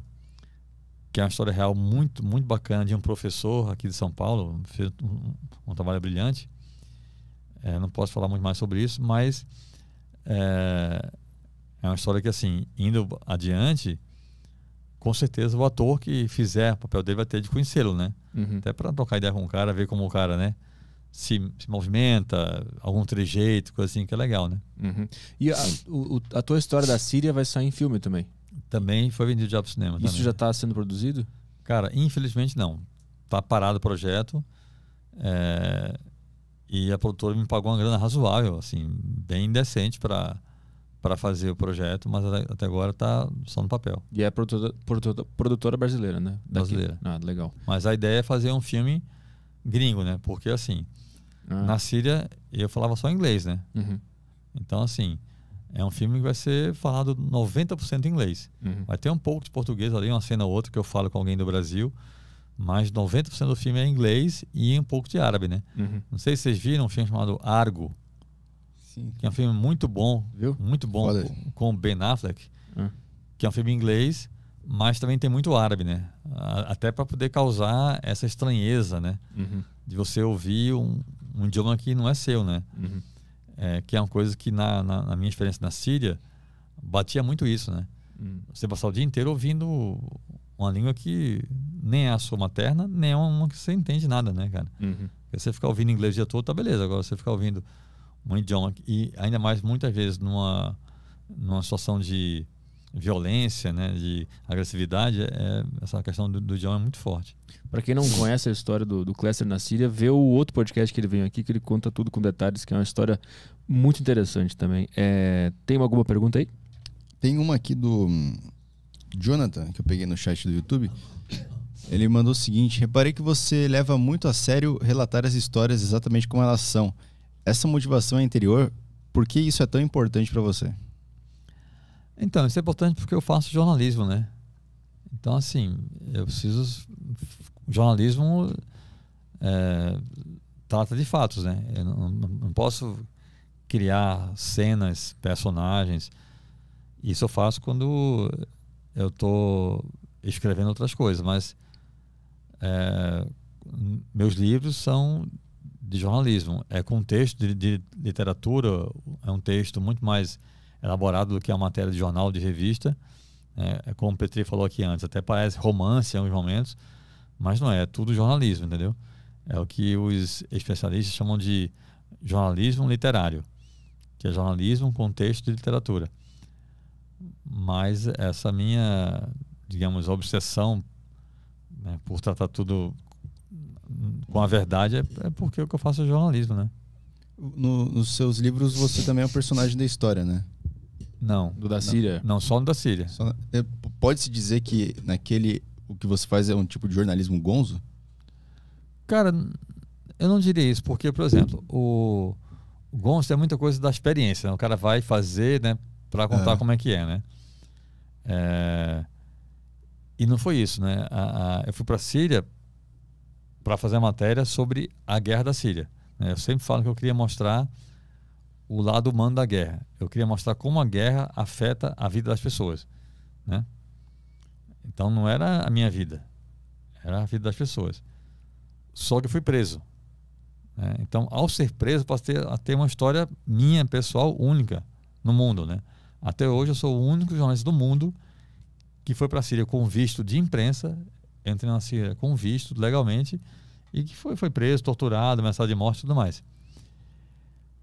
C: que é uma história real muito, muito bacana, de um professor aqui de São Paulo, fez um, um trabalho brilhante. É, não posso falar muito mais sobre isso, mas é, é uma história que, assim, indo adiante, com certeza o ator que fizer o papel dele vai ter de conhecê-lo, né? Uhum. Até para trocar ideia com o cara, ver como o cara, né? Se, se movimenta, algum trejeito, coisa assim, que é legal, né? Uhum. E a,
A: o, a tua história da Síria vai sair em filme também?
C: Também foi vendido já pro cinema. Isso também. já está sendo produzido? Cara, infelizmente não. Tá parado o projeto. É... E a produtora me pagou uma grana razoável, assim, bem decente para para fazer o projeto, mas até agora está só no papel. E é produtora, produtora, produtora
A: brasileira, né? Daqui. Brasileira.
C: Ah, legal. Mas a ideia é fazer um filme gringo, né? Porque assim, ah. na Síria eu falava só inglês, né? Uhum. Então assim, é um filme que vai ser falado 90% inglês. Uhum. Vai ter um pouco de português ali, uma cena ou outra que eu falo com alguém do Brasil, mas 90% do filme é inglês e um pouco de árabe, né? Uhum. Não sei se vocês viram um filme chamado Argo sim. Que é um filme muito bom, viu? Muito bom com, com Ben Affleck, hum. que é um filme inglês, mas também tem muito árabe, né? Até para poder causar essa estranheza, né? Uhum. De você ouvir um, um, idioma que não é seu, né? Uhum. É, que é uma coisa que na, na, na, minha experiência na Síria batia muito isso, né? Uhum. Você passar o dia inteiro ouvindo uma língua que nem é a sua materna, nem é uma que você entende nada, né, cara? Uhum. Você ficar ouvindo inglês o dia todo, tá beleza. Agora você ficar ouvindo muito idioma e ainda mais muitas vezes numa numa situação de violência, né, de agressividade, é, é essa questão do, do idioma é muito forte. Para quem não conhece
A: a história do, do Cluster na Síria, vê o outro podcast que ele veio aqui, que ele conta tudo com detalhes, que é uma história muito interessante também. É,
B: tem alguma pergunta aí? Tem uma aqui do Jonathan, que eu peguei no chat do YouTube. Ele mandou o seguinte: reparei que você leva muito a sério relatar as histórias exatamente como elas são essa motivação é interior, por que isso é tão importante para você?
C: Então, isso é importante porque eu faço jornalismo, né? Então, assim, eu preciso. O jornalismo é, trata de fatos, né? Eu não, não, posso criar cenas, personagens. Isso eu faço quando eu estou escrevendo outras coisas, mas é, meus livros são de jornalismo. É com texto de, de, literatura, é um texto muito mais elaborado do que a matéria de jornal, de revista. Né? É, como o Petri falou aqui antes, até parece romance em alguns momentos, mas não é, é tudo jornalismo, entendeu? É o que os especialistas chamam de jornalismo literário, que é jornalismo com texto de literatura. Mas essa minha, digamos, obsessão né, por tratar tudo com a verdade é, é porque é o que eu faço é jornalismo, né? No, nos seus livros você
B: também é um personagem da história, né? Não. Do da Síria?
C: Não, não só no da Síria.
B: Pode-se dizer que naquele o que você faz é um tipo de jornalismo gonzo?
C: Cara, eu não diria isso, porque, por exemplo, o, o gonzo é muita coisa da experiência. Né? O cara vai fazer, né, para contar é. como é que é, né? É... E não foi isso, né? A, a... eu fui para a Síria para fazer a matéria sobre a guerra da Síria. Né? Eu sempre falo que eu queria mostrar o lado humano da guerra. Eu queria mostrar como a guerra afeta a vida das pessoas. Né? Então não era a minha vida, era a vida das pessoas. Só que fui preso. Né? Então, ao ser preso, posso ter ter uma história minha, pessoal, única no mundo. Né? Até hoje eu sou o único jornalista do mundo que foi para a Síria com visto de imprensa entrei na Síria com visto legalmente e que foi, foi preso, torturado, ameaçado de morte e tudo mais.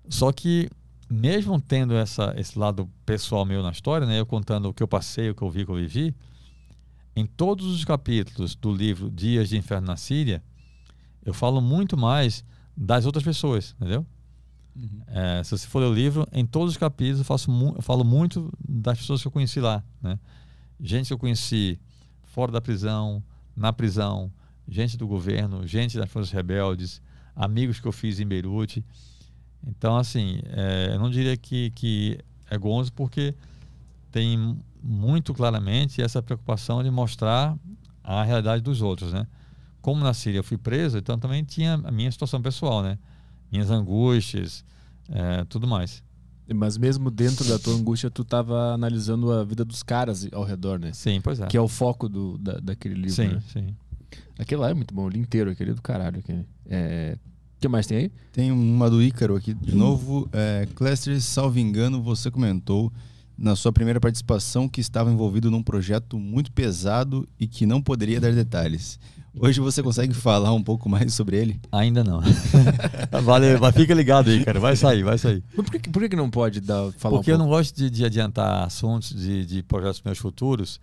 C: Só que, mesmo tendo essa, esse lado pessoal meu na história, né, eu contando o que eu passei, o que eu vi, o que eu vivi, em todos os capítulos do livro Dias de Inferno na Síria, eu falo muito mais das outras pessoas, entendeu? Uhum. É, se você for ler o livro, em todos os capítulos eu, faço mu eu falo muito das pessoas que eu conheci lá, né? Gente que eu conheci fora da prisão, na prisão, gente do governo, gente das forças rebeldes, amigos que eu fiz em Beirute. Então, assim, é, eu não diria que, que é gonzo, porque tem muito claramente essa preocupação de mostrar a realidade dos outros, né? Como na Síria eu fui preso, então também tinha a minha situação pessoal, né? Minhas angústias, é, tudo mais.
A: Mas mesmo dentro da tua angústia, tu estava
C: analisando a vida dos caras ao redor, né? Sim, pois é. Que é o
A: foco do, da, daquele
B: livro. Sim, né? sim. Aquele lá é muito bom, o livro inteiro, aquele é do caralho. Aquele. É... O que mais tem aí? Tem uma do Ícaro aqui, de novo. É, Cluster, salvo engano, você comentou na sua primeira participação que estava envolvido num projeto muito pesado e que não poderia dar detalhes. Hoje você consegue falar um pouco mais sobre ele? Ainda não.
C: Valeu, mas fica ligado aí, cara. Vai sair, vai sair. Mas por que, por que não pode dar, falar Porque um eu não gosto de, de adiantar assuntos de, de, projetos meus futuros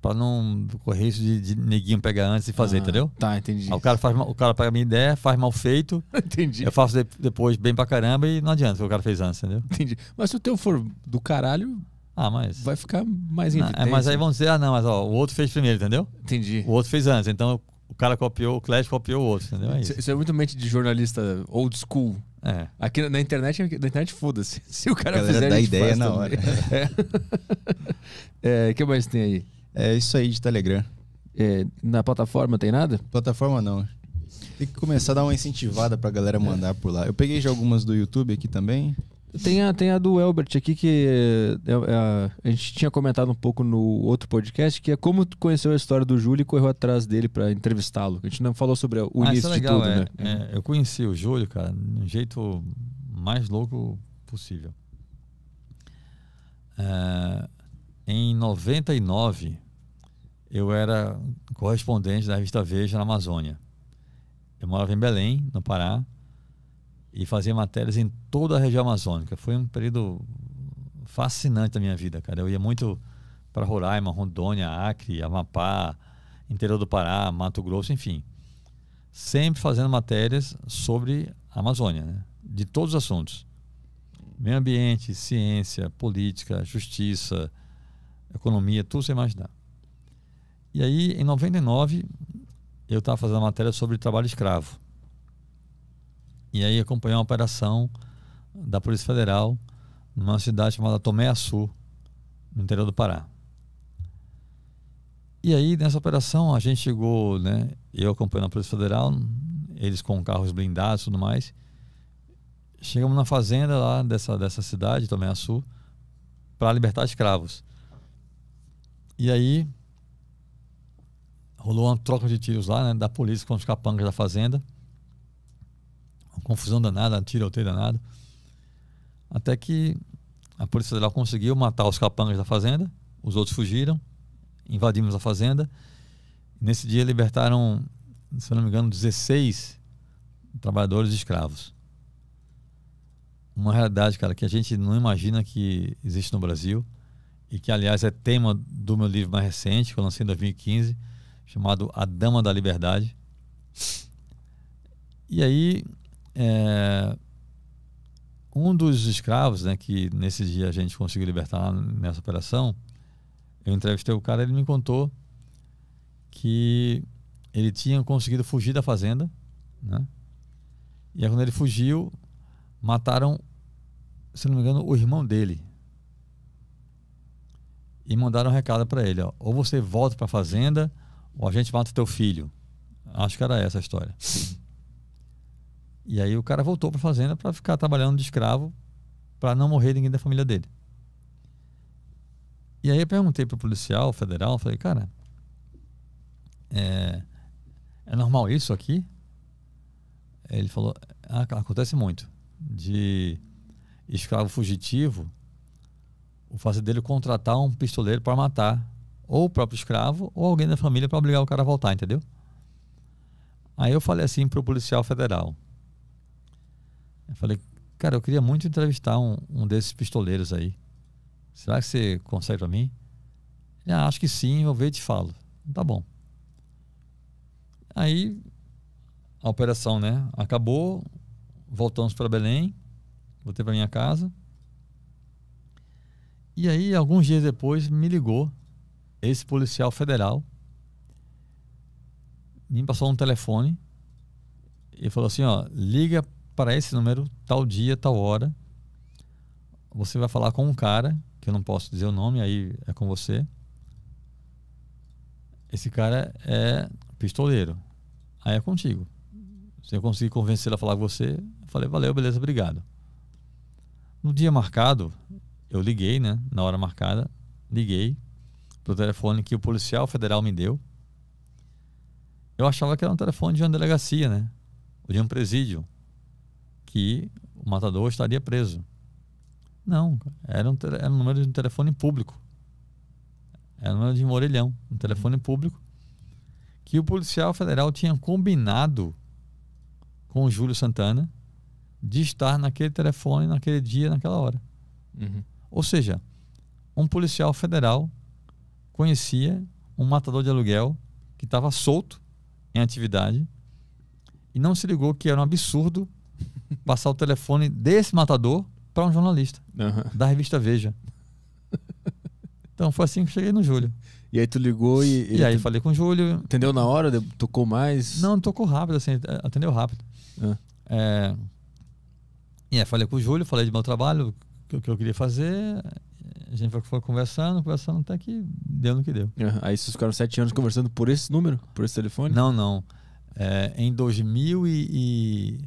C: para não correr isso de, de, neguinho pegar antes e fazer, ah, entendeu? Tá, entendi. Ah, o cara, faz, o cara pega a minha ideia, faz mal feito. Entendi. Eu faço de, depois bem pra caramba e não adianta o que o cara fez antes, entendeu? Entendi. Mas se o teu for do caralho, ah, mas. Vai ficar mais em não, ah, é, Mas aí vão dizer, ah, não, mas ó, o outro fez primeiro, entendeu? Entendi. O outro fez antes, então cara copiou, o Clash copiou o outro, entendeu? É isso. isso é muito mente de jornalista old school. É. Aqui na internet, na internet foda-se. Se o cara fizer, dá a ideia faz na também. hora.
B: É. é, que mais tem aí? É isso aí de Telegram. É, na plataforma tem nada? Plataforma não. Tem que começar a dar uma incentivada pra galera mandar por lá. Eu peguei já algumas do YouTube aqui também.
A: Tem a, tem a do Elbert aqui, que é, é a, gente tinha comentado um pouco no outro podcast, que é como tu conheceu a história do Júlio e correu atrás dele para entrevistá-lo. A gente não falou sobre o ah, é início ah, é legal, de tudo,
C: é, né? É. eu conheci o Júlio, cara, de um jeito mais louco possível. É, em 99, eu era correspondente da revista Veja na Amazônia. Eu morava em Belém, no Pará e fazia matérias em toda a região amazônica. Foi um período fascinante da minha vida, cara. Eu ia muito para Roraima, Rondônia, Acre, Amapá, interior do Pará, Mato Grosso, enfim. Sempre fazendo matérias sobre a Amazônia, né? de todos os assuntos: meio ambiente, ciência, política, justiça, economia, tudo você imaginar. E aí, em 99, eu estava fazendo matéria sobre trabalho escravo. E aí acompanhei uma operação da Polícia Federal numa cidade chamada Tomé Açu, no interior do Pará. E aí, nessa operação, a gente chegou, né? Eu acompanhando a Polícia Federal, eles com carros blindados e tudo mais. Chegamos na fazenda lá dessa, dessa cidade, Tomé Açu, para libertar escravos. E aí, rolou uma troca de tiros lá, né? Da polícia com os capangas da fazenda uma confusão danada, tiroteio danado. Até que a Polícia Federal conseguiu matar os capangas da fazenda, os outros fugiram, invadimos a fazenda. Nesse dia libertaram, se não me engano, 16 trabalhadores escravos. Uma realidade, cara, que a gente não imagina que existe no Brasil e que, aliás, é tema do meu livro mais recente, que eu lancei em 2015, chamado A Dama da Liberdade. E aí, é, um dos escravos, né, que nesse dia a gente conseguiu libertar nessa operação, eu entrevistei o cara, ele me contou que ele tinha conseguido fugir da fazenda, né? E aí, quando ele fugiu, mataram, se não me engano, o irmão dele. E mandaram um recado para ele, ó, ou você volta para a fazenda, ou a gente mata o teu filho. Acho que era essa a história. E aí o cara voltou para a fazenda para ficar trabalhando de escravo para não morrer ninguém da família dele. E aí eu perguntei para o policial federal, falei, cara, é, é normal isso aqui? Ele falou, ah, acontece muito, de escravo fugitivo, o fazendeiro contratar um pistoleiro para matar ou o próprio escravo ou alguém da família para obrigar o cara a voltar, entendeu? Aí eu falei assim para o policial federal, eu falei, cara, eu queria muito entrevistar um, um desses pistoleiros aí. Será que você consegue para mim? Ele, ah, acho que sim, eu vejo e te falo. Tá bom. Aí a operação, né? Acabou, voltamos para Belém, voltei para minha casa. E aí, alguns dias depois, me ligou esse policial federal, me passou um telefone e falou assim: ó, liga para esse número, tal dia, tal hora, você vai falar com um cara, que eu não posso dizer o nome, aí é com você. Esse cara é pistoleiro. Aí é contigo. Se eu conseguir convencê-lo a falar com você, eu falei, valeu, beleza, obrigado. No dia marcado, eu liguei, né? Na hora marcada, liguei pro telefone que o policial federal me deu. Eu achava que era um telefone de uma delegacia, né? Ou de um presídio que o matador estaria preso. Não, era um, era um número de um telefone público. Era um número de um orelhão, um telefone uhum. público, que o policial federal tinha combinado com o Júlio Santana de estar naquele telefone, naquele dia, naquela hora. Uhum. Ou seja, um policial federal conhecia um matador de aluguel que estava solto em atividade e não se ligou que era um absurdo passar o telefone desse matador para um jornalista uhum. da revista Veja. Então foi assim que cheguei no Júlio. E aí tu ligou e. E aí tu... falei com o Júlio. Entendeu na hora? Tocou mais? Não, tocou rápido, assim, é, atendeu rápido. Uhum. É... E aí falei com o Júlio, falei de meu trabalho, o que eu queria fazer. A gente foi conversando, conversando até que deu no que deu.
A: Uhum. Aí vocês ficaram sete anos conversando por esse
C: número, por esse telefone? Não, não. É, em 2000 e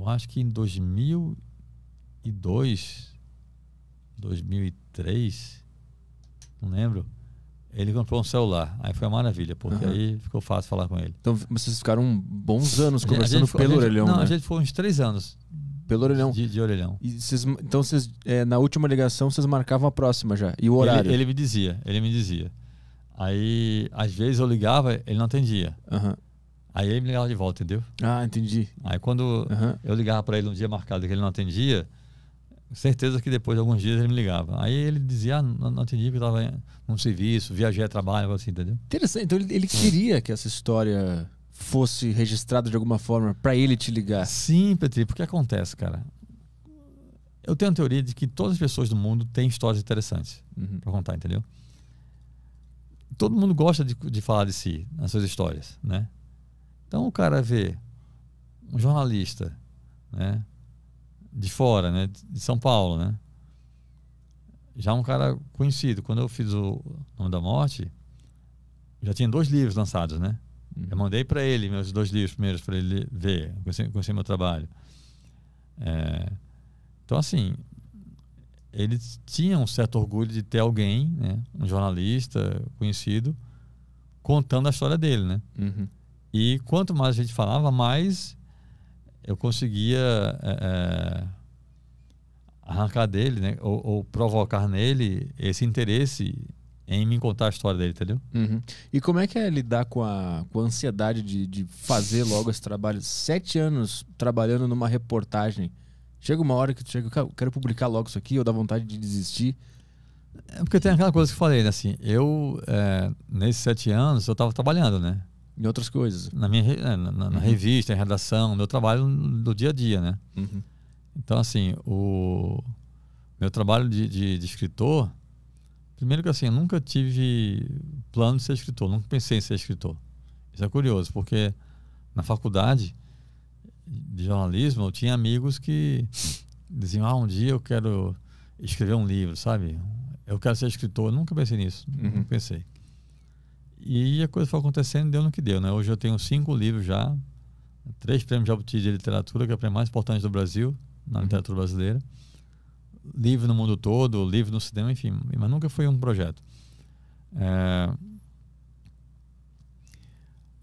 C: eu acho que em 2002, 2003, não lembro. Ele comprou um celular. Aí foi uma maravilha, porque uhum. aí ficou fácil falar com ele.
A: Então vocês ficaram bons anos conversando gente, pelo gente, orelhão. Não, né? a gente foi uns três anos. Pelo orelhão. De, de orelhão. Cês, então vocês, é, na última ligação, vocês marcavam a próxima já. E o horário? Ele, ele me
C: dizia, ele me dizia. Aí, às vezes eu ligava, ele não atendia. Uhum. Aí ele me ligava de volta, entendeu? Ah, entendi. Aí quando uhum. eu ligava para ele um dia marcado que ele não atendia, certeza que depois de alguns dias ele me ligava. Aí ele dizia, ah, não, não atendi porque estava num serviço, viajei a trabalho, assim, entendeu?
A: Interessante. Então ele, ele queria que essa história fosse registrada de alguma forma para ele te ligar. Sim, Petri,
C: porque acontece, cara. Eu tenho a teoria de que todas as pessoas do mundo têm histórias interessantes uhum. para contar, entendeu? Todo mundo gosta de, de falar de si, nas suas histórias, né? Então o cara vê um jornalista, né, de fora, né, de São Paulo, né, já um cara conhecido. Quando eu fiz o Nome da Morte, já tinha dois livros lançados, né? Eu uhum. mandei para ele meus dois livros primeiros para ele ver, conhecer, conhecer meu trabalho. É, então, assim, ele tinha um certo orgulho de ter alguém, né, um jornalista conhecido, contando a história dele, né? Uhum. E quanto mais a gente falava, mais eu conseguia é, arrancar dele, né? Ou, ou, provocar nele esse interesse em me contar a história dele, entendeu?
A: Uhum. E como é que é lidar com a, com a ansiedade de, de fazer logo esse trabalho? Sete anos trabalhando numa reportagem. Chega uma hora que tu chega, eu quero publicar logo isso aqui, ou dá vontade de desistir.
C: É porque tem aquela coisa que eu falei, né? Assim, eu, é, nesses sete anos, eu estava trabalhando, né? em outras coisas. Na minha é, na, na uhum. revista, em redação, meu trabalho do dia a dia, né? Uhum. Então, assim, o meu trabalho de, de, de, escritor, primeiro que assim, eu nunca tive plano de ser escritor, nunca pensei em ser escritor. Isso é curioso, porque na faculdade de jornalismo eu tinha amigos que diziam, ah, um dia eu quero escrever um livro, sabe? Eu quero ser escritor, eu nunca pensei nisso, uhum. nunca pensei. E a coisa foi acontecendo, deu no que deu, né? Hoje eu tenho cinco livros já, três prêmios Jabuti de literatura, que é o prêmio mais importante do Brasil, na uhum. literatura brasileira. Livro no mundo todo, livro no cinema, enfim, mas nunca foi um projeto. É...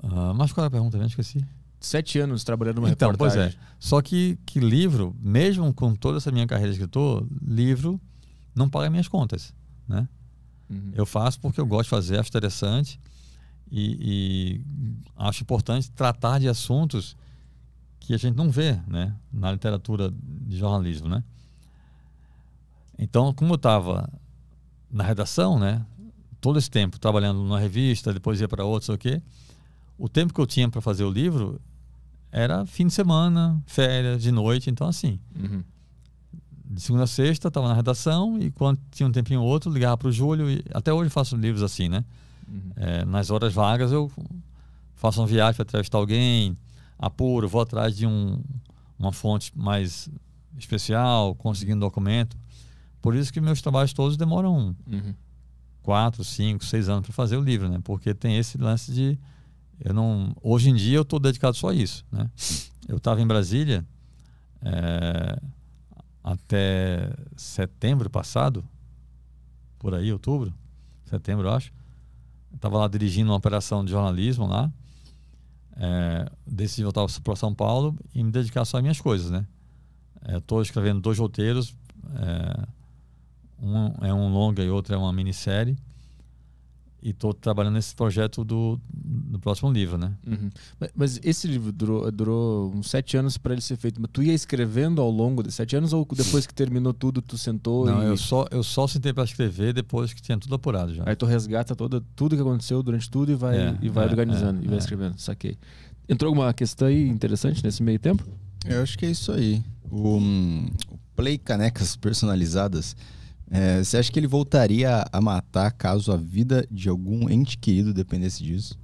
C: Uh, mas qual era a pergunta? mesmo esqueci.
A: Sete anos trabalhando numa então, reportagem. Pois
C: é. Só que, que livro, mesmo com toda essa minha carreira de escritor, livro não paga minhas contas, né? Uhum. Eu faço porque eu gosto de fazer, acho interessante e, e, acho importante tratar de assuntos que a gente não vê né, na literatura de jornalismo. Né? Então, como eu estava na redação, né, todo esse tempo trabalhando numa revista, depois ia para outra, sei o quê, o tempo que eu tinha para fazer o livro era fim de semana, férias, de noite, então assim. Uhum de segunda a sexta, estava na redação e quando tinha um tempinho ou outro, ligava para o Júlio. E, até hoje faço livros assim, né? Uhum. É, nas horas vagas eu faço uma viagem para entrevistar alguém, apuro, vou atrás de um, uma fonte mais especial, conseguindo um documento. Por isso que meus trabalhos todos demoram uhum. quatro, cinco, seis anos para fazer o livro, né? Porque tem esse lance de eu não. Hoje em dia eu estou dedicado só a isso, né? Eu estava em Brasília. É, até setembro passado, por aí, outubro, setembro, eu acho. Estava lá dirigindo uma operação de jornalismo lá. É, decidi voltar para São Paulo e me dedicar só às minhas coisas, né? Estou é, escrevendo dois roteiros, é, um é um longa e outro é uma minissérie e estou trabalhando nesse projeto do, do próximo livro, né?
A: Uhum. Mas esse livro durou, durou uns sete anos para ele ser feito. Mas tu ia escrevendo ao longo de sete anos ou depois que terminou tudo tu sentou? Não, e... eu
C: só eu só sentei para escrever depois que tinha tudo apurado já. Aí tu resgata toda tudo que aconteceu durante tudo e vai é, e vai é, organizando é, e vai é.
A: escrevendo. Saquei. Entrou alguma questão aí interessante nesse meio tempo?
B: Eu acho que é isso aí. O, um, o Play canecas personalizadas é, você acha que ele voltaria a matar caso a vida de algum ente querido dependesse disso?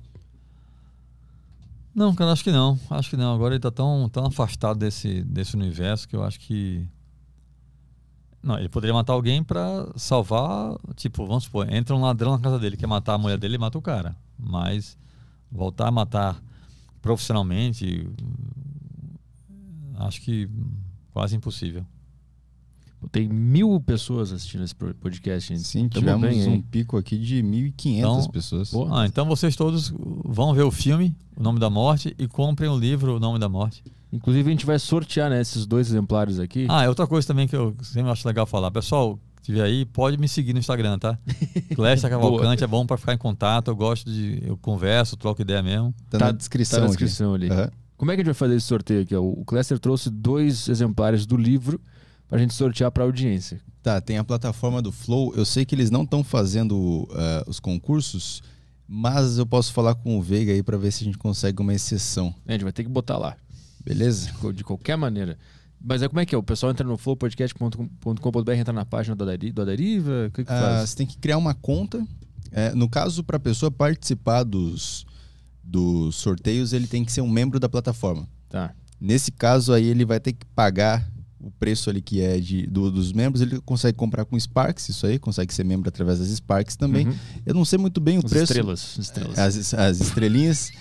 C: Não, cara, acho que não. Acho que não. Agora ele tá tão, tão afastado desse, desse universo que eu acho que. Não, ele poderia matar alguém para salvar. Tipo, vamos supor, entra um ladrão na casa dele, quer matar a mulher dele, e mata o cara. Mas voltar a matar profissionalmente, acho que quase impossível. Tem mil pessoas assistindo esse podcast.
B: Gente. Sim, Tamo tivemos bem, um pico aqui de 1.500 então, pessoas.
C: ah, então vocês todos vão ver o filme O Nome da Morte e comprem o livro O Nome da Morte. Inclusive a gente vai sortear né, esses dois exemplares aqui. Ah, é outra coisa também que eu sempre acho legal falar. Pessoal, estiver aí, pode me seguir no Instagram, tá? Clécia Cavalcante é bom para ficar em contato. Eu gosto de. Eu converso, troco ideia mesmo. Tá, tá, tá na descrição. Tá na descrição aqui. ali.
A: Uhum. Como é que a gente vai fazer esse sorteio aqui? O Cléster trouxe dois
B: exemplares do livro a gente sortear para audiência. Tá, tem a plataforma do Flow. Eu sei que eles não estão fazendo uh, os concursos, mas eu posso falar com o Veiga aí para ver se a gente consegue uma exceção.
A: É, a gente vai ter que botar lá. Beleza? De qualquer maneira. Mas é como é que é? O pessoal entra no flowpodcast.com.br, entra na página do, Aderiva? do Adariva? que, que ah, faz? Você
B: tem que criar uma conta. É, no caso, para a pessoa participar dos, dos sorteios, ele tem que ser um membro da plataforma. Tá. Nesse caso aí, ele vai ter que pagar o preço ali que é de, do, dos membros, ele consegue comprar com Sparks, isso aí, consegue ser membro através das Sparks também. Uhum. Eu não sei muito bem o as preço. Estrelas, estrelas. As, as estrelinhas.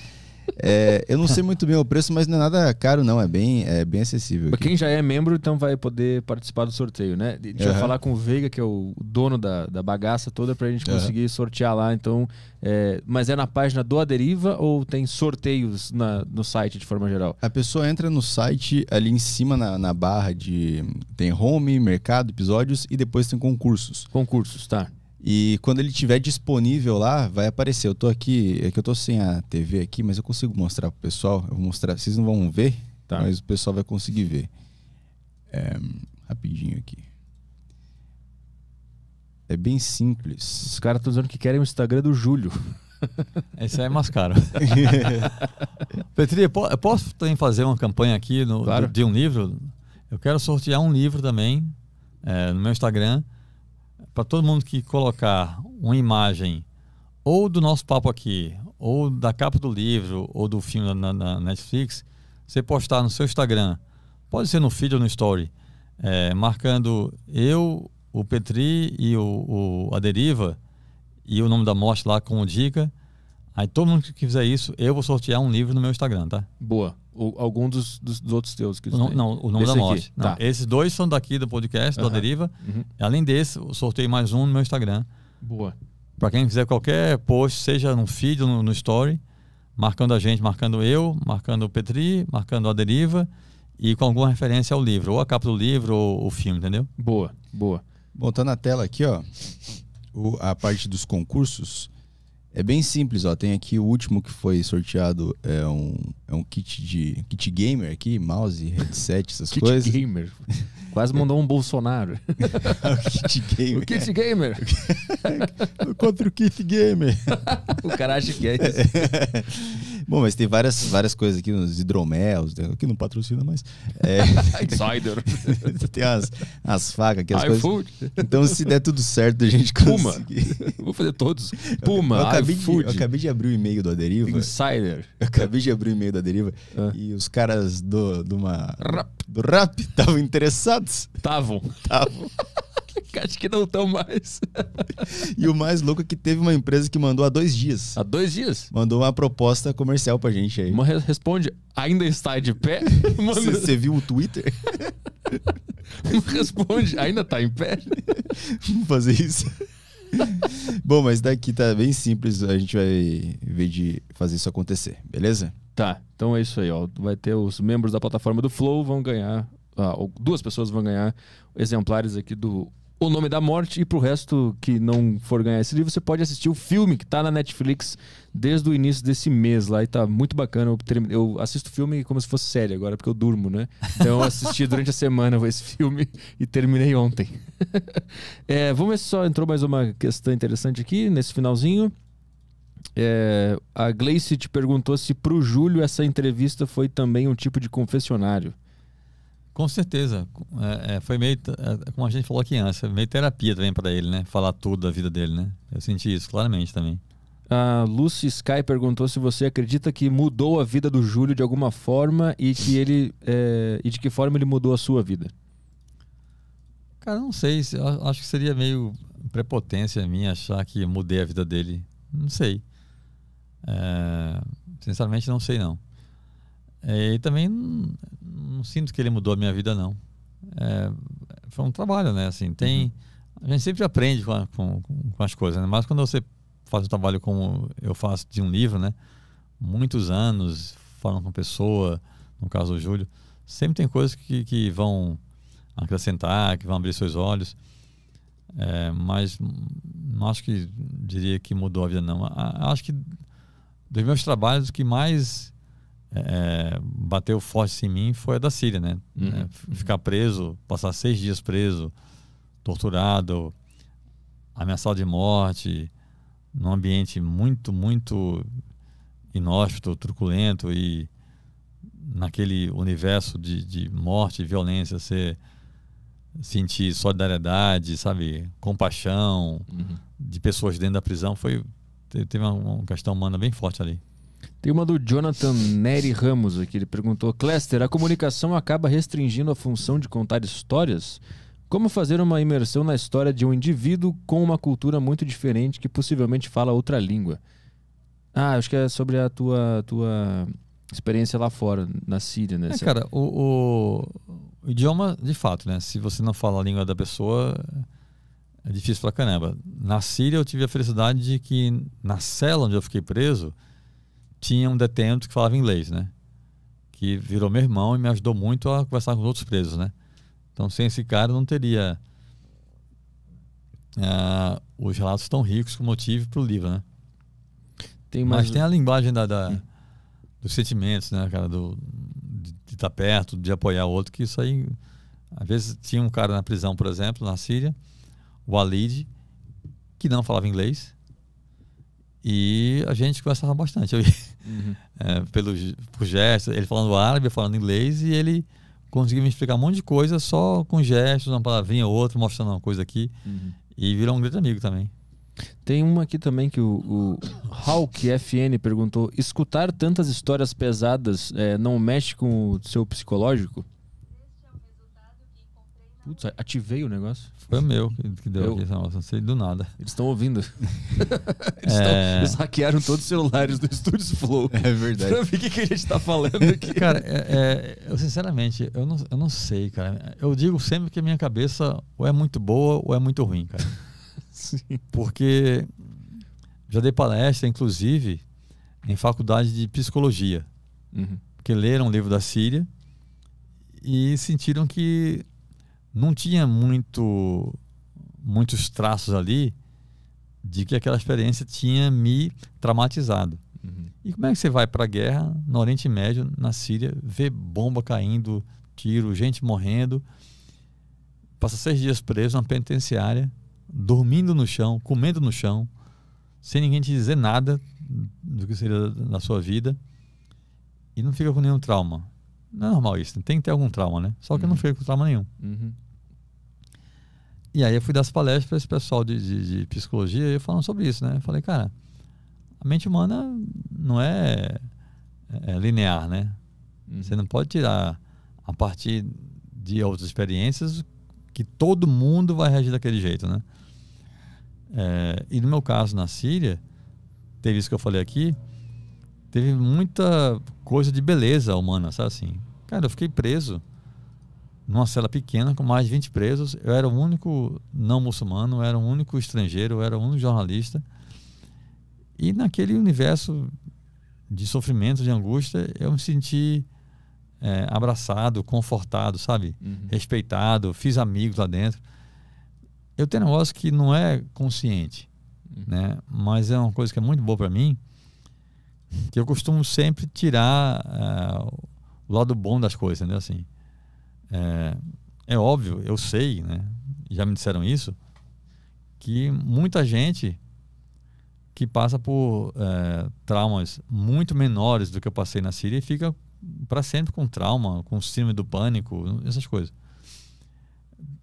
B: É, eu não sei muito bem o preço, mas não é nada caro, não. É bem, é bem acessível. Aqui.
A: Quem já é membro, então vai poder participar do sorteio, né? Deixa uhum. eu falar com o Veiga, que é o dono da, da bagaça toda, para a gente conseguir uhum. sortear lá. Então, é, mas é na página do Aderiva ou
B: tem sorteios na, no site de forma geral? A pessoa entra no site ali em cima na, na barra de. Tem home, mercado, episódios e depois tem concursos. Concursos, tá. E quando ele tiver disponível lá, vai aparecer. Eu tô aqui, é que eu tô sem a TV aqui, mas eu consigo mostrar pro pessoal. Eu vou mostrar, vocês não vão ver, tá. mas o pessoal vai conseguir ver. É, rapidinho aqui. É bem
C: simples. Os caras estão dizendo que querem o Instagram do Júlio.
B: Esse aí é mais caro.
C: Petri, eu posso também fazer uma campanha aqui no, claro. de, de um livro? Eu quero sortear um livro também é, no meu Instagram para todo mundo que colocar uma imagem ou do nosso papo aqui, ou da capa do livro, ou do filme na, na Netflix, você postar no seu Instagram, pode ser no feed ou no story, é, marcando eu, o Petri e o, o, a Deriva, e o nome da morte lá como dica. Aí todo mundo que fizer isso, eu vou sortear um livro no meu Instagram, tá?
A: Boa. Ou algum dos, dos, dos outros teus que não, não, o nome da morte. Não, tá.
C: Esses dois são daqui do podcast, uhum. da Deriva. Uhum. Além desse, eu sorteio mais um no meu Instagram. Boa. Para quem quiser qualquer post, seja no feed, no, no story, marcando a gente, marcando eu, marcando o Petri, marcando a Deriva e com alguma referência ao livro, ou a capa do livro ou o filme, entendeu? Boa, boa.
B: Bom, tá na tela aqui, ó, o, a parte dos concursos. É bem simples, ó. Tem aqui o último que foi sorteado, é um, é um kit de kit gamer aqui, mouse, headset, essas kit coisas. Kit gamer. Quase mandou
A: um Bolsonaro. o kit gamer. O kit gamer. Contra o kit
B: gamer. o cara acha que é isso. Bom, mas tem várias, várias coisas aqui, nos hidromelos, né, que não patrocina mais. É... Insider. tem as, as facas aqui, as ah, coisas. Então, se der tudo certo, a gente conseguir. Puma. Vou fazer todos. Puma, eu acabei, de, eu acabei de abrir o e-mail da Deriva. Insider. Eu acabei de abrir o e-mail da Deriva ah. e os caras do, do, uma, rap. do rap estavam interessados. Estavam. Estavam. Acho que não estão mais. e o mais louco é que teve uma empresa que mandou há dois dias. Há dois dias? Mandou uma proposta comercial pra gente aí. Uma responde, ainda está de pé? Você viu o Twitter?
A: responde, ainda está em pé? Vamos
B: fazer isso. Bom, mas daqui tá bem simples, a gente vai ver de fazer isso acontecer, beleza?
A: Tá, então é isso aí, ó. Vai ter os membros da plataforma do Flow vão ganhar, ah, duas pessoas vão ganhar exemplares aqui do o Nome da Morte. E pro resto que não for ganhar esse livro, você pode assistir o filme que tá na Netflix desde o início desse mês lá. E tá muito bacana. Eu, eu assisto o filme como se fosse série agora, porque eu durmo, né? Então eu assisti durante a semana esse filme e terminei ontem. é, vamos ver se só entrou mais uma questão interessante aqui nesse finalzinho. É, a Gleice te perguntou se pro Júlio essa entrevista foi também um tipo de confessionário.
C: Com certeza. É, é foi meio, é, como a gente falou aqui antes, é meio terapia também para ele, né? Falar tudo da vida dele, né? Eu senti isso claramente também.
A: A Lucy Sky perguntou se você acredita que mudou a vida do Júlio de alguma forma e que ele é, e de que forma ele mudou a sua vida.
C: Cara, não sei. Acho que seria meio prepotência minha achar que mudei a vida dele. Não sei. É, sinceramente, não sei não. É, e também não, não sinto que ele mudou a minha vida, não. É, foi um trabalho, né? Assim, tem, uhum. a gente sempre aprende com, a, com, com as coisas, né? Mas quando você faz um trabalho como eu faço de um livro, né? Muitos anos falando com pessoa, no caso o Júlio, sempre tem coisas que, que vão acrescentar, que vão abrir seus olhos. É, mas não acho que diria que mudou a vida, não. A, acho que dos meus trabalhos, o que mais é, é bateu forte em mim foi a da Síria, né? Uhum. É, ficar preso, passar seis dias preso, torturado, ameaçado de morte, num ambiente muito, muito inóspito, truculento e naquele universo de, de morte e violência, você sentir solidariedade, sabe, compaixão uhum. de pessoas dentro da prisão foi teve uma questão humana bem forte ali. Tem
A: uma do Jonathan Neri Ramos aqui. Ele perguntou: Cluster, a comunicação acaba restringindo a função de contar histórias? Como fazer uma imersão na história de um indivíduo com uma cultura muito diferente que possivelmente fala outra língua? Ah, acho que é sobre a tua, tua experiência lá fora, na Síria, né? É, cara,
C: o, o, idioma, de fato, né? Se você não fala a língua da pessoa, é difícil pra caramba. Na Síria, eu tive a felicidade de que na cela onde eu fiquei preso, tinha um detento que falava inglês, né? Que virou meu irmão e me ajudou muito a conversar com os outros presos, né? Então, sem esse cara, eu não teria uh, os relatos tão ricos como eu tive para o livro, né? Tem mais... Mas tem a linguagem da, da dos sentimentos, né, cara? Do, de estar tá perto, de apoiar o outro, que isso aí... Às vezes tinha um cara na prisão, por exemplo, na Síria, o Alid, que não falava inglês, e a gente conversava bastante. Eu ia, uhum. é, pelo, por gestos, ele falando árabe, falando inglês, e ele conseguiu me explicar um monte de coisa só com gestos, uma palavrinha ou outra, mostrando uma coisa aqui. Uhum. E virou um grande amigo também.
A: Tem uma aqui também que o, o Hulk FN perguntou: escutar tantas histórias pesadas é, não mexe com o seu psicológico? É Putz, ativei o negócio.
C: Foi o meu que, deu eu... aqui
A: essa nossa, não sei do nada.
C: Eles estão ouvindo. eles, é... tão, eles, hackearam todos os celulares do Studios Flow. É verdade. Pra ver o que, que a gente tá falando aqui. cara, é, é, eu sinceramente, eu não, eu não sei, cara. Eu digo sempre que a minha cabeça ou é muito boa ou é muito ruim, cara. Sim. Porque já dei palestra, inclusive, em faculdade de psicologia. Uhum. Porque leram um livro da Síria e sentiram que não tinha muito muitos traços ali de que aquela experiência tinha me traumatizado. Uhum. E como é que você vai para a guerra no Oriente Médio, na Síria, ver bomba caindo, tiro, gente morrendo, passa seis dias preso na penitenciária, dormindo no chão, comendo no chão, sem ninguém te dizer nada do que seria da sua vida, e não fica com nenhum trauma. Não é normal isso, tem que ter algum trauma, né? Só que uhum. não fica com trauma nenhum. Uhum. E aí eu fui dar as palestras para esse pessoal de, de, de psicologia e falando sobre isso, né? Eu falei, cara, a mente humana não é, é, é linear, né? Uhum. Você não pode tirar a partir de outras experiências que todo mundo vai reagir daquele jeito, né? É, e no meu caso, na Síria, teve isso que eu falei aqui, teve muita coisa de beleza humana, sabe assim? Cara, eu fiquei preso numa cela pequena com mais de 20 presos. Eu era o único não muçulmano, eu era o único estrangeiro, eu era o único jornalista. E naquele universo de sofrimento, de angústia, eu me senti é, abraçado, confortado, sabe? Uhum. Respeitado, fiz amigos lá dentro. Eu tenho um negócio que não é consciente, uhum. né? Mas é uma coisa que é muito boa para mim, que eu costumo sempre tirar uh, o lado bom das coisas, Assim, é, é óbvio, eu sei, né? Já me disseram isso, que muita gente que passa por é, traumas muito menores do que eu passei na Síria e fica para sempre com trauma, com síndrome do pânico, essas coisas.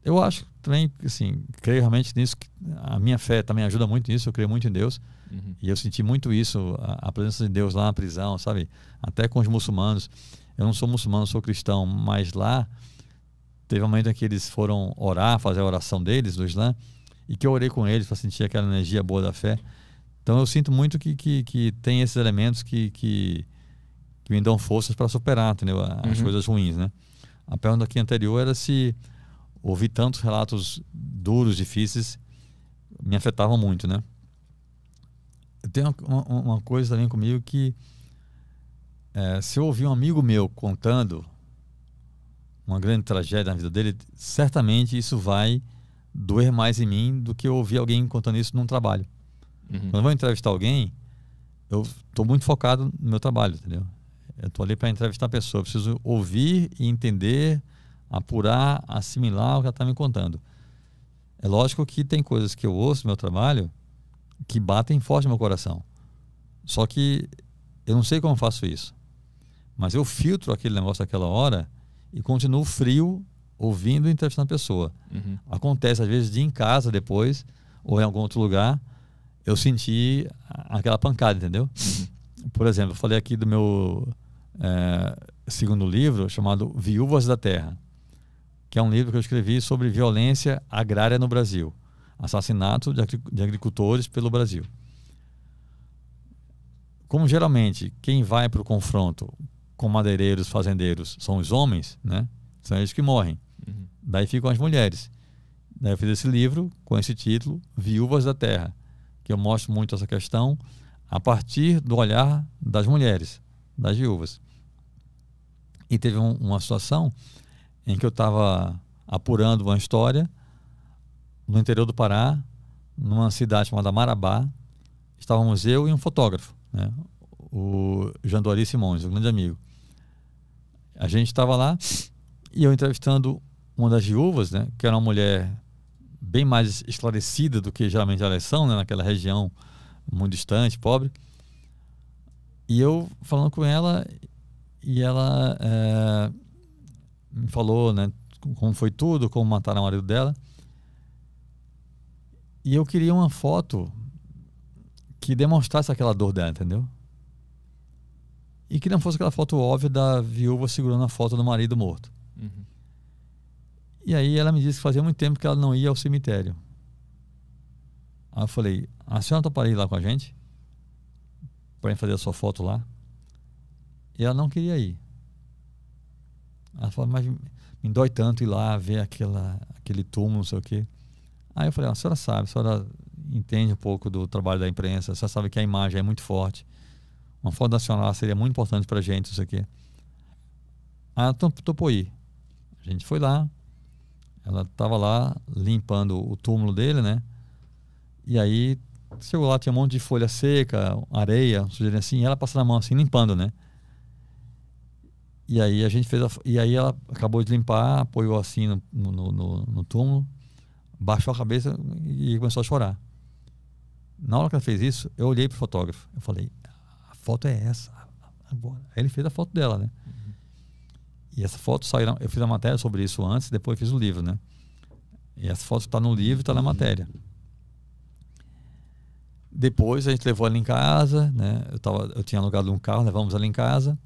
C: Eu acho também, assim, creio realmente nisso, que a minha fé também ajuda muito nisso, eu creio muito em Deus. Uhum. E eu senti muito isso, a, a, presença de Deus lá na prisão, sabe? Até com os muçulmanos. Eu não sou muçulmano, sou cristão, mas lá Teve um momento em que eles foram orar, fazer a oração deles, do Islã, e que eu orei com eles para sentir aquela energia boa da fé. Então eu sinto muito que, que, que tem esses elementos que, que, que me dão forças para superar entendeu? as uhum. coisas ruins. Né? A pergunta aqui anterior era se ouvir tantos relatos duros, difíceis, me afetavam muito. Né? Eu tenho uma, uma coisa também comigo que é, se eu ouvir um amigo meu contando uma grande tragédia na vida dele, certamente isso vai doer mais em mim do que eu ouvir alguém contando isso num trabalho. Uhum. Quando eu vou entrevistar alguém, eu estou muito focado no meu trabalho, entendeu? Eu estou ali para entrevistar a pessoa, eu preciso ouvir e entender, apurar, assimilar o que ela está me contando. É lógico que tem coisas que eu ouço no meu trabalho que batem forte no meu coração. Só que eu não sei como faço isso. Mas eu filtro aquele negócio naquela hora e continuo frio ouvindo e entrevistando a pessoa. Uhum. Acontece, às vezes, de ir em casa depois, ou em algum outro lugar, eu senti aquela pancada, entendeu? Uhum. Por exemplo, eu falei aqui do meu é, segundo livro, chamado Viúvas da Terra, que é um livro que eu escrevi sobre violência agrária no Brasil, assassinato de agricultores pelo Brasil. Como geralmente quem vai para o confronto com madeireiros, fazendeiros, são os homens, né? São eles que morrem. Uhum. Daí ficam as mulheres. Daí eu fiz esse livro com esse título, Viúvas da Terra, que eu mostro muito essa questão a partir do olhar das mulheres, das viúvas. E teve um, uma situação em que eu estava apurando uma história no interior do Pará, numa cidade chamada Marabá. Estávamos eu e um fotógrafo, né? o Jandori Simões, um grande amigo. A gente estava lá e eu entrevistando uma das viúvas, né, que era uma mulher bem mais esclarecida do que geralmente elas são, né, naquela região muito distante, pobre. E eu falando com ela e ela é, me falou, né, como foi tudo, como mataram o marido dela. E eu queria uma foto que demonstrasse aquela dor dela, entendeu? E que não fosse aquela foto óbvia da viúva segurando a foto do marido morto. Uhum. E aí ela me disse que fazia muito tempo que ela não ia ao cemitério. Aí eu falei, a senhora toparia tá ir lá com a gente? para fazer a sua foto lá? E ela não queria ir. Ela falou, mas me dói tanto ir lá ver aquela, aquele túmulo, não sei o quê. Aí eu falei, ah, a senhora sabe, a senhora entende um pouco do trabalho da imprensa, a senhora sabe que a imagem é muito forte. Uma foto nacional seria muito importante para a gente isso aqui. A ah, Topoí. A gente foi lá. Ela estava lá limpando o túmulo dele, né? E aí chegou lá, tinha um monte de folha seca, areia, sujeira assim, e ela passando a mão assim, limpando, né? E aí a gente fez a, E aí ela acabou de limpar, apoiou assim no, no, no, no túmulo, baixou a cabeça e começou a chorar. Na hora que ela fez isso, eu olhei pro fotógrafo. Eu falei, foto é essa. Agora. Aí ele fez a foto dela, né? Uhum. E essa foto saiu. Eu fiz a matéria sobre isso antes, depois fiz o livro, né? E essa foto está no livro e está na matéria. Depois a gente levou ela em casa, né? Eu, tava, eu tinha alugado um carro, levamos ela em casa.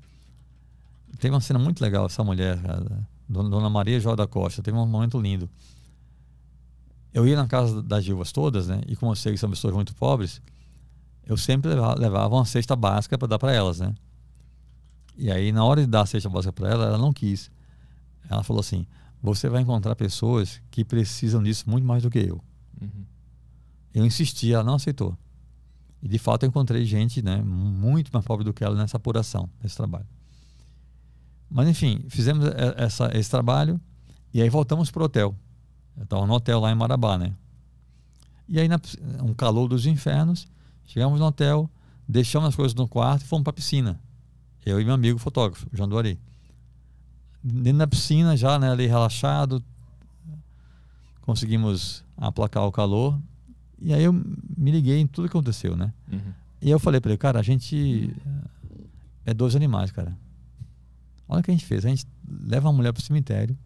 C: Tem uma cena muito legal, essa mulher, cara, Dona Maria João da Costa, teve um momento lindo. Eu ia na casa das viúvas todas, né? E como eu sei que são pessoas muito pobres, eu sempre levava uma cesta básica para dar para elas, né? E aí, na hora de dar a cesta básica para ela, ela não quis. Ela falou assim: você vai encontrar pessoas que precisam disso muito mais do que eu. Uhum. Eu insisti, ela não aceitou. E de fato eu encontrei gente né, muito mais pobre do que ela nessa apuração, nesse trabalho. Mas enfim, fizemos essa, esse trabalho e aí voltamos para o hotel. Eu estava no hotel lá em Marabá, né? E aí, na, um calor dos infernos, Chegamos no hotel, deixamos as coisas no quarto e fomos para a piscina. Eu e meu amigo fotógrafo, João Duari. Dentro da piscina, já né, ali relaxado, conseguimos aplacar o calor. E aí eu me liguei em tudo que aconteceu, né? Uhum. E eu falei para ele, cara, a gente eh, é dois animais, cara. Olha o que a gente fez. A gente leva a mulher para o cemitério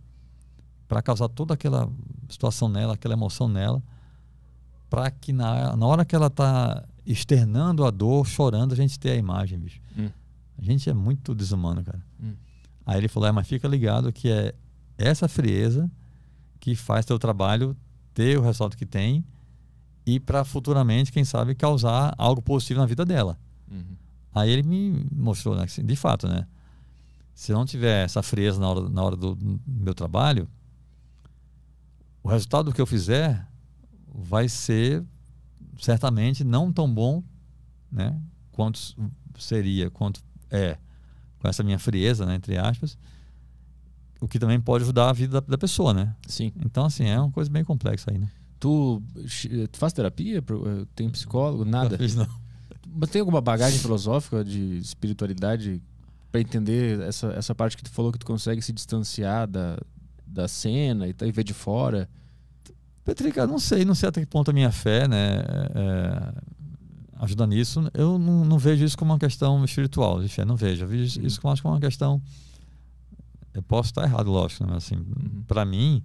C: para causar toda aquela situação nela, aquela emoção nela, para que na, na hora que ela está externando a dor, chorando, a gente ter a imagem, bicho. Hum. A gente é muito desumano, cara. Hum. Aí ele falou: é, mas fica ligado que é essa frieza que faz teu trabalho ter o resultado que tem e para futuramente, quem sabe, causar algo positivo na vida dela. Uhum. Aí ele me mostrou, né, de fato, né? Se não tiver essa frieza na hora, na hora do, do meu trabalho, o resultado que eu fizer vai ser certamente não tão bom né, quanto seria, quanto é, com essa minha frieza, né, entre aspas, o que também pode ajudar a vida da, da pessoa, né? Sim. Então, assim, é uma coisa bem complexa aí, né? Tu, tu faz terapia? Eh,
A: tem psicólogo? Nada? Não fiz, não. Mas tem alguma bagagem filosófica de espiritualidade para entender essa, essa parte que tu falou que tu consegue se distanciar da, da cena
C: e tá, e ver de fora? Petrica, não sei, não sei até que ponto a minha fé, né? É, é, ajuda nisso. Eu não, não, vejo isso como uma questão espiritual de fé, não vejo. Eu vejo uhum. isso como, como uma questão. Eu posso estar errado, lógico, né? mas assim, uhum. para mim,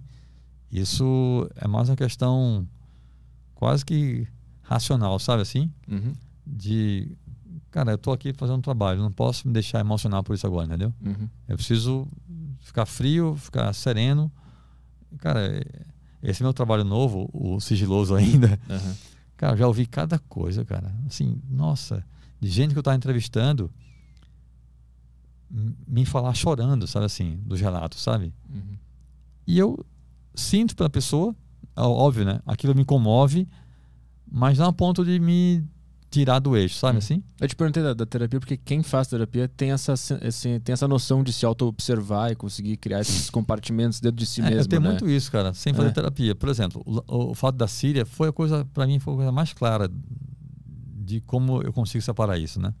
C: isso é mais uma questão quase que racional, sabe assim? Uhum. De, cara, eu estou aqui fazendo um trabalho, não posso me deixar emocionar por isso agora, entendeu? Uhum. Eu preciso ficar frio, ficar sereno. Cara, é, esse meu trabalho novo, o sigiloso ainda, uhum. cara, já ouvi cada coisa, cara. Assim, nossa, de gente que eu tava entrevistando me falar chorando, sabe assim, dos relatos, sabe? Uhum. E eu sinto pela pessoa, óbvio, né? Aquilo me comove, mas não a ponto de me tirar do eixo, sabe uhum. assim? Eu te perguntei da, da terapia porque quem faz terapia tem
A: essa, assim, tem essa noção de se auto-observar e conseguir criar esses compartimentos dentro de si é, mesmo. Eu tenho né? muito
C: isso, cara, sem fazer é. terapia. Por exemplo, o, o, fato da Síria foi a coisa, para mim, foi a coisa mais clara de como eu consigo separar isso, né?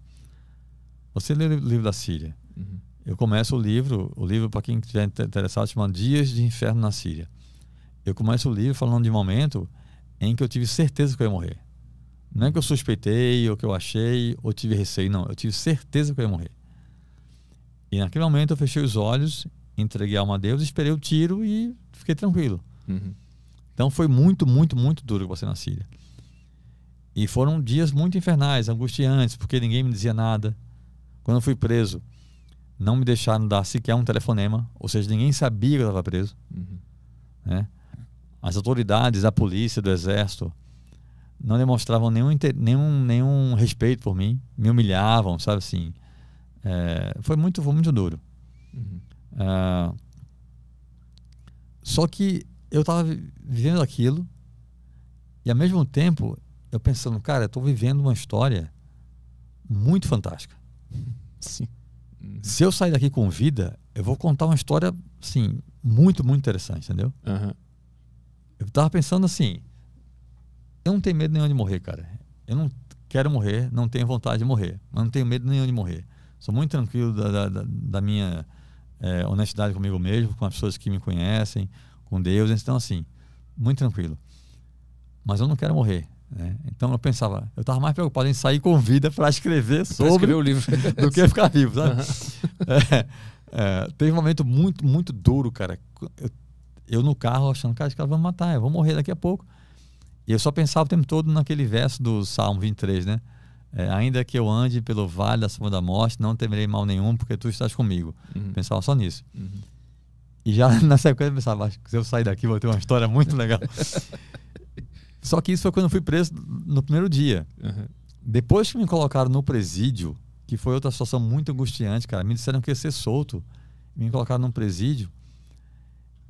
C: Você lê o livro da Síria. Uhum. Eu começo o livro, o livro para quem estiver interessado chama Dias de Inferno na Síria. Eu começo o livro falando de um momento em que eu tive certeza que eu ia morrer. Não é que eu suspeitei, ou que eu achei, ou tive receio, não. Eu tive certeza que eu ia morrer. E naquele momento eu fechei os olhos, entreguei a alma a Deus, esperei o tiro e fiquei tranquilo. Uhum. Então foi muito, muito, muito duro que você na Síria. E foram dias muito infernais, angustiantes, porque ninguém me dizia nada. Quando eu fui preso, não me deixaram dar sequer um telefonema, ou seja, ninguém sabia que eu estava preso. Uhum. Né? As autoridades, a polícia, do exército, não demonstravam nenhum, nenhum, nenhum respeito por mim, me humilhavam, sabe assim. É, foi, muito, foi muito duro. Uhum. É, só que eu estava vivendo aquilo e ao mesmo tempo eu pensando, cara, eu estou vivendo uma história muito fantástica. Sim. Uhum. Se eu sair daqui com vida, eu vou contar uma história, assim, muito, muito interessante, entendeu? Uhum. Eu estava pensando assim, eu não tenho medo nenhum de morrer, cara. Eu não quero morrer, não tenho vontade de morrer, mas não tenho medo nenhum de morrer. Sou muito tranquilo da, da, da minha é, honestidade comigo mesmo, com as pessoas que me conhecem, com Deus. Então, assim, muito tranquilo. Mas eu não quero morrer. Né? Então eu pensava, eu estava mais preocupado em sair com vida para escrever sobre escrever o livro do que ficar vivo, sabe? Uhum. É, é, teve um momento muito, muito duro, cara. Eu, eu no carro achando, cara, os caras vão me matar, eu vou morrer daqui a pouco. E eu só pensava o tempo todo naquele verso do Salmo 23, né? É, ainda que eu ande pelo vale da sombra da morte, não temerei mal nenhum, porque tu estás comigo. Uhum. Pensava só nisso. Uhum. E já na sequência eu pensava, acho que se eu sair daqui vou ter uma história muito legal. só que isso foi quando eu fui preso no primeiro dia. Uhum. Depois que me colocaram no presídio, que foi outra situação muito angustiante, cara, me disseram que ia ser solto, me colocaram num presídio.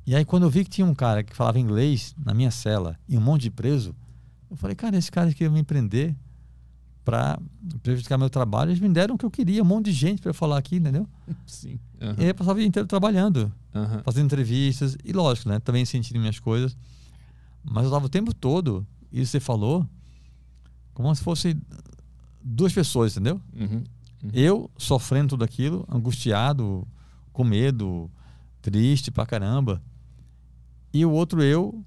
C: E aí, quando eu vi que tinha um cara que falava inglês na minha cela e um monte de preso, eu falei, cara, esse cara queria me prender para prejudicar meu trabalho. Eles me deram o que eu queria, um monte de gente para eu falar aqui, entendeu? Sim. Uhum. E aí eu passava o dia inteiro trabalhando, uhum. fazendo entrevistas. E lógico, né? Também sentindo minhas coisas. Mas eu estava o tempo todo, e você falou, como se fosse duas pessoas, entendeu? Uhum, uhum. Eu sofrendo tudo aquilo, angustiado, com medo, triste pra caramba e o outro eu,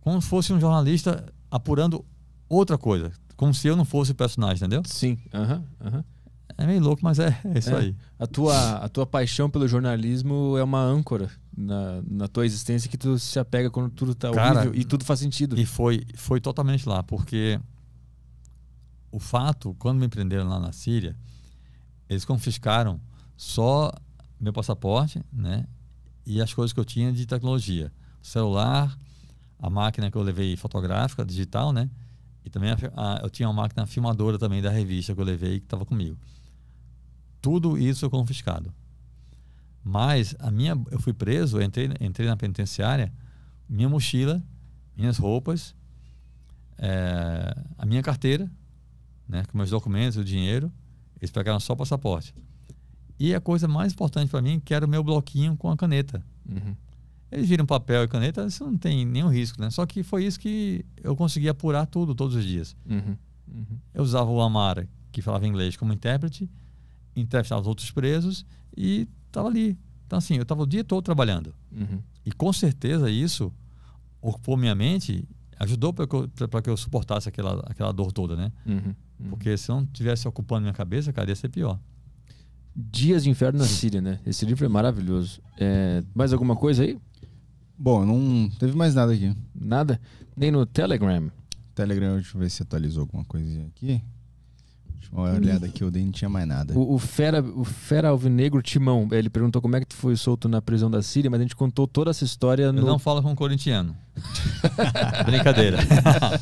C: como se fosse um jornalista apurando outra coisa. Como se eu não fosse o personagem, entendeu? Sim. uhum, Uhum. É meio louco, mas é, é isso é. aí.
A: A tua, a tua paixão pelo jornalismo é uma âncora na, na tua existência que tu se apega quando tudo tá Cara, horrível
C: e tudo faz sentido. E foi, foi totalmente lá, porque o fato, quando me prenderam lá na Síria, eles confiscaram só meu passaporte, né? E as coisas que eu tinha de tecnologia celular, a máquina que eu levei fotográfica, digital, né? E também a, a, eu tinha uma máquina filmadora também da revista que eu levei que estava comigo. Tudo isso confiscado. Mas a minha, eu fui preso, entrei, entrei na penitenciária, minha mochila, minhas roupas, é, a minha carteira, né, com meus documentos, o dinheiro, eles pegaram só o passaporte. E a coisa mais importante para mim, que era o meu bloquinho com a caneta. Uhum eles viram papel e caneta, isso não tem nenhum risco, né? Só que foi isso que eu consegui apurar tudo, todos os dias. Uhum, uhum. Eu usava o Amara, que falava inglês, como intérprete, entrevistava os outros presos e estava ali. Então, assim, eu estava o dia todo trabalhando. Uhum. E com certeza isso ocupou minha mente, ajudou para que, eu, que eu suportasse aquela, aquela dor toda, né? Uhum, uhum. Porque se não tivesse ocupando minha cabeça, cara, ia ser pior.
A: Dias de Inferno na Síria, né? Esse livro é maravilhoso. É... mais alguma coisa aí? Bom,
B: não teve mais nada aqui. Nada? Nem no Telegram? Telegram, deixa eu ver se atualizou alguma coisinha aqui. Deixa eu dar uma olhada aqui, eu não tinha mais nada. O,
A: o, Fera, o Fera Alvinegro Timão, ele perguntou como é que tu foi solto na prisão da Síria, mas a gente contou toda essa história no... Eu não
C: fala com um corintiano. Brincadeira.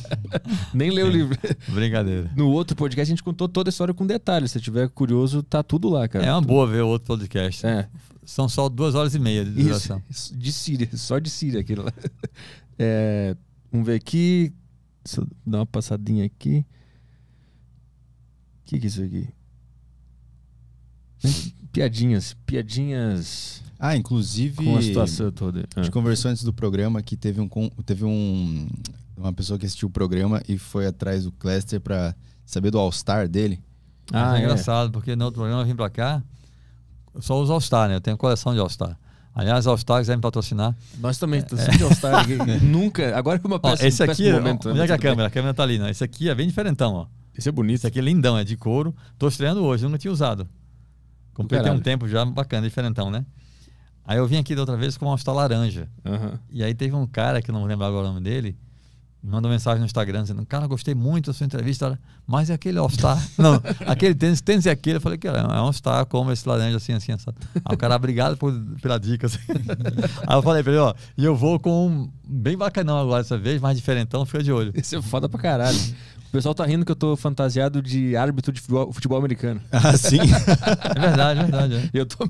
C: Nem leu o livro. Brincadeira.
A: No outro podcast a gente contou toda a história com detalhes. Se tiver curioso, tá tudo lá, cara. É uma
C: boa ver o outro podcast. É. São só duas horas e meia de duração. Isso, de Síria, só de Síria
A: aquilo lá. É, vamos ver aqui. Deixa eu dar uma passadinha aqui. O que, que é isso aqui?
B: Piadinhas, piadinhas. Ah, inclusive. Com a situação toda. A gente ah. conversou antes do programa que teve, um, teve um, uma pessoa que assistiu o programa e foi atrás do Cluster
C: para saber do All-Star dele. Ah, ah é. engraçado, porque no outro programa eu vim pra cá só os All-Star, né? Eu tenho coleção de All-Star. Aliás, All-Star quiser me patrocinar. Nós também, torcendo é. de All-Star. Nunca. Agora que é uma peça. Esse aqui, momento, né? olha é a câmera, a câmera tá ali, né? Esse aqui é bem diferentão, ó. Esse é bonito. Esse aqui é lindão, é de couro. Tô estreando hoje, eu não tinha usado. Comprei tem um tempo já, bacana, diferentão, né? Aí eu vim aqui da outra vez com uma All-Star laranja. Uhum. E aí teve um cara, que eu não lembro agora o nome dele, mandou mensagem no Instagram dizendo: Cara, gostei muito da sua entrevista, mas é aquele All-Star. não, aquele tênis, tênis é aquele. Eu falei: Cara, é um All-Star, como esse laranja assim, assim, assim. Aí o cara, obrigado por, pela dica. Assim. Aí eu falei pra ele: Ó, e eu vou com um bem bacanão agora dessa vez, mais diferentão, fica de olho. Isso é foda pra caralho. O pessoal tá rindo que eu tô fantasiado de árbitro de futebol, futebol americano. Ah, sim? é verdade, é verdade. É.
A: Eu tô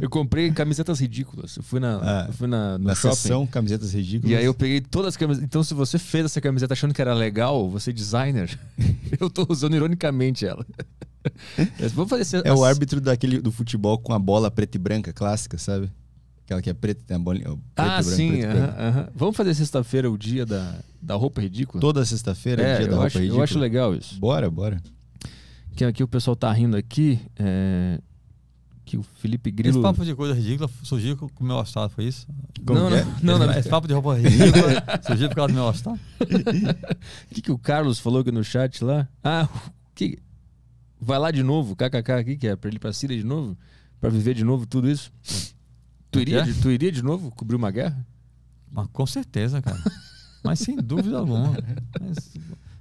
A: Eu comprei camisetas ridículas. Eu fui na, ah, eu fui na, no na shopping. Sessão, camisetas ridículas. E aí eu peguei todas as camisetas. Então, se você fez essa camiseta achando que era legal, você é designer, eu tô usando ironicamente ela. Vamos fazer É as... o
B: árbitro daquele do futebol com a bola preta e branca clássica, sabe? Aquela que é preta tem a bolinha. ah, branco, sim. Preto, uh -huh,
A: uh -huh. Vamos fazer sexta-feira o dia da, da roupa ridícula? Toda sexta-feira é, é o dia da roupa acho, ridícula. Eu acho legal isso. Bora, bora. Que aqui o pessoal tá rindo aqui. É...
C: Que o Felipe Grilo. Esse papo de coisa ridícula surgiu com o meu assado, foi isso? Como não, é? não, é? não, não, Esse, papo de roupa ridícula surgiu por causa do meu assado. O que, que o Carlos falou aqui
A: no chat lá? Ah, que. Vai lá de novo, kkk, aqui que, é? Pra ele ir pra Síria de novo? Pra viver de novo tudo isso? Tu iria, de, tu iria de novo cobrir uma guerra?
C: Mas, com certeza, cara. Mas sem dúvida alguma. Mas,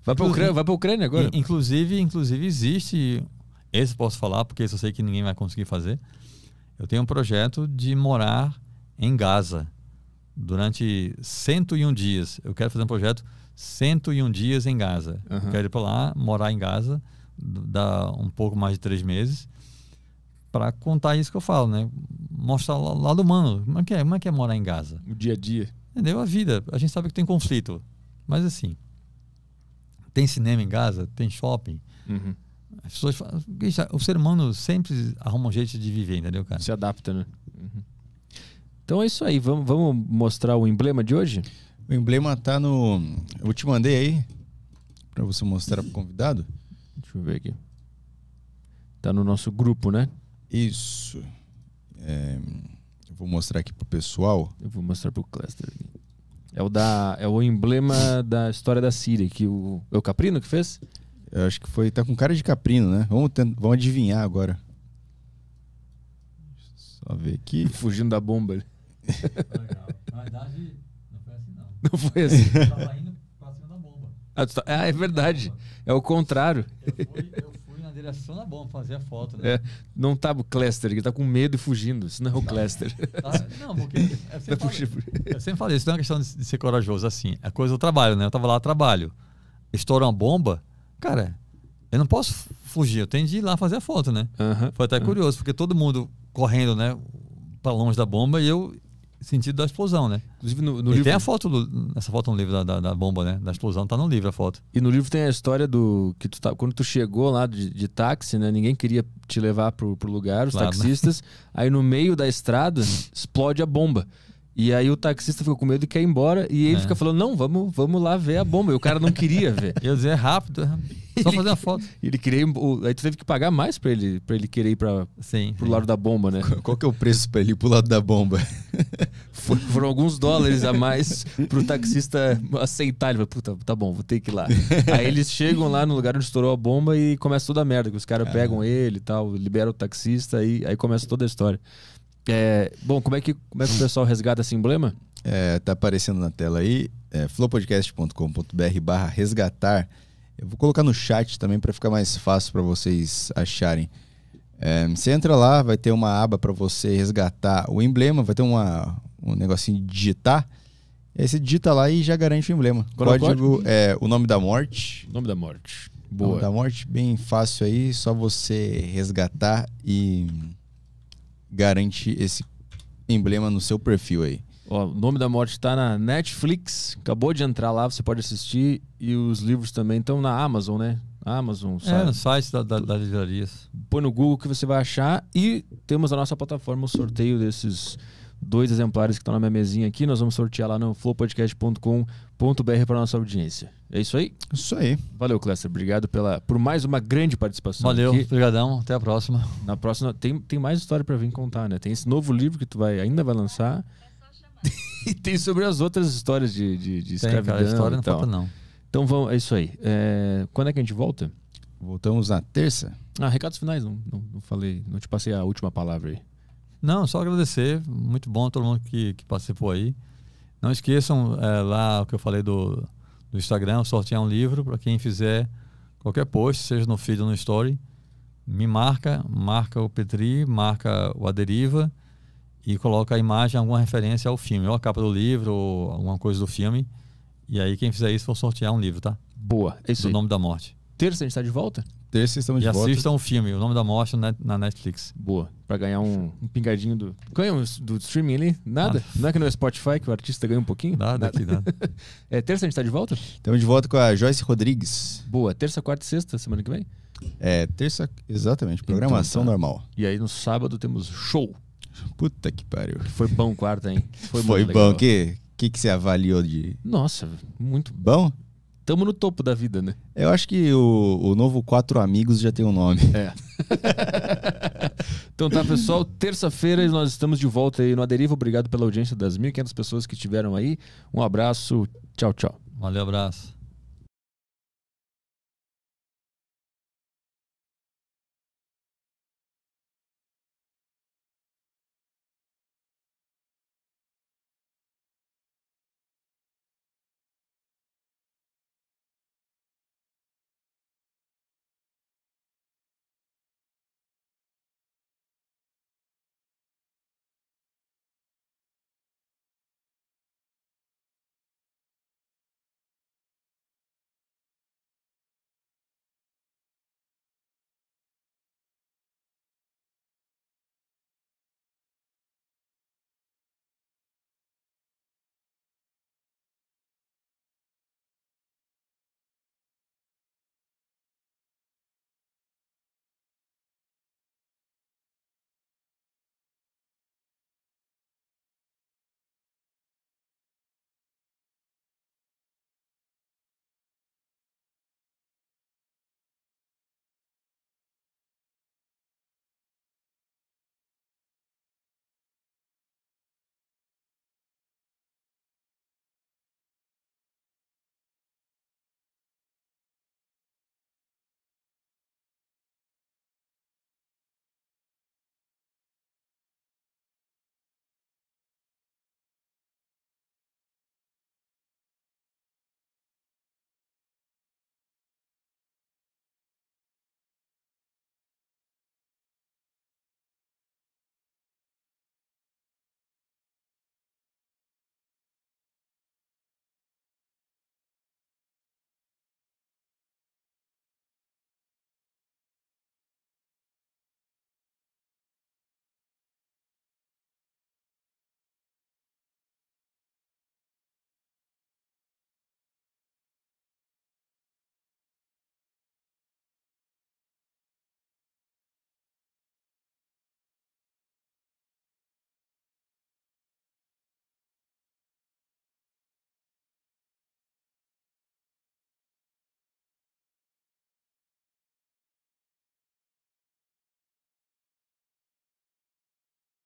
C: vai para Ucrânia, vai para Ucrânia agora. Inclusive, inclusive existe, esse posso falar porque eu sei que ninguém vai conseguir fazer. Eu tenho um projeto de morar em Gaza durante 101 dias. Eu quero fazer um projeto 101 dias em Gaza. Uhum. Eu quero ir para lá, morar em Gaza, dar um pouco mais de três meses para contar isso que eu falo, né? Mostrar o lado humano. Como é, que é, como é que é morar em Gaza? O dia a dia. Entendeu? A vida. A gente sabe que tem conflito. Mas assim, tem cinema em Gaza, tem shopping. Uhum. As pessoas falam, é, o ser humano sempre arruma um jeito de viver, entendeu, cara? Se adapta, né? Uhum. Então é isso aí. Vamos, vamos mostrar
B: o emblema de hoje? O emblema tá no. Eu te mandei aí para você mostrar para o convidado. Deixa eu ver aqui. Tá no nosso grupo, né? Isso. É, eu vou mostrar aqui pro pessoal. Eu vou mostrar pro cluster.
A: É o, da, é o emblema da história da Síria, que o. É o Caprino que
B: fez? Eu acho que foi. Tá com cara de Caprino, né? Vamos, tentar, vamos adivinhar agora. Só ver aqui. Fugindo da bomba ali.
A: Na verdade, não foi assim, não. Não foi
D: assim. Eu tava indo pra
A: cima da bomba. Ah, tá, ah é verdade. É o contrário. Eu fui, eu
C: direção na é bomba fazer a foto, né? É, não tá o cluster, ele tá com medo e fugindo, senão é o cluster. Tá, tá não, porque eu sempre, falei, eu sempre falei, isso não é uma questão de, de ser corajoso, assim, é coisa do trabalho, né? Eu tava lá, trabalho, estoura uma bomba, cara, eu não posso fugir, eu tenho de ir lá fazer a foto, né? Foi até curioso, porque todo mundo correndo, né, para longe da bomba e eu sentido da explosão, né? Inclusive no, no livro. Tem a foto, do, essa foto no livro da, da, da, bomba, né? Da explosão, tá no livro a foto. E no livro tem a história do. que tu tá, Quando tu chegou lá de, de táxi, né? Ninguém queria te levar pro, pro lugar, os claro, né?
A: taxistas. Né? Aí no meio da estrada explode a bomba. E aí o taxista ficou com medo e quer ir embora. E ele é. fica falando: não, vamos, vamos lá ver a bomba. E o cara não queria ver. Eu dizer, é é rápido, só fazer a foto. Ele queria. Aí tu teve que pagar mais pra ele, para ele querer ir pra, sim,
B: pro lado da bomba, né? Qual que é o preço pra ele ir pro lado da bomba?
A: For, foram alguns dólares a mais pro taxista aceitar. Ele falou, puta, tá bom, vou ter que ir lá. aí eles chegam lá no lugar onde estourou a bomba e começa toda a merda, que os caras ah. pegam ele e tal, liberam o taxista, e
B: aí começa toda a história. É, bom, como é, que, como é que o pessoal resgata esse emblema? É, tá aparecendo na tela aí, é, flowpodcast.com.br barra resgatar. Eu vou colocar no chat também para ficar mais fácil para vocês acharem. É, você entra lá, vai ter uma aba para você resgatar o emblema, vai ter uma, um negocinho de digitar. aí você digita lá e já garante o emblema. Qual é código é o nome da morte. O nome da morte. Boa. Nome da morte, bem fácil aí, só você resgatar e garante esse emblema no seu perfil aí. Ó, o Nome da Morte
A: tá na Netflix, acabou de entrar lá, você pode assistir. E os livros também estão na Amazon, né? Amazon, é, sabe? É, no site da, da, das livrarias. Põe no Google que você vai achar. E temos na nossa plataforma o sorteio desses dois exemplares que estão na minha mesinha aqui. Nós vamos sortear lá no flowpodcast.com.br para nossa audiência. É isso aí? Isso aí. Valeu, Clécio. Obrigado pela, por mais uma grande participação. Valeu, aqui.
C: obrigadão. Até a próxima. Na próxima
A: tem, tem mais história para vir contar, né? Tem esse novo livro que tu vai ainda vai lançar. É e tem sobre as outras histórias de, de, de escravidão. Tem, cara, história não falta, não. Então vamos, é isso aí. É, quando é que a gente volta? Voltamos na terça. Ah, recados finais, não, não, não, falei, não te passei a última palavra aí.
C: Não, só agradecer. Muito bom todo mundo que, que participou aí. Não esqueçam é, lá o que eu falei do no Instagram, sortear um livro para quem fizer qualquer post, seja no feed ou no story. Me marca, marca o Petri, marca o Aderiva e coloca a imagem, alguma referência ao filme, ou a capa do livro, ou alguma coisa do filme. E aí, quem fizer isso, vou sortear um livro, tá? Boa. É isso do Nome da Morte.
A: Terça a gente tá de volta?
C: Terça estamos de volta. E assistam o filme, o nome da mostra na Netflix. Boa. Pra ganhar um, um pingadinho do.
A: Ganha um, do streaming ali? Nada. nada. Não é que no é Spotify que o artista ganha
B: um pouquinho? Nada, nada. aqui nada. é, terça a gente tá de volta? Estamos de volta com a Joyce Rodrigues. Boa. Terça, quarta e sexta, semana que vem? É, terça. Exatamente. Então programação então, tá. normal. E aí no
A: sábado temos show. Puta que pariu. Foi bom quarta, hein? Foi, Foi bom. O
B: Que, que, que você avaliou de. Nossa, muito bom.
A: Tamo no topo da vida, né?
B: Eu acho que o, o novo Quatro Amigos já tem um nome. É.
A: então tá, pessoal. Terça-feira nós estamos de volta aí no Aderiva. Obrigado pela audiência das 1.500 pessoas que tiveram aí. Um abraço. Tchau, tchau.
C: Valeu, abraço.